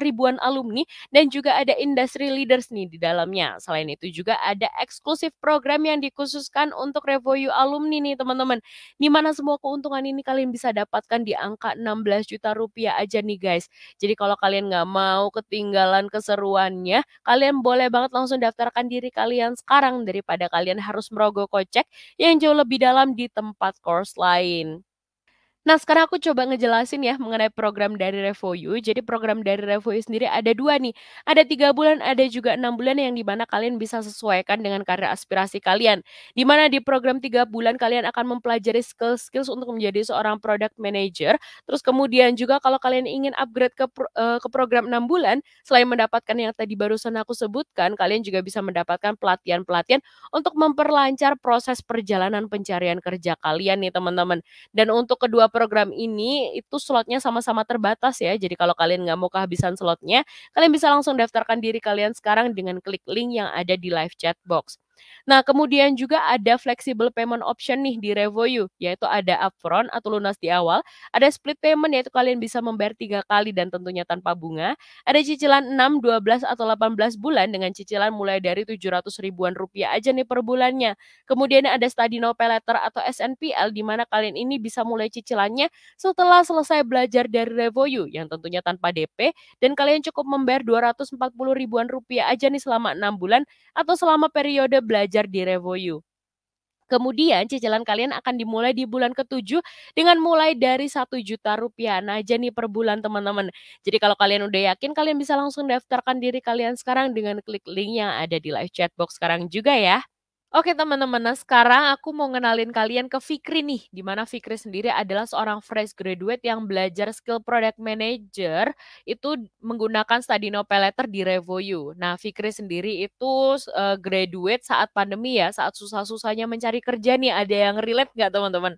ribuan alumni dan juga ada industry leaders nih di dalamnya. Selain itu juga ada eksklusif program yang dikhususkan untuk Revoyu alumni nih teman-teman. Di mana semua keuntungan ini kalian bisa dapatkan di angka 16 juta rupiah aja nih guys. Jadi kalau kalian nggak mau ketinggalan keseruannya, kalian boleh boleh banget langsung daftarkan diri kalian sekarang daripada kalian harus merogoh kocek yang jauh lebih dalam di tempat course lain. Nah, sekarang aku coba ngejelasin ya mengenai program dari Revoyu. Jadi program dari Revoyu sendiri ada dua nih. Ada tiga bulan, ada juga enam bulan yang dimana kalian bisa sesuaikan dengan karir aspirasi kalian. Dimana di program tiga bulan kalian akan mempelajari skill-skills untuk menjadi seorang product manager. Terus kemudian juga kalau kalian ingin upgrade ke, uh, ke program enam bulan, selain mendapatkan yang tadi barusan aku sebutkan, kalian juga bisa mendapatkan pelatihan-pelatihan untuk memperlancar proses perjalanan pencarian kerja kalian nih teman-teman. Dan untuk kedua program ini itu slotnya sama-sama terbatas ya. Jadi kalau kalian nggak mau kehabisan slotnya, kalian bisa langsung daftarkan diri kalian sekarang dengan klik link yang ada di live chat box. Nah, kemudian juga ada flexible payment option nih di Revoyu, yaitu ada upfront atau lunas di awal, ada split payment yaitu kalian bisa membayar tiga kali dan tentunya tanpa bunga, ada cicilan 6, 12, atau 18 bulan dengan cicilan mulai dari 700 ribuan rupiah aja nih per bulannya. Kemudian ada study no pay letter atau SNPL di mana kalian ini bisa mulai cicilannya setelah selesai belajar dari Revoyu yang tentunya tanpa DP dan kalian cukup membayar 240 ribuan rupiah aja nih selama 6 bulan atau selama periode belajar di Revoyu. Kemudian cicilan kalian akan dimulai di bulan ke ketujuh dengan mulai dari satu juta rupiah nah, aja nih per bulan teman-teman. Jadi kalau kalian udah yakin kalian bisa langsung daftarkan diri kalian sekarang dengan klik link yang ada di live chat box sekarang juga ya. Oke teman-teman, nah sekarang aku mau ngenalin kalian ke Fikri nih, di mana Fikri sendiri adalah seorang fresh graduate yang belajar skill product manager itu menggunakan study pay letter di Revoyu. Nah Fikri sendiri itu uh, graduate saat pandemi ya, saat susah-susahnya mencari kerja nih, ada yang relate nggak teman-teman?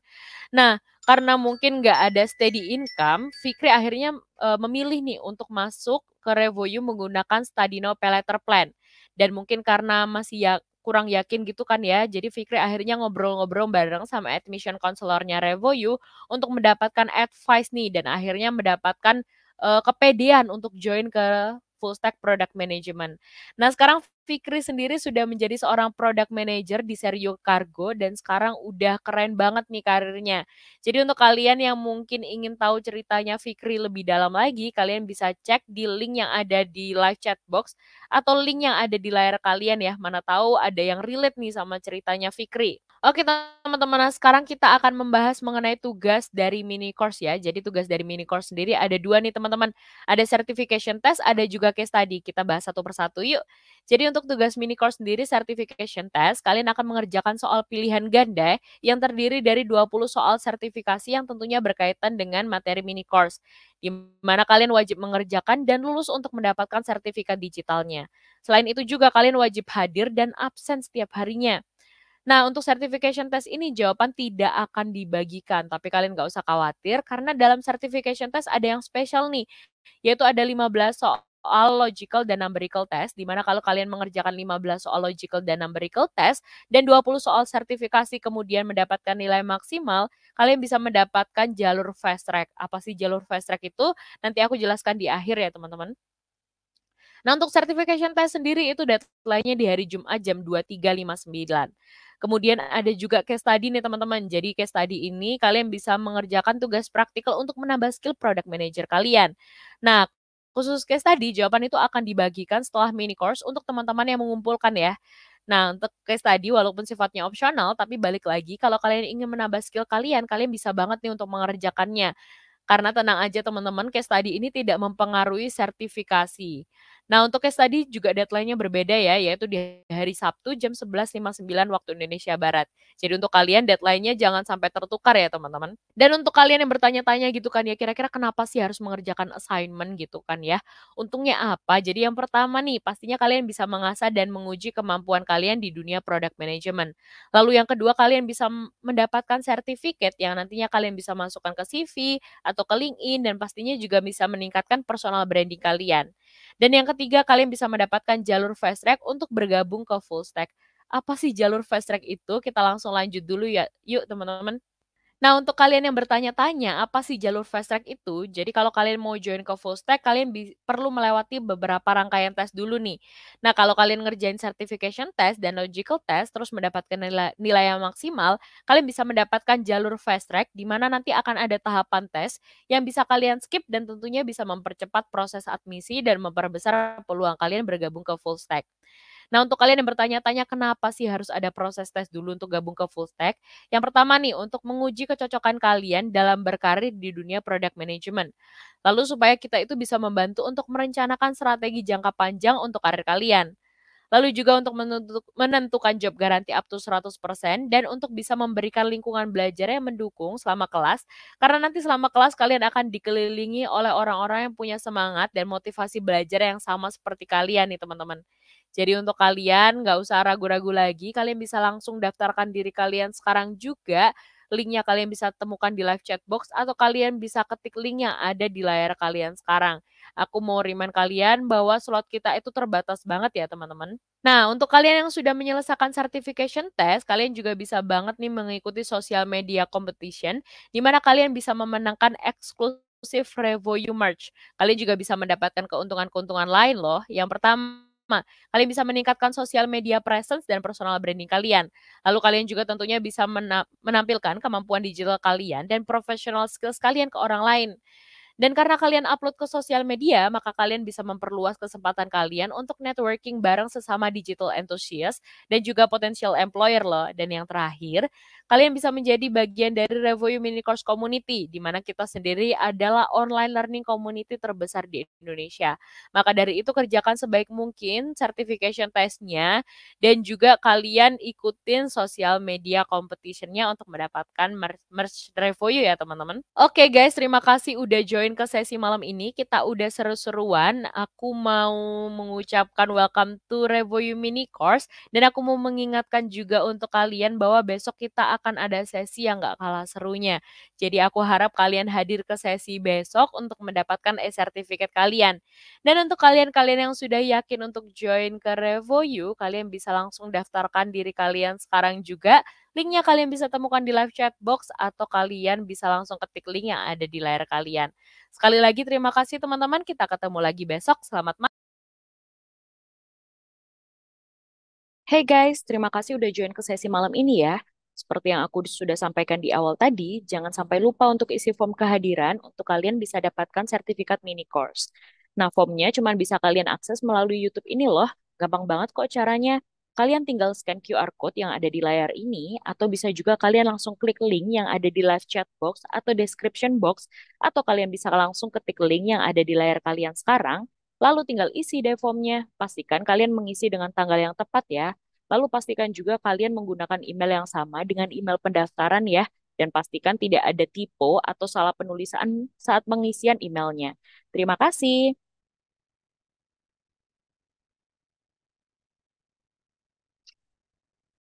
Nah karena mungkin nggak ada steady income, Fikri akhirnya uh, memilih nih untuk masuk ke Revoyu menggunakan study pay letter plan dan mungkin karena masih ya kurang yakin gitu kan ya. Jadi Fikri akhirnya ngobrol-ngobrol bareng sama admission counselornya Revoyu untuk mendapatkan advice nih dan akhirnya mendapatkan uh, kepedean untuk join ke full stack product management. Nah, sekarang Fikri sendiri sudah menjadi seorang product manager di Serio Cargo dan sekarang udah keren banget nih karirnya. Jadi untuk kalian yang mungkin ingin tahu ceritanya Fikri lebih dalam lagi, kalian bisa cek di link yang ada di live chat box atau link yang ada di layar kalian ya. Mana tahu ada yang relate nih sama ceritanya Fikri. Oke teman-teman, nah sekarang kita akan membahas mengenai tugas dari mini course ya. Jadi tugas dari mini course sendiri ada dua nih teman-teman. Ada certification test, ada juga case study. Kita bahas satu persatu yuk. Jadi untuk tugas mini course sendiri certification test, kalian akan mengerjakan soal pilihan ganda yang terdiri dari 20 soal sertifikasi yang tentunya berkaitan dengan materi mini course. Di mana kalian wajib mengerjakan dan lulus untuk mendapatkan sertifikat digitalnya. Selain itu juga kalian wajib hadir dan absen setiap harinya. Nah, untuk certification test ini jawaban tidak akan dibagikan, tapi kalian nggak usah khawatir karena dalam certification test ada yang spesial nih, yaitu ada 15 soal logical dan numerical test, di mana kalau kalian mengerjakan 15 soal logical dan numerical test, dan 20 soal sertifikasi kemudian mendapatkan nilai maksimal, kalian bisa mendapatkan jalur fast track. Apa sih jalur fast track itu? Nanti aku jelaskan di akhir ya teman-teman. Nah, untuk certification test sendiri itu deadline-nya di hari Jumat jam 23.59. Kemudian ada juga case study nih teman-teman. Jadi case study ini kalian bisa mengerjakan tugas praktikal untuk menambah skill product manager kalian. Nah, khusus case study jawaban itu akan dibagikan setelah mini course untuk teman-teman yang mengumpulkan ya. Nah, untuk case study walaupun sifatnya opsional, tapi balik lagi kalau kalian ingin menambah skill kalian, kalian bisa banget nih untuk mengerjakannya. Karena tenang aja teman-teman, case study ini tidak mempengaruhi sertifikasi. Nah, untuk case tadi juga deadline-nya berbeda ya, yaitu di hari Sabtu jam 11.59 waktu Indonesia Barat. Jadi untuk kalian deadline-nya jangan sampai tertukar ya, teman-teman. Dan untuk kalian yang bertanya-tanya gitu kan ya, kira-kira kenapa sih harus mengerjakan assignment gitu kan ya? Untungnya apa? Jadi yang pertama nih, pastinya kalian bisa mengasah dan menguji kemampuan kalian di dunia product management. Lalu yang kedua, kalian bisa mendapatkan sertifikat yang nantinya kalian bisa masukkan ke CV atau ke LinkedIn dan pastinya juga bisa meningkatkan personal branding kalian. Dan yang ketiga, kalian bisa mendapatkan jalur fast track untuk bergabung ke full stack. Apa sih jalur fast track itu? Kita langsung lanjut dulu ya. Yuk teman-teman. Nah, untuk kalian yang bertanya-tanya apa sih jalur fast track itu? Jadi kalau kalian mau join ke full stack, kalian perlu melewati beberapa rangkaian tes dulu nih. Nah, kalau kalian ngerjain certification test dan logical test terus mendapatkan nilai, nilai yang maksimal, kalian bisa mendapatkan jalur fast track di mana nanti akan ada tahapan tes yang bisa kalian skip dan tentunya bisa mempercepat proses admisi dan memperbesar peluang kalian bergabung ke full stack. Nah, untuk kalian yang bertanya-tanya kenapa sih harus ada proses tes dulu untuk gabung ke full stack? Yang pertama nih, untuk menguji kecocokan kalian dalam berkarir di dunia product management. Lalu supaya kita itu bisa membantu untuk merencanakan strategi jangka panjang untuk karir kalian. Lalu juga untuk menentukan job garanti up to 100% dan untuk bisa memberikan lingkungan belajar yang mendukung selama kelas. Karena nanti selama kelas kalian akan dikelilingi oleh orang-orang yang punya semangat dan motivasi belajar yang sama seperti kalian nih teman-teman. Jadi untuk kalian nggak usah ragu-ragu lagi, kalian bisa langsung daftarkan diri kalian sekarang juga. Linknya kalian bisa temukan di live chat box atau kalian bisa ketik link yang ada di layar kalian sekarang. Aku mau remind kalian bahwa slot kita itu terbatas banget ya teman-teman. Nah, untuk kalian yang sudah menyelesaikan certification test, kalian juga bisa banget nih mengikuti social media competition, di mana kalian bisa memenangkan eksklusif Revo You Merch. Kalian juga bisa mendapatkan keuntungan-keuntungan lain loh. Yang pertama, Nah, kalian bisa meningkatkan sosial media presence dan personal branding kalian. Lalu kalian juga tentunya bisa menampilkan kemampuan digital kalian dan professional skills kalian ke orang lain. Dan karena kalian upload ke sosial media, maka kalian bisa memperluas kesempatan kalian untuk networking bareng sesama digital enthusiast dan juga potential employer loh. Dan yang terakhir, kalian bisa menjadi bagian dari Revoyu Mini Course Community, di mana kita sendiri adalah online learning community terbesar di Indonesia. Maka dari itu kerjakan sebaik mungkin certification testnya dan juga kalian ikutin sosial media competitionnya untuk mendapatkan merch, merch Revoyu ya teman-teman. Oke okay guys, terima kasih udah join join ke sesi malam ini. Kita udah seru-seruan. Aku mau mengucapkan welcome to Revoyu Mini Course. Dan aku mau mengingatkan juga untuk kalian bahwa besok kita akan ada sesi yang gak kalah serunya. Jadi aku harap kalian hadir ke sesi besok untuk mendapatkan e-sertifikat kalian. Dan untuk kalian-kalian yang sudah yakin untuk join ke Revoyu, kalian bisa langsung daftarkan diri kalian sekarang juga Linknya kalian bisa temukan di live chat box atau kalian bisa langsung ketik link yang ada di layar kalian. Sekali lagi terima kasih teman-teman, kita ketemu lagi besok. Selamat malam. Hey guys, terima kasih udah join ke sesi malam ini ya. Seperti yang aku sudah sampaikan di awal tadi, jangan sampai lupa untuk isi form kehadiran untuk kalian bisa dapatkan sertifikat mini course. Nah, formnya cuma bisa kalian akses melalui YouTube ini loh. Gampang banget kok caranya. Kalian tinggal scan QR code yang ada di layar ini atau bisa juga kalian langsung klik link yang ada di live chat box atau description box atau kalian bisa langsung ketik link yang ada di layar kalian sekarang lalu tinggal isi deh formnya. Pastikan kalian mengisi dengan tanggal yang tepat ya. Lalu pastikan juga kalian menggunakan email yang sama dengan email pendaftaran ya. Dan pastikan tidak ada typo atau salah penulisan saat pengisian emailnya. Terima kasih.